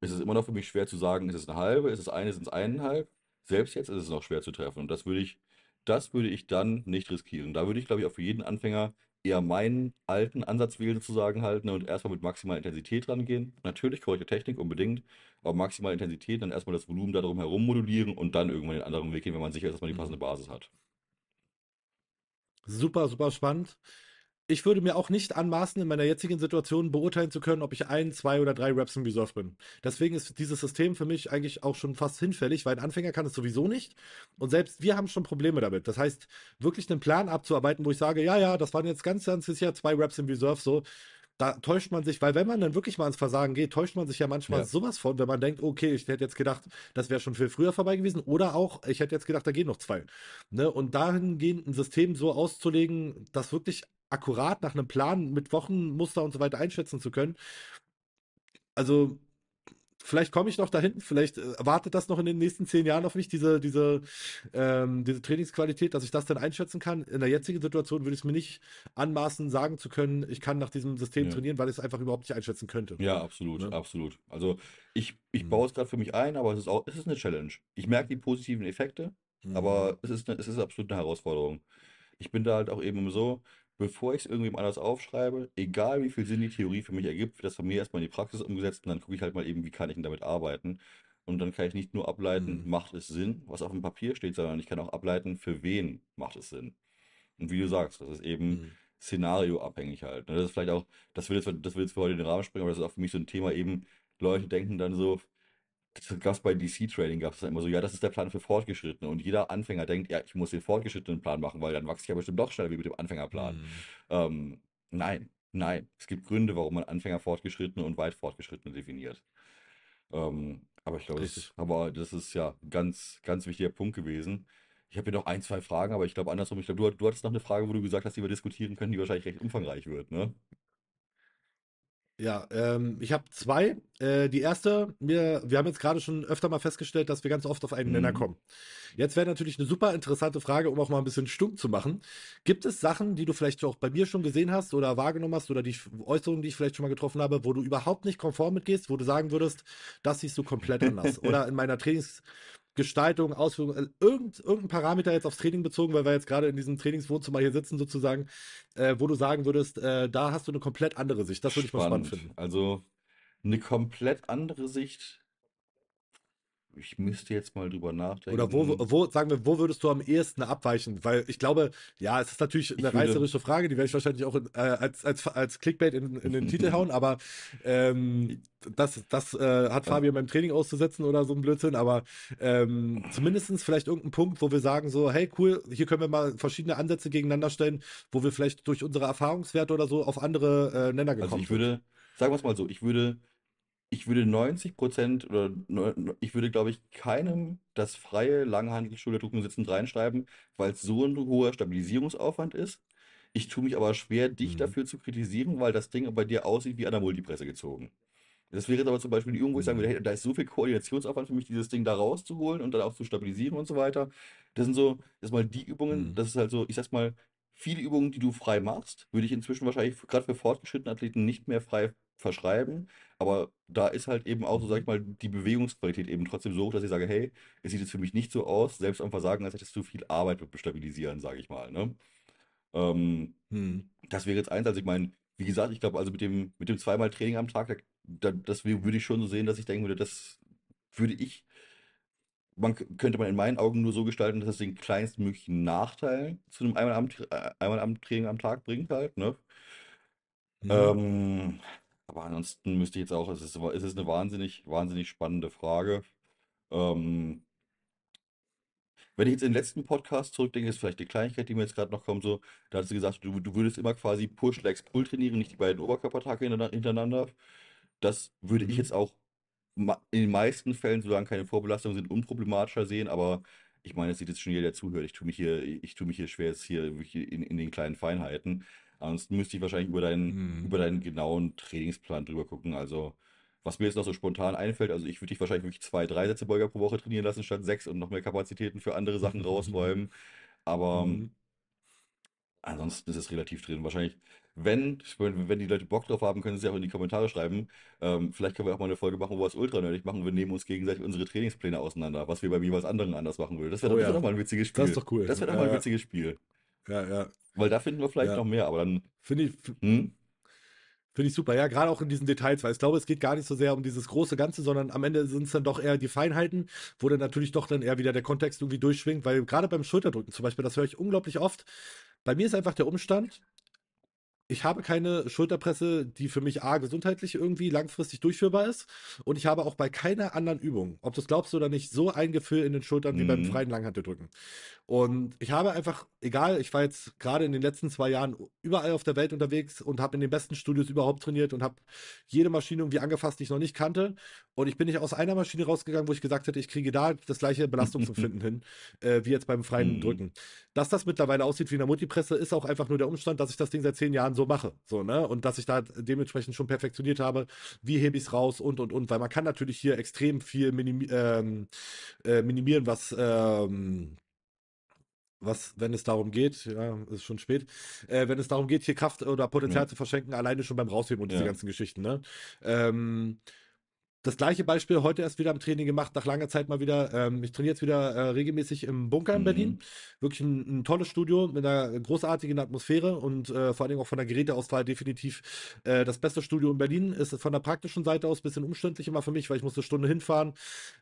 ist es immer noch für mich schwer zu sagen, ist es eine halbe, ist es eine, sind es eineinhalb. Selbst jetzt ist es noch schwer zu treffen. Und das würde ich, das würde ich dann nicht riskieren. Da würde ich, glaube ich, auch für jeden Anfänger eher meinen alten Ansatz wählen sozusagen halten ne, und erstmal mit maximaler Intensität rangehen. Natürlich korrekte Technik unbedingt, aber maximale Intensität, dann erstmal das Volumen darum herum modulieren und dann irgendwann den anderen Weg gehen, wenn man sicher ist, dass man die passende mhm. Basis hat. Super, super spannend ich würde mir auch nicht anmaßen, in meiner jetzigen Situation beurteilen zu können, ob ich ein, zwei oder drei Raps im Reserve bin. Deswegen ist dieses System für mich eigentlich auch schon fast hinfällig, weil ein Anfänger kann es sowieso nicht. Und selbst wir haben schon Probleme damit. Das heißt, wirklich einen Plan abzuarbeiten, wo ich sage, ja, ja, das waren jetzt ganz, ganzes Jahr zwei Raps im Reserve, so. Da täuscht man sich, weil wenn man dann wirklich mal ins Versagen geht, täuscht man sich ja manchmal ja. sowas von, wenn man denkt, okay, ich hätte jetzt gedacht, das wäre schon viel früher vorbei gewesen, oder auch, ich hätte jetzt gedacht, da gehen noch zwei. Ne? Und dahingehend ein System so auszulegen, dass wirklich akkurat nach einem Plan mit Wochenmuster und so weiter einschätzen zu können. Also vielleicht komme ich noch dahin, vielleicht äh, wartet das noch in den nächsten zehn Jahren auf mich, diese, diese, ähm, diese Trainingsqualität, dass ich das dann einschätzen kann. In der jetzigen Situation würde ich es mir nicht anmaßen, sagen zu können, ich kann nach diesem System ja. trainieren, weil ich es einfach überhaupt nicht einschätzen könnte. Ja, ne? absolut, ja? Ne? absolut. Also ich, ich mhm. baue es gerade für mich ein, aber es ist auch, es ist eine Challenge. Ich merke die positiven Effekte, mhm. aber es ist, eine, es ist absolut eine Herausforderung. Ich bin da halt auch eben so, bevor ich es irgendwem anders aufschreibe, egal wie viel Sinn die Theorie für mich ergibt, wird das von mir erstmal in die Praxis umgesetzt und dann gucke ich halt mal eben, wie kann ich denn damit arbeiten. Und dann kann ich nicht nur ableiten, mhm. macht es Sinn, was auf dem Papier steht, sondern ich kann auch ableiten, für wen macht es Sinn. Und wie du sagst, das ist eben mhm. szenarioabhängig halt. Ne? Das ist vielleicht auch, das will, jetzt, das will jetzt für heute den Rahmen springen, aber das ist auch für mich so ein Thema eben, Leute denken dann so, das gab bei DC Trading, gab es immer so, ja, das ist der Plan für Fortgeschrittene. Und jeder Anfänger denkt, ja, ich muss den fortgeschrittenen Plan machen, weil dann wachse ich ja bestimmt doch schneller wie mit dem Anfängerplan. Mhm. Ähm, nein, nein. Es gibt Gründe, warum man Anfänger, Fortgeschrittene und weit Fortgeschrittene definiert. Ähm, aber ich glaube, das, ist, aber das ist ja ein ganz, ganz wichtiger Punkt gewesen. Ich habe hier noch ein, zwei Fragen, aber ich glaube andersrum. Ich glaube, du, du hattest noch eine Frage, wo du gesagt hast, die wir diskutieren können, die wahrscheinlich recht umfangreich wird, ne? Ja, ähm, ich habe zwei. Äh, die erste, wir, wir haben jetzt gerade schon öfter mal festgestellt, dass wir ganz oft auf einen Nenner mhm. kommen. Jetzt wäre natürlich eine super interessante Frage, um auch mal ein bisschen stumpf zu machen. Gibt es Sachen, die du vielleicht auch bei mir schon gesehen hast oder wahrgenommen hast oder die Äußerungen, die ich vielleicht schon mal getroffen habe, wo du überhaupt nicht konform mitgehst, wo du sagen würdest, das siehst du komplett anders? oder in meiner Trainings, Gestaltung, Ausführung, äh, irgend, irgendein Parameter jetzt aufs Training bezogen, weil wir jetzt gerade in diesem Trainingswohnzimmer hier sitzen sozusagen, äh, wo du sagen würdest, äh, da hast du eine komplett andere Sicht. Das würde ich mal spannend finden. Also eine komplett andere Sicht ich müsste jetzt mal drüber nachdenken. Oder wo, wo, sagen wir, wo würdest du am ehesten abweichen? Weil ich glaube, ja, es ist natürlich eine würde... reißerische Frage, die werde ich wahrscheinlich auch in, äh, als, als, als Clickbait in, in den Titel hauen, aber ähm, das, das äh, hat Fabian beim Training auszusetzen oder so ein Blödsinn, aber ähm, zumindest vielleicht irgendein Punkt, wo wir sagen so, hey cool, hier können wir mal verschiedene Ansätze gegeneinander stellen, wo wir vielleicht durch unsere Erfahrungswerte oder so auf andere äh, Nenner also gekommen sind. Also ich würde, sagen wir es mal so, ich würde ich würde 90% oder neu- ich würde, glaube ich, keinem das freie Langhandelsstuhl der sitzend reinschreiben, weil es so ein hoher Stabilisierungsaufwand ist. Ich tue mich aber schwer, dich Mhm. dafür zu kritisieren, weil das Ding bei dir aussieht wie an der Multipresse gezogen. Das wäre jetzt aber zum Beispiel eine Übung, wo ich sagen würde, hey, da ist so viel Koordinationsaufwand für mich, dieses Ding da rauszuholen und dann auch zu stabilisieren und so weiter. Das sind so, das sind mal die Übungen, Mhm. das ist halt so, ich sag's mal, viele Übungen, die du frei machst, würde ich inzwischen wahrscheinlich gerade für fortgeschrittene Athleten nicht mehr frei verschreiben, aber da ist halt eben auch, so sag ich mal, die Bewegungsqualität eben trotzdem so hoch, dass ich sage, hey, es sieht jetzt für mich nicht so aus, selbst am Versagen, als hättest du viel Arbeit mit bestabilisieren, sage ich mal. Ne? Ähm, hm. Das wäre jetzt eins, also ich meine, wie gesagt, ich glaube, also mit dem, mit dem zweimal Training am Tag, da, das würde ich schon so sehen, dass ich denken würde, das würde ich, man könnte man in meinen Augen nur so gestalten, dass es den kleinstmöglichen Nachteil zu einem einmal am, äh, einmal am Training am Tag bringt halt, ne? Hm. Ähm, aber ansonsten müsste ich jetzt auch, es ist, es ist eine wahnsinnig, wahnsinnig spannende Frage. Ähm, wenn ich jetzt in den letzten Podcast zurückdenke, ist vielleicht die Kleinigkeit, die mir jetzt gerade noch kommt, so, da hast du gesagt, du, du würdest immer quasi Push, Legs, Pull trainieren, nicht die beiden Oberkörpertage hintereinander. Das würde ich mhm. jetzt auch in den meisten Fällen, solange keine Vorbelastungen sind, unproblematischer sehen, aber ich meine, es sieht jetzt schon jeder, der zuhört. Ich tue mich hier, ich tue mich hier schwer, jetzt hier wirklich in, in den kleinen Feinheiten. Ansonsten müsste ich wahrscheinlich über deinen, Mhm. über deinen genauen Trainingsplan drüber gucken. Also, was mir jetzt noch so spontan einfällt, also ich würde dich wahrscheinlich wirklich zwei, drei Sätze Beuger pro Woche trainieren lassen, statt sechs und noch mehr Kapazitäten für andere Sachen rausräumen. Aber ähm, Mhm. ansonsten ist es relativ drin. Wahrscheinlich, wenn, wenn die Leute Bock drauf haben, können sie es ja auch in die Kommentare schreiben. Ähm, vielleicht können wir auch mal eine Folge machen, wo wir es ultra-nerdig machen. Wir nehmen uns gegenseitig unsere Trainingspläne auseinander, was wir beim jeweils anderen anders machen würden. Das wäre Oh doch, das doch mal ein witziges Spiel. das ist doch cool. Das wäre doch mal ein witziges Spiel ja, ja. Weil da finden wir vielleicht ja. noch mehr, aber dann. Finde ich. Hm? Finde ich super, ja, gerade auch in diesen Details, weil ich glaube, es geht gar nicht so sehr um dieses große Ganze, sondern am Ende sind es dann doch eher die Feinheiten, wo dann natürlich doch dann eher wieder der Kontext irgendwie durchschwingt, weil gerade beim Schulterdrücken zum Beispiel, das höre ich unglaublich oft. Bei mir ist einfach der Umstand, ich habe keine Schulterpresse, die für mich A, gesundheitlich irgendwie langfristig durchführbar ist. Und ich habe auch bei keiner anderen Übung, ob du es glaubst oder nicht, so ein Gefühl in den Schultern mhm. wie beim mhm. freien Langhanteldrücken. Und ich habe einfach, egal, ich war jetzt gerade in den letzten zwei Jahren überall auf der Welt unterwegs und habe in den besten Studios überhaupt trainiert und habe jede Maschine irgendwie angefasst, die ich noch nicht kannte. Und ich bin nicht aus einer Maschine rausgegangen, wo ich gesagt hätte, ich kriege da das gleiche Belastungsempfinden hin, äh, wie jetzt beim freien mhm. Drücken. Dass das mittlerweile aussieht wie in der Multipresse, ist auch einfach nur der Umstand, dass ich das Ding seit zehn Jahren so so mache. So, ne? Und dass ich da dementsprechend schon perfektioniert habe, wie hebe ich es raus und und und. Weil man kann natürlich hier extrem viel minimi ähm, äh, minimieren, was ähm, was, wenn es darum geht, ja, ist schon spät, äh, wenn es darum geht, hier Kraft oder Potenzial ja. zu verschenken, alleine schon beim Rausheben und ja. diese ganzen Geschichten, ne? Ähm, das gleiche Beispiel heute erst wieder im Training gemacht, nach langer Zeit mal wieder. Ähm, ich trainiere jetzt wieder äh, regelmäßig im Bunker in mhm. Berlin. Wirklich ein, ein, tolles Studio mit einer großartigen Atmosphäre und äh, vor allen Dingen auch von der Geräteauswahl definitiv äh, das beste Studio in Berlin. Ist von der praktischen Seite aus ein bisschen umständlich immer für mich, weil ich muss eine Stunde hinfahren.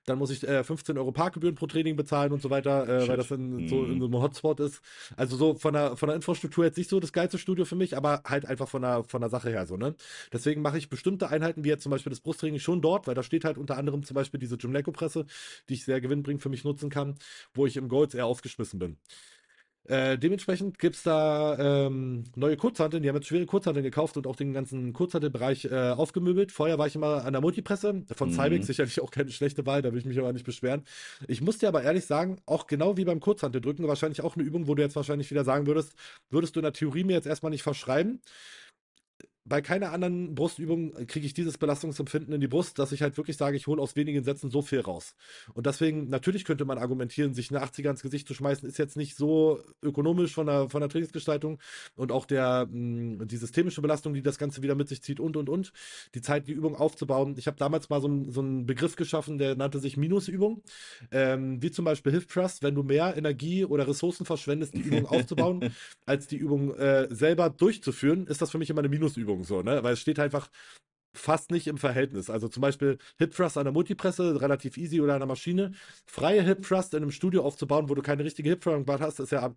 Dann muss ich 15 äh, Euro Parkgebühren pro Training bezahlen und so weiter, äh, weil das in, mhm. so in so einem Hotspot ist. Also so von der, von der Infrastruktur jetzt nicht so das geilste Studio für mich, aber halt einfach von der, von der Sache her so, ne? Deswegen mache ich bestimmte Einheiten, wie jetzt zum Beispiel das Brusttraining schon dort, weil da steht halt unter anderem zum Beispiel diese Jimleco-Presse, die ich sehr gewinnbringend für mich nutzen kann, wo ich im Golds eher aufgeschmissen bin. Äh, dementsprechend gibt es da ähm, neue Kurzhanteln. Die haben jetzt schwere Kurzhanteln gekauft und auch den ganzen Kurzhantelbereich äh, aufgemöbelt. Vorher war ich immer an der Multipresse von mhm. sicherlich auch keine schlechte Wahl, da will ich mich aber nicht beschweren. Ich muss dir aber ehrlich sagen, auch genau wie beim Kurzhanteldrücken, wahrscheinlich auch eine Übung, wo du jetzt wahrscheinlich wieder sagen würdest, würdest du in der Theorie mir jetzt erstmal nicht verschreiben bei keiner anderen Brustübung kriege ich dieses Belastungsempfinden in die Brust, dass ich halt wirklich sage, ich hole aus wenigen Sätzen so viel raus. Und deswegen, natürlich könnte man argumentieren, sich eine 80er ins Gesicht zu schmeißen, ist jetzt nicht so ökonomisch von der, von der Trainingsgestaltung und auch der, mh, mm, die systemische Belastung, die das Ganze wieder mit sich zieht und, und, und. Die Zeit, die Übung aufzubauen. Ich habe damals mal so, so einen Begriff geschaffen, der nannte sich Minusübung. Ähm, wie zum Beispiel Hip Trust, wenn du mehr Energie oder Ressourcen verschwendest, die Übung aufzubauen, als die Übung äh, selber durchzuführen, ist das für mich immer eine Minusübung. Bewegung so, ne? Weil es steht einfach fast nicht im Verhältnis. Also zum Beispiel Hip Thrust an der Multipresse, relativ easy oder an der Maschine. Freie Hip Thrust in einem Studio aufzubauen, wo du keine richtige Hip Thrust hast, ist ja,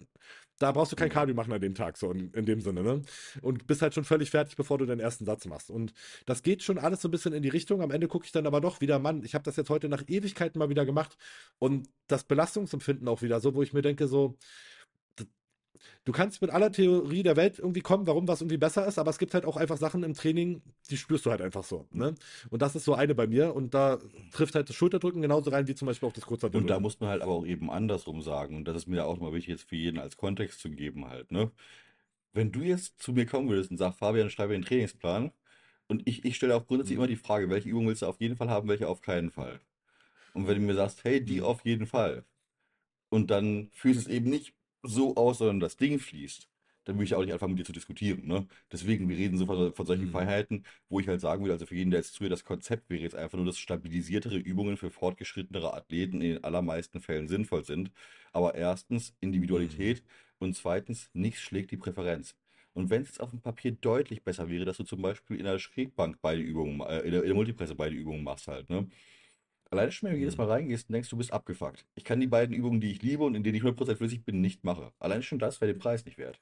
da brauchst du kein mhm. Cardio machen an dem Tag, so in, in, dem Sinne, ne? Und bist halt schon völlig fertig, bevor du deinen ersten Satz machst. Und das geht schon alles so ein bisschen in die Richtung. Am Ende gucke ich dann aber doch wieder, Mann, ich habe das jetzt heute nach Ewigkeiten mal wieder gemacht und das Belastungsempfinden auch wieder so, wo ich mir denke, so, du kannst mit aller Theorie der Welt irgendwie kommen, warum was irgendwie besser ist, aber es gibt halt auch einfach Sachen im Training, die spürst du halt einfach so. Ne? Und das ist so eine bei mir und da trifft halt das Schulterdrücken genauso rein wie zum Beispiel auch das Kurzaddrücken. Und da muss man halt aber auch eben andersrum sagen und das ist mir auch mal wichtig jetzt für jeden als Kontext zu geben halt. Ne? Wenn du jetzt zu mir kommen würdest und sagst, Fabian, schreibe den Trainingsplan und ich, ich stelle auch grundsätzlich mhm. immer die Frage, welche Übung willst du auf jeden Fall haben, welche auf keinen Fall. Und wenn du mir sagst, hey, die mhm. auf jeden Fall und dann fühlst du es eben nicht so aus, sondern das Ding fließt, dann würde ich auch nicht anfangen, mit dir zu diskutieren. Ne? Deswegen, wir reden so von, von solchen mhm. Freiheiten, wo ich halt sagen würde, also für jeden, der jetzt zuhört, das Konzept wäre jetzt einfach nur, dass stabilisiertere Übungen für fortgeschrittenere Athleten in den allermeisten Fällen sinnvoll sind. Aber erstens Individualität mhm. und zweitens, nichts schlägt die Präferenz. Und wenn es jetzt auf dem Papier deutlich besser wäre, dass du zum Beispiel in der Schrägbank beide Übungen, äh, in, der, in der Multipresse beide Übungen machst halt, ne? alleine schon, wenn du jedes mhm. Mal reingehst und denkst, du bist abgefuckt. Ich kann die beiden Übungen, die ich liebe und in denen ich 100% flüssig bin, nicht machen. Alleine schon das wäre den Preis nicht wert.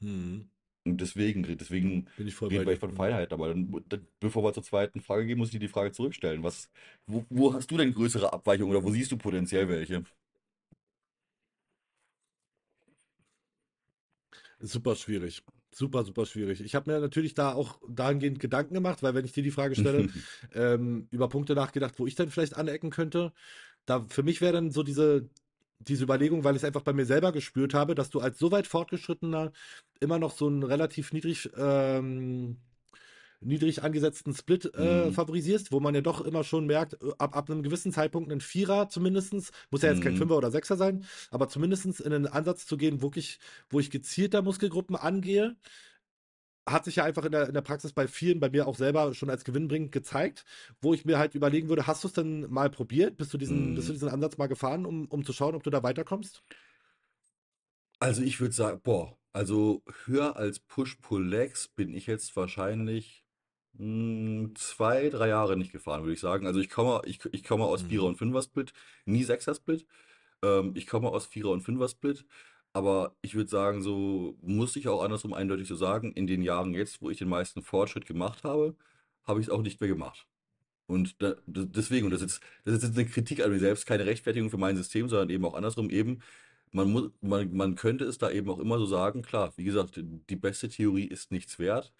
Mhm. Und deswegen, deswegen Bin ich voll reden von mhm. Feinheit. Aber dann, dann, bevor wir zur zweiten Frage gehen, muss ich dir die Frage zurückstellen. Was, wo, wo, hast du denn größere Abweichungen oder wo siehst du potenziell welche? Super schwierig. Super, super schwierig. Ich habe mir natürlich da auch dahingehend Gedanken gemacht, weil wenn ich dir die Frage stelle, ähm, über Punkte nachgedacht, wo ich dann vielleicht anecken könnte. Da für mich wäre dann so diese diese Überlegung, weil ich es einfach bei mir selber gespürt habe, dass du als so weit fortgeschrittener immer noch so ein relativ niedrig ähm, niedrig angesetzten Split äh, mhm. favorisierst, wo man ja doch immer schon merkt, äh, ab, ab einem gewissen Zeitpunkt einen Vierer zumindestens muss ja jetzt mhm. kein Fünfer oder Sechser sein, aber zumindestens in einen Ansatz zu gehen, wirklich, wo ich gezielter Muskelgruppen angehe, hat sich ja einfach in der, in der Praxis bei vielen, bei mir auch selber schon als gewinnbringend gezeigt, wo ich mir halt überlegen würde, hast du es denn mal probiert? Bist du diesen, mm. bist du diesen Ansatz mal gefahren, um, um zu schauen, ob du da weiterkommst? Also ich würde sagen, boah, also höher als Push-Pull-Legs bin ich jetzt wahrscheinlich hm, zwei, drei Jahre nicht gefahren, würde ich sagen. Also ich komme, ich, ich komme aus mhm. Vierer- und Fünfer-Split, nie Sechser-Split. Ähm, ich komme aus Vierer- und Fünfer-Split, aber ich würde sagen, so muss ich auch andersrum eindeutig so sagen, in den Jahren jetzt, wo ich den meisten Fortschritt gemacht habe, habe ich es auch nicht mehr gemacht. Und da, deswegen, und das ist, das ist jetzt eine Kritik an mir selbst, keine Rechtfertigung für mein System, sondern eben auch andersrum eben, man muss, man, man könnte es da eben auch immer so sagen, klar, wie gesagt, die beste Theorie ist nichts wert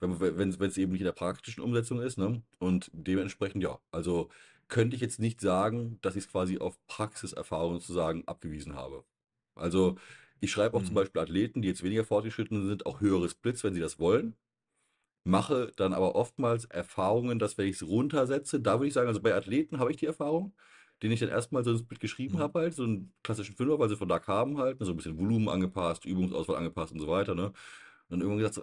wenn es eben nicht in der praktischen Umsetzung ist. Ne? Und dementsprechend, ja, also könnte ich jetzt nicht sagen, dass ich es quasi auf Praxiserfahrung sozusagen abgewiesen habe. Also ich schreibe auch mhm. zum Beispiel Athleten, die jetzt weniger fortgeschritten sind, auch höhere Splits, wenn sie das wollen. Mache dann aber oftmals Erfahrungen, dass wenn ich es runtersetze, da würde ich sagen, also bei Athleten habe ich die Erfahrung, den ich dann erstmal so ein Split geschrieben mhm. habe, halt, so einen klassischen Fünfer, weil sie von da kamen halt, ne, so ein bisschen Volumen angepasst, Übungsauswahl angepasst und so weiter, ne? Und dann irgendwann gesagt so,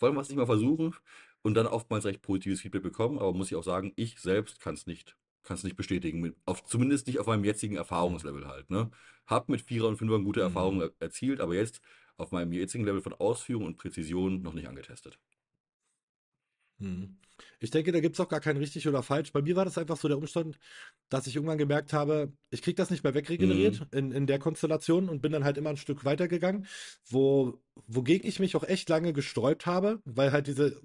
wollen wir es nicht mal versuchen? Und dann oftmals recht positives Feedback bekommen, aber muss ich auch sagen, ich selbst kann es nicht, kann es nicht bestätigen. Auf, zumindest nicht auf meinem jetzigen mhm. Erfahrungslevel halt. Ne? Hab mit Vierer und Fünfern gute mhm. Erfahrungen mhm. erzielt, aber jetzt auf meinem jetzigen Level von Ausführung und Präzision noch nicht angetestet. Hm. Ich denke, da gibt es auch gar kein richtig oder falsch. Bei mir war das einfach so der Umstand, dass ich irgendwann gemerkt habe, ich kriege das nicht mehr wegregeneriert mhm. in, in der Konstellation und bin dann halt immer ein Stück weitergegangen, wo, wogegen ich mich auch echt lange gesträubt habe, weil halt diese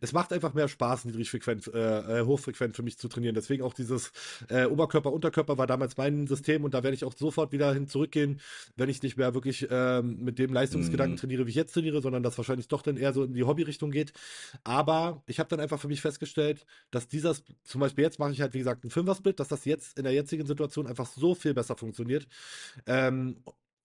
es macht einfach mehr Spaß, niedrigfrequent, äh, äh, hochfrequent für mich zu trainieren. Deswegen auch dieses äh, Oberkörper, Unterkörper war damals mein System und da werde ich auch sofort wieder hin zurückgehen, wenn ich nicht mehr wirklich äh, mit dem Leistungsgedanken mhm. trainiere, wie ich jetzt trainiere, sondern das wahrscheinlich doch dann eher so in die Hobbyrichtung geht. Aber ich habe dann einfach für mich festgestellt, dass dieser, zum Beispiel jetzt mache ich halt, wie gesagt, ein Fünfer-Split, dass das jetzt in der jetzigen Situation einfach so viel besser funktioniert. Ähm,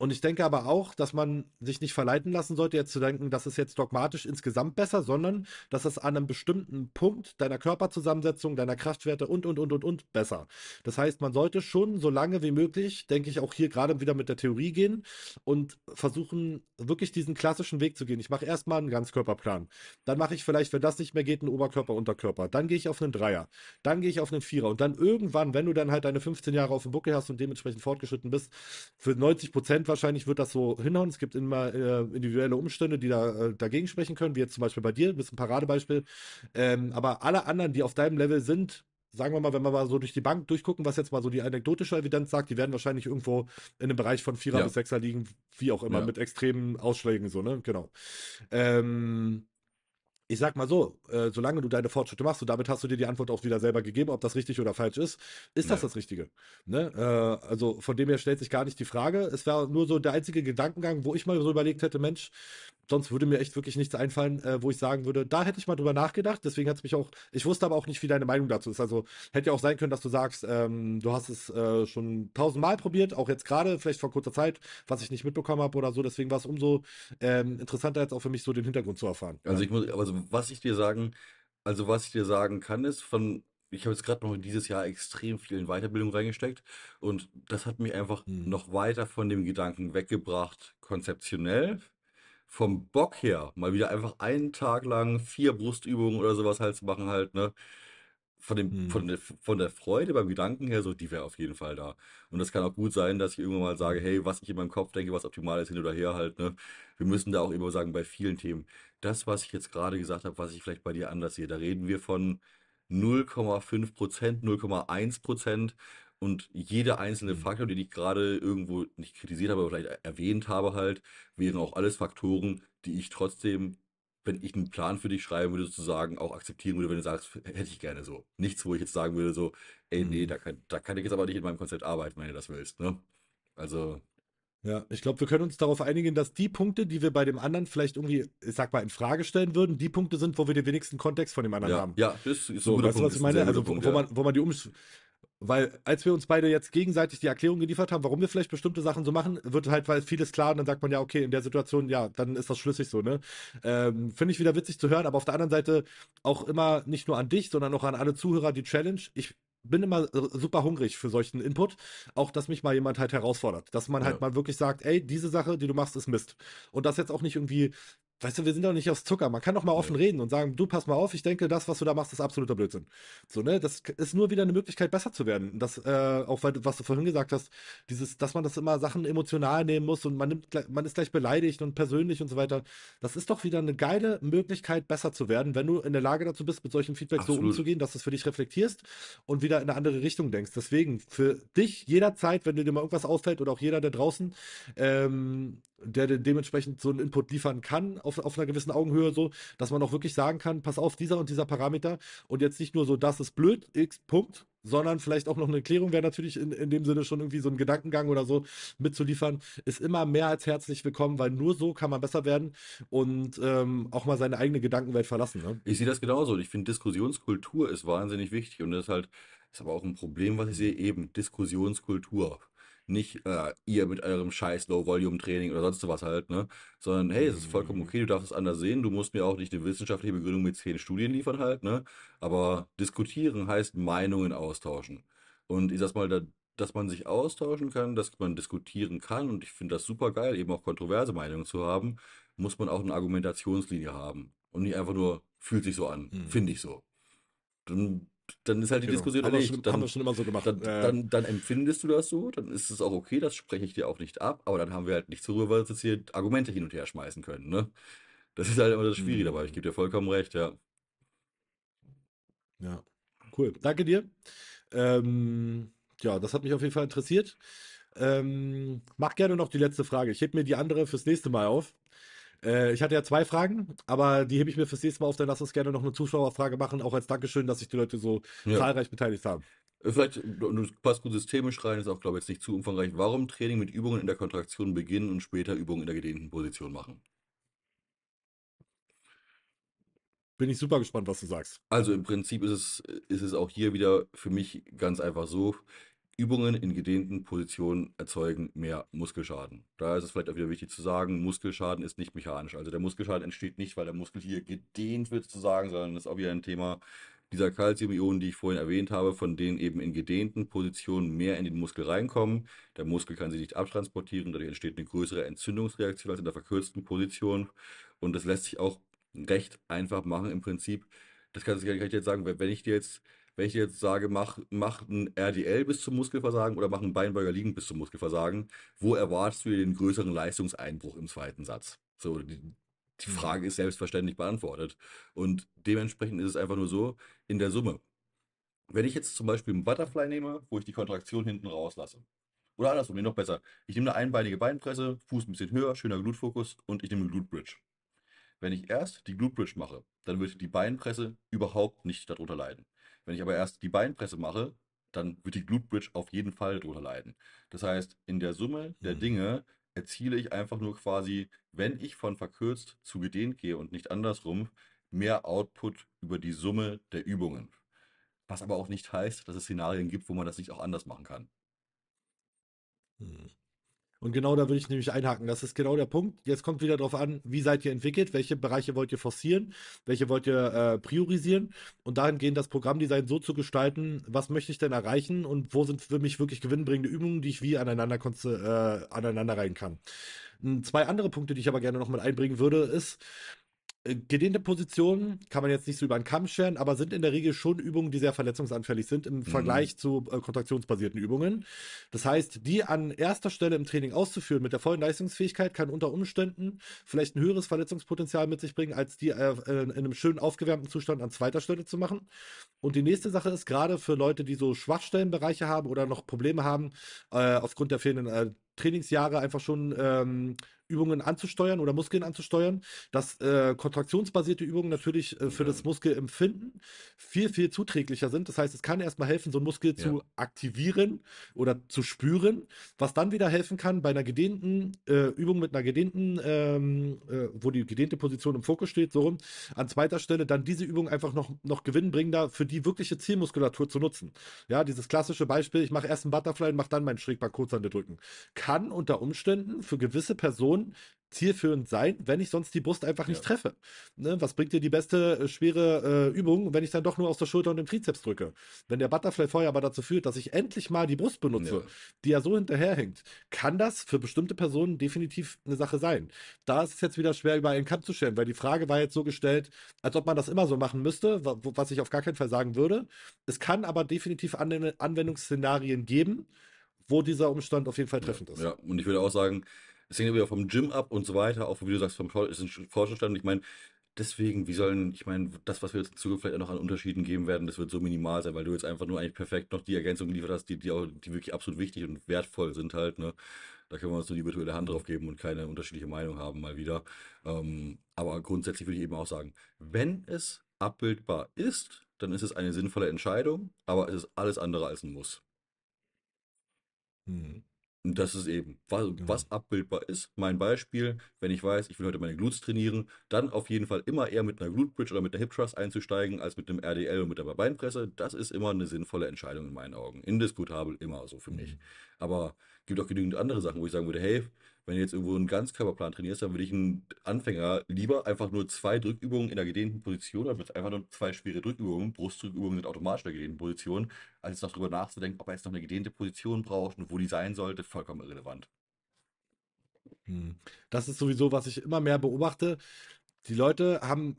und ich denke aber auch, dass man sich nicht verleiten lassen sollte, jetzt zu denken, das ist jetzt dogmatisch insgesamt besser, sondern dass es an einem bestimmten Punkt deiner Körperzusammensetzung, deiner Kraftwerte und, und, und, und, und besser. Das heißt, man sollte schon so lange wie möglich, denke ich, auch hier gerade wieder mit der Theorie gehen und versuchen, wirklich diesen klassischen Weg zu gehen. Ich mache erstmal einen Ganzkörperplan. Dann mache ich vielleicht, wenn das nicht mehr geht, einen Oberkörper, Unterkörper. Dann gehe ich auf einen Dreier. Dann gehe ich auf einen Vierer. Und dann irgendwann, wenn du dann halt deine 15 Jahre auf dem Buckel hast und dementsprechend fortgeschritten bist, für 90 Prozent wahrscheinlich wird das so hinhauen. Es gibt immer äh, individuelle Umstände, die da äh, dagegen sprechen können, wie jetzt zum Beispiel bei dir, du bist ein Paradebeispiel. Ähm, aber alle anderen, die auf deinem Level sind, sagen wir mal, wenn wir mal so durch die Bank durchgucken, was jetzt mal so die anekdotische Evidenz sagt, die werden wahrscheinlich irgendwo in dem Bereich von Vierer ja. bis Sechser liegen, wie auch immer, ja. mit extremen Ausschlägen so, ne? Genau. Ähm, ich sag mal so, äh, solange du deine Fortschritte machst und damit hast du dir die Antwort auch wieder selber gegeben, ob das richtig oder falsch ist, ist das das Richtige. Ne? Äh, also von dem her stellt sich gar nicht die Frage. Es war nur so der einzige Gedankengang, wo ich mal so überlegt hätte, Mensch, sonst würde mir echt wirklich nichts einfallen, äh, wo ich sagen würde, da hätte ich mal drüber nachgedacht. Deswegen hat es mich auch, ich wusste aber auch nicht, wie deine Meinung dazu ist. Also hätte ja auch sein können, dass du sagst, ähm, du hast es äh, schon tausendmal probiert, auch jetzt gerade, vielleicht vor kurzer Zeit, was ich nicht mitbekommen habe oder so. Deswegen war es umso ähm, interessanter jetzt auch für mich, so den Hintergrund zu erfahren. Also ich muss, also also, was ich dir sagen, also was ich dir sagen kann, ist von, ich habe jetzt gerade noch in dieses Jahr extrem viel in Weiterbildung reingesteckt und das hat mich einfach Hm. noch weiter von dem Gedanken weggebracht, konzeptionell vom Bock her mal wieder einfach einen Tag lang vier Brustübungen oder sowas halt zu machen halt, ne? von, dem, hm. von, der, von der Freude beim Gedanken her, so, die wäre auf jeden Fall da. Und das kann auch gut sein, dass ich irgendwann mal sage, hey, was ich in meinem Kopf denke, was optimal ist, hin oder her halt, ne. Wir müssen da auch immer sagen, bei vielen Themen, das, was ich jetzt gerade gesagt habe, was ich vielleicht bei dir anders sehe, da reden wir von 0,5 Prozent, 0,1 Prozent und jeder einzelne hm. Faktor, den ich gerade irgendwo nicht kritisiert habe, aber vielleicht erwähnt habe halt, wären auch alles Faktoren, die ich trotzdem wenn ich einen Plan für dich schreiben würde, sozusagen auch akzeptieren würde, wenn du sagst, hätte ich gerne so. Nichts, wo ich jetzt sagen würde, so, ey, nee, mhm. da kann, da kann ich jetzt aber nicht in meinem Konzept arbeiten, wenn du das willst. Ne? Also. Ja, ich glaube, wir können uns darauf einigen, dass die Punkte, die wir bei dem anderen vielleicht irgendwie, ich sag mal, in Frage stellen würden, die Punkte sind, wo wir den wenigsten Kontext von dem anderen ja, haben. Ja, das ist so. Weißt du, was ich meine? Also, Punkt, wo, ja. man, wo man die Umsch weil als wir uns beide jetzt gegenseitig die Erklärung geliefert haben, warum wir vielleicht bestimmte Sachen so machen, wird halt weil vieles klar und dann sagt man ja, okay, in der Situation, ja, dann ist das schlüssig so, ne? Ähm, Finde ich wieder witzig zu hören, aber auf der anderen Seite auch immer nicht nur an dich, sondern auch an alle Zuhörer die Challenge. Ich bin immer super hungrig für solchen Input. Auch, dass mich mal jemand halt herausfordert. Dass man halt mal wirklich sagt, ey, diese Sache, die du machst, ist Mist. Und das jetzt auch nicht irgendwie weißt du, wir sind doch nicht aus Zucker. Man kann doch mal offen reden und sagen, du pass mal auf, ich denke, das, was du da machst, ist absoluter Blödsinn. So, ne? Das ist nur wieder eine Möglichkeit, besser zu werden. Das, äh, auch weil, was du vorhin gesagt hast, dieses, dass man das immer Sachen emotional nehmen muss und man nimmt, man ist gleich beleidigt und persönlich und so weiter. Das ist doch wieder eine geile Möglichkeit, besser zu werden, wenn du in der Lage dazu bist, mit solchen Feedback Absolut. so umzugehen, dass du es für dich reflektierst und wieder in eine andere Richtung denkst. Deswegen, für dich jederzeit, wenn dir mal irgendwas auffällt oder auch jeder da draußen, ähm, der dementsprechend so einen Input liefern kann, auf, auf einer gewissen Augenhöhe, so, dass man auch wirklich sagen kann, pass auf, dieser und dieser Parameter und jetzt nicht nur so, das ist blöd, X, Punkt, sondern vielleicht auch noch eine Erklärung wäre natürlich in, in dem Sinne schon irgendwie so ein Gedankengang oder so mitzuliefern, ist immer mehr als herzlich willkommen, weil nur so kann man besser werden und ähm, auch mal seine eigene Gedankenwelt verlassen. Ne? Ich sehe das genauso und ich finde, Diskussionskultur ist wahnsinnig wichtig und das ist halt, ist aber auch ein Problem, was ich sehe, eben Diskussionskultur. Nicht äh, ihr mit eurem scheiß Low-Volume-Training oder sonst was halt, ne? Sondern hey, es ist vollkommen mhm. okay, du darfst es anders sehen, du musst mir auch nicht eine wissenschaftliche Begründung mit zehn Studien liefern halt, ne? Aber diskutieren heißt Meinungen austauschen. Und ich sag mal, da, dass man sich austauschen kann, dass man diskutieren kann und ich finde das super geil, eben auch kontroverse Meinungen zu haben, muss man auch eine Argumentationslinie haben und nicht einfach nur fühlt sich so an, mhm. finde ich so. Dann dann ist halt die genau. Diskussion haben ah, erledigt. Schon, dann, haben wir schon immer so gemacht. Dann, ja. dann, dann, empfindest du das so, dann ist es auch okay, das spreche ich dir auch nicht ab, aber dann haben wir halt nichts darüber, weil wir hier Argumente hin und her schmeißen können. Ne? Das ist halt immer das Schwierige mhm. dabei. Ich gebe dir vollkommen recht, ja. Ja, cool. Danke dir. Ähm, ja, das hat mich auf jeden Fall interessiert. Ähm, mach gerne noch die letzte Frage. Ich heb mir die andere fürs nächste Mal auf. Äh, ich hatte ja zwei Fragen, aber die hebe ich mir fürs nächste Mal auf, dann lass uns gerne noch eine Zuschauerfrage machen, auch als Dankeschön, dass sich die Leute so ja. zahlreich beteiligt haben. Vielleicht halt, du passt gut systemisch rein, ist auch, glaube ich, jetzt nicht zu umfangreich. Warum Training mit Übungen in der Kontraktion beginnen und später Übungen in der gedehnten Position machen? Bin ich super gespannt, was du sagst. Also im Prinzip ist es, ist es auch hier wieder für mich ganz einfach so. Übungen in gedehnten Positionen erzeugen mehr Muskelschaden. Da ist es vielleicht auch wieder wichtig zu sagen, Muskelschaden ist nicht mechanisch. Also der Muskelschaden entsteht nicht, weil der Muskel hier gedehnt wird sozusagen, sondern das ist auch wieder ein Thema dieser Calciumionen, die ich vorhin erwähnt habe, von denen eben in gedehnten Positionen mehr in den Muskel reinkommen. Der Muskel kann sie nicht abtransportieren, dadurch entsteht eine größere Entzündungsreaktion als in der verkürzten Position. Und das lässt sich auch recht einfach machen im Prinzip. Das kann, kann ich jetzt sagen, wenn ich dir jetzt wenn ich jetzt sage, mach, mach ein RDL bis zum Muskelversagen oder mach ein Beinbeuger liegen bis zum Muskelversagen, wo erwartest du dir den größeren Leistungseinbruch im zweiten Satz? So, die, die hm. Frage ist selbstverständlich beantwortet. Und dementsprechend ist es einfach nur so, in der Summe. Wenn ich jetzt zum Beispiel einen Butterfly nehme, wo ich die Kontraktion hinten rauslasse, oder andersrum, noch besser. Ich nehme eine einbeinige Beinpresse, Fuß ein bisschen höher, schöner Glutfokus und ich nehme eine Glute Bridge. Wenn ich erst die Glute Bridge mache, dann wird die Beinpresse überhaupt nicht darunter leiden. Wenn ich aber erst die Beinpresse mache, dann wird die Glutbridge auf jeden Fall drunter leiden. Das heißt, in der Summe der mhm. Dinge erziele ich einfach nur quasi, wenn ich von verkürzt zu gedehnt gehe und nicht andersrum, mehr Output über die Summe der Übungen. Was aber auch nicht heißt, dass es Szenarien gibt, wo man das nicht auch anders machen kann. Mhm. Und genau da würde ich nämlich einhaken. Das ist genau der Punkt. Jetzt kommt wieder darauf an, wie seid ihr entwickelt, welche Bereiche wollt ihr forcieren, welche wollt ihr äh, priorisieren und dahingehend das Programmdesign so zu gestalten, was möchte ich denn erreichen und wo sind für mich wirklich gewinnbringende Übungen, die ich wie aneinander, äh, aneinander rein kann. Zwei andere Punkte, die ich aber gerne noch mit einbringen würde, ist, äh, gedehnte Positionen kann man jetzt nicht so über einen Kamm scheren, aber sind in der Regel schon Übungen, die sehr verletzungsanfällig sind im mhm. Vergleich zu äh, kontraktionsbasierten Übungen. Das heißt, die an erster Stelle im Training auszuführen mit der vollen Leistungsfähigkeit kann unter Umständen vielleicht ein höheres Verletzungspotenzial mit sich bringen, als die äh, in einem schön aufgewärmten Zustand an zweiter Stelle zu machen. Und die nächste Sache ist gerade für Leute, die so Schwachstellenbereiche haben oder noch Probleme haben, äh, aufgrund der fehlenden äh, Trainingsjahre einfach schon ähm, Übungen anzusteuern oder Muskeln anzusteuern, dass äh, kontraktionsbasierte Übungen natürlich äh, für ja. das Muskelempfinden viel, viel zuträglicher sind. Das heißt, es kann erstmal helfen, so einen Muskel ja. zu aktivieren oder zu spüren, was dann wieder helfen kann bei einer gedehnten äh, Übung mit einer gedehnten, ähm, äh, wo die gedehnte Position im Fokus steht, so rum, an zweiter Stelle dann diese Übung einfach noch, noch gewinnbringender für die wirkliche Zielmuskulatur zu nutzen. Ja, dieses klassische Beispiel, ich mache erst einen Butterfly und mache dann meinen kurz an der drücken. Kann unter Umständen für gewisse Personen schon zielführend sein, wenn ich sonst die Brust einfach nicht ja. treffe. Ne? Was bringt dir die beste äh, schwere äh, Übung, wenn ich dann doch nur aus der Schulter und dem Trizeps drücke? Wenn der Butterfly Feuer aber dazu führt, dass ich endlich mal die Brust benutze, ja. die ja so hinterherhängt, kann das für bestimmte Personen definitiv eine Sache sein. Da ist es jetzt wieder schwer, über einen Kampf zu stellen, weil die Frage war jetzt so gestellt, als ob man das immer so machen müsste, was ich auf gar keinen Fall sagen würde. Es kann aber definitiv Anwendungsszenarien geben, wo dieser Umstand auf jeden Fall treffend ja, ist. Ja, und ich würde auch sagen, es hängt wieder vom Gym ab und so weiter, auch wie du sagst, vom Forschungsstand. Ich meine, deswegen, wie sollen, ich meine, das, was wir jetzt in Zukunft vielleicht auch noch an Unterschieden geben werden, das wird so minimal sein, weil du jetzt einfach nur eigentlich perfekt noch die Ergänzungen geliefert hast, die, die, auch, die wirklich absolut wichtig und wertvoll sind halt, ne? Da können wir uns nur die virtuelle Hand drauf geben und keine unterschiedliche Meinung haben mal wieder. Ähm, aber grundsätzlich würde ich eben auch sagen, wenn es abbildbar ist, dann ist es eine sinnvolle Entscheidung, aber es ist alles andere als ein Muss. Hm. Und das ist eben, was, genau. was, abbildbar ist. Mein Beispiel, wenn ich weiß, ich will heute meine Glutes trainieren, dann auf jeden Fall immer eher mit einer Glute Bridge oder mit einer Hip Trust einzusteigen, als mit einem RDL und mit einer Beinpresse. Das ist immer eine sinnvolle Entscheidung in meinen Augen. Indiskutabel immer so für mich. Mhm. Aber gibt auch genügend andere Sachen, wo ich sagen würde, hey, wenn du jetzt irgendwo einen Ganzkörperplan trainierst, dann würde ich einen Anfänger lieber einfach nur zwei Drückübungen in der gedehnten Position, dann damit einfach nur zwei schwere Drückübungen, Brustdrückübungen sind automatisch in der gedehnten Position, als noch darüber nachzudenken, ob er jetzt noch eine gedehnte Position braucht und wo die sein sollte, vollkommen irrelevant. Hm. Das ist sowieso, was ich immer mehr beobachte. Die Leute haben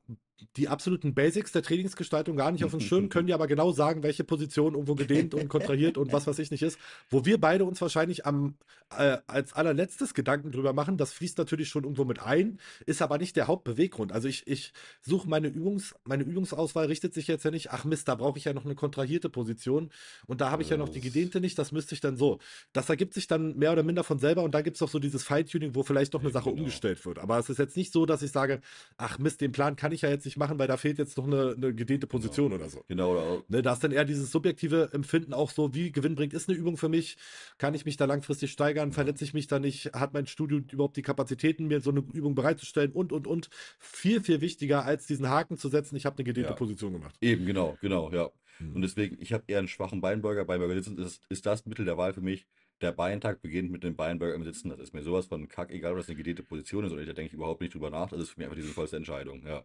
die absoluten Basics der Trainingsgestaltung gar nicht auf dem Schirm, können dir aber genau sagen, welche Position irgendwo gedehnt und kontrahiert und was weiß ich nicht ist. Wo wir beide uns wahrscheinlich am äh, als allerletztes Gedanken drüber machen, das fließt natürlich schon irgendwo mit ein, ist aber nicht der Hauptbeweggrund. Also ich, ich suche meine Übungs, meine Übungsauswahl richtet sich jetzt ja nicht, ach Mist, da brauche ich ja noch eine kontrahierte Position und da habe ich ja noch die gedehnte nicht, das müsste ich dann so. Das ergibt sich dann mehr oder minder von selber und da gibt es auch so dieses Feintuning, wo vielleicht noch eine Sache genau. umgestellt wird. Aber es ist jetzt nicht so, dass ich sage, ach Mist, den Plan kann ich ja jetzt jetzt nicht machen, weil da fehlt jetzt noch eine, eine gedehnte Position genau. oder so. Genau, oder auch. Ne, da ist dann eher dieses subjektive Empfinden auch so, wie gewinnbringend ist eine Übung für mich? Kann ich mich da langfristig steigern? Ja. Verletze ich mich da nicht? Hat mein Studio überhaupt die Kapazitäten, mir so eine Übung bereitzustellen? Und, und, und. Viel, viel wichtiger, als diesen Haken zu setzen, ich habe eine gedehnte ja. Position gemacht. Eben, genau, genau, ja. Hm. Und deswegen, ich habe eher einen schwachen Beinburger. Beinburger sitzen ist, ist das Mittel der Wahl für mich der Beintag beginnt mit dem Beinburger im Sitzen. Das ist mir sowas von kack, egal ob das eine gedehnte Position ist oder nicht. Da denke ich überhaupt nicht drüber nach. Das ist für mich einfach die sinnvollste Entscheidung. Ja.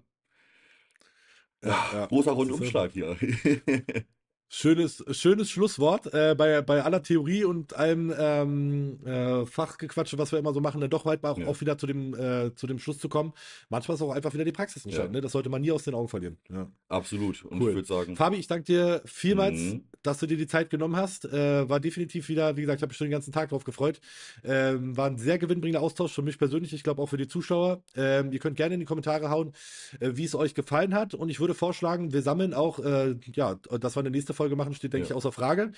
Ja, ja. Großer Rundumschlag hier. Schönes, schönes Schlusswort. Äh, bei, bei aller Theorie und allem ähm, äh, Fachgequatsche, was wir immer so machen, dann doch weit auch, ja. auch wieder zu dem, äh, zu dem Schluss zu kommen. Manchmal ist auch einfach wieder die Praxis entscheidend. Ja. Halt, ne? Das sollte man nie aus den Augen verlieren. Ja. Absolut. Und cool. ich würde sagen. Fabi, ich danke dir vielmals, mhm. dass du dir die Zeit genommen hast. Äh, war definitiv wieder, wie gesagt, ich habe mich schon den ganzen Tag drauf gefreut. Ähm, war ein sehr gewinnbringender Austausch für mich persönlich, ich glaube auch für die Zuschauer. Ähm, ihr könnt gerne in die Kommentare hauen, äh, wie es euch gefallen hat. Und ich würde vorschlagen, wir sammeln auch, äh, ja, das war eine nächste Frage. Folge machen, steht, denke ja. ich, außer Frage.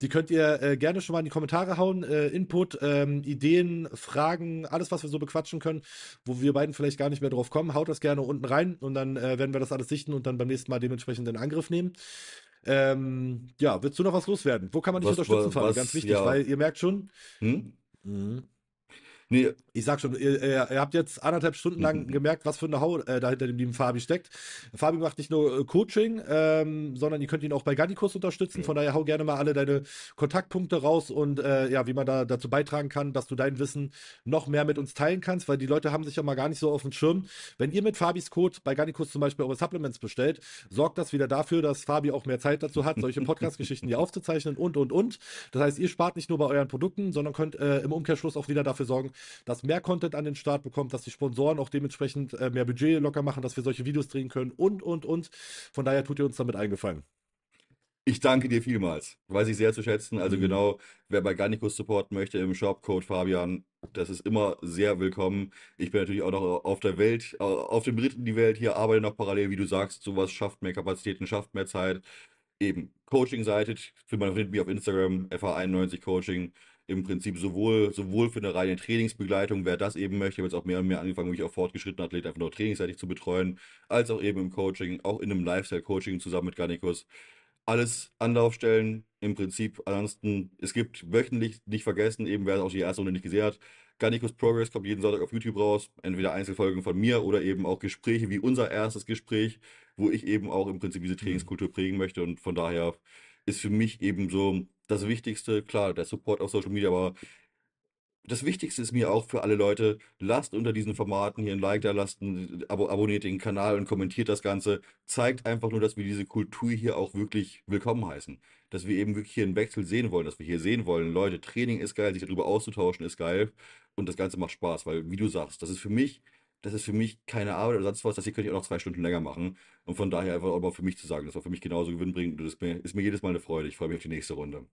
Die könnt ihr äh, gerne schon mal in die Kommentare hauen. Äh, Input, ähm, Ideen, Fragen, alles, was wir so bequatschen können, wo wir beiden vielleicht gar nicht mehr drauf kommen. Haut das gerne unten rein und dann äh, werden wir das alles sichten und dann beim nächsten Mal dementsprechend in Angriff nehmen. Ähm, ja, willst du noch was loswerden? Wo kann man dich was, unterstützen, was, Fabi? Ganz wichtig, ja. weil ihr merkt schon. Hm? Mhm. Nee, ich sag schon, ihr, ihr habt jetzt anderthalb Stunden lang mhm. gemerkt, was für eine Hau äh, dahinter dem lieben Fabi steckt. Fabi macht nicht nur äh, Coaching, ähm, sondern ihr könnt ihn auch bei Gannikus unterstützen. Von daher hau gerne mal alle deine Kontaktpunkte raus und äh, ja, wie man da dazu beitragen kann, dass du dein Wissen noch mehr mit uns teilen kannst, weil die Leute haben sich ja mal gar nicht so auf dem Schirm. Wenn ihr mit Fabis Code bei Gannikus zum Beispiel eure Supplements bestellt, sorgt das wieder dafür, dass Fabi auch mehr Zeit dazu hat, solche Podcast-Geschichten hier aufzuzeichnen und und und. Das heißt, ihr spart nicht nur bei euren Produkten, sondern könnt äh, im Umkehrschluss auch wieder dafür sorgen, dass mehr Content an den Start bekommt, dass die Sponsoren auch dementsprechend äh, mehr Budget locker machen, dass wir solche Videos drehen können und, und, und. Von daher tut ihr uns damit eingefallen. Ich danke dir vielmals. Weiß ich sehr zu schätzen. Also mhm. genau, wer bei Garnicus supporten möchte im Shop, Code Fabian, das ist immer sehr willkommen. Ich bin natürlich auch noch auf der Welt, äh, auf den Briten die Welt hier, arbeite noch parallel, wie du sagst. Sowas schafft mehr Kapazitäten, schafft mehr Zeit. Eben, Coaching-Seite, findet man auf Instagram, FH91 Coaching im Prinzip sowohl, sowohl für eine reine Trainingsbegleitung, wer das eben möchte, ich habe jetzt auch mehr und mehr angefangen, mich auch fortgeschrittenen Athleten einfach nur trainingsseitig zu betreuen, als auch eben im Coaching, auch in einem Lifestyle-Coaching zusammen mit Garnikus. Alles Anlaufstellen, im Prinzip. Ansonsten, es gibt wöchentlich, nicht vergessen, eben wer auch die erste Runde nicht gesehen hat, Garnicus Progress kommt jeden Sonntag auf YouTube raus. Entweder Einzelfolgen von mir oder eben auch Gespräche wie unser erstes Gespräch, wo ich eben auch im Prinzip diese mhm. Trainingskultur prägen möchte. Und von daher ist für mich eben so das Wichtigste. Klar, der Support auf Social Media, aber das Wichtigste ist mir auch für alle Leute, lasst unter diesen Formaten hier ein Like da, lasst ein, abo, abonniert den Kanal und kommentiert das Ganze. Zeigt einfach nur, dass wir diese Kultur hier auch wirklich willkommen heißen. Dass wir eben wirklich hier einen Wechsel sehen wollen, dass wir hier sehen wollen, Leute, Training ist geil, sich darüber auszutauschen ist geil und das Ganze macht Spaß, weil, wie du sagst, das ist für mich das ist für mich keine Arbeit oder sonst was, das hier könnte ich auch noch zwei Stunden länger machen. Und von daher einfach auch mal für mich zu sagen, das war für mich genauso gewinnbringend und das ist mir, ist mir jedes Mal eine Freude. Ich freue mich auf die nächste Runde.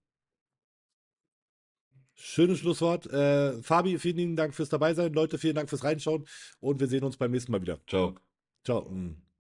Schönes Schlusswort. Äh, Fabi, vielen lieben Dank fürs Dabeisein. Leute, vielen Dank fürs Reinschauen und wir sehen uns beim nächsten Mal wieder. Ciao. Ciao. Mm.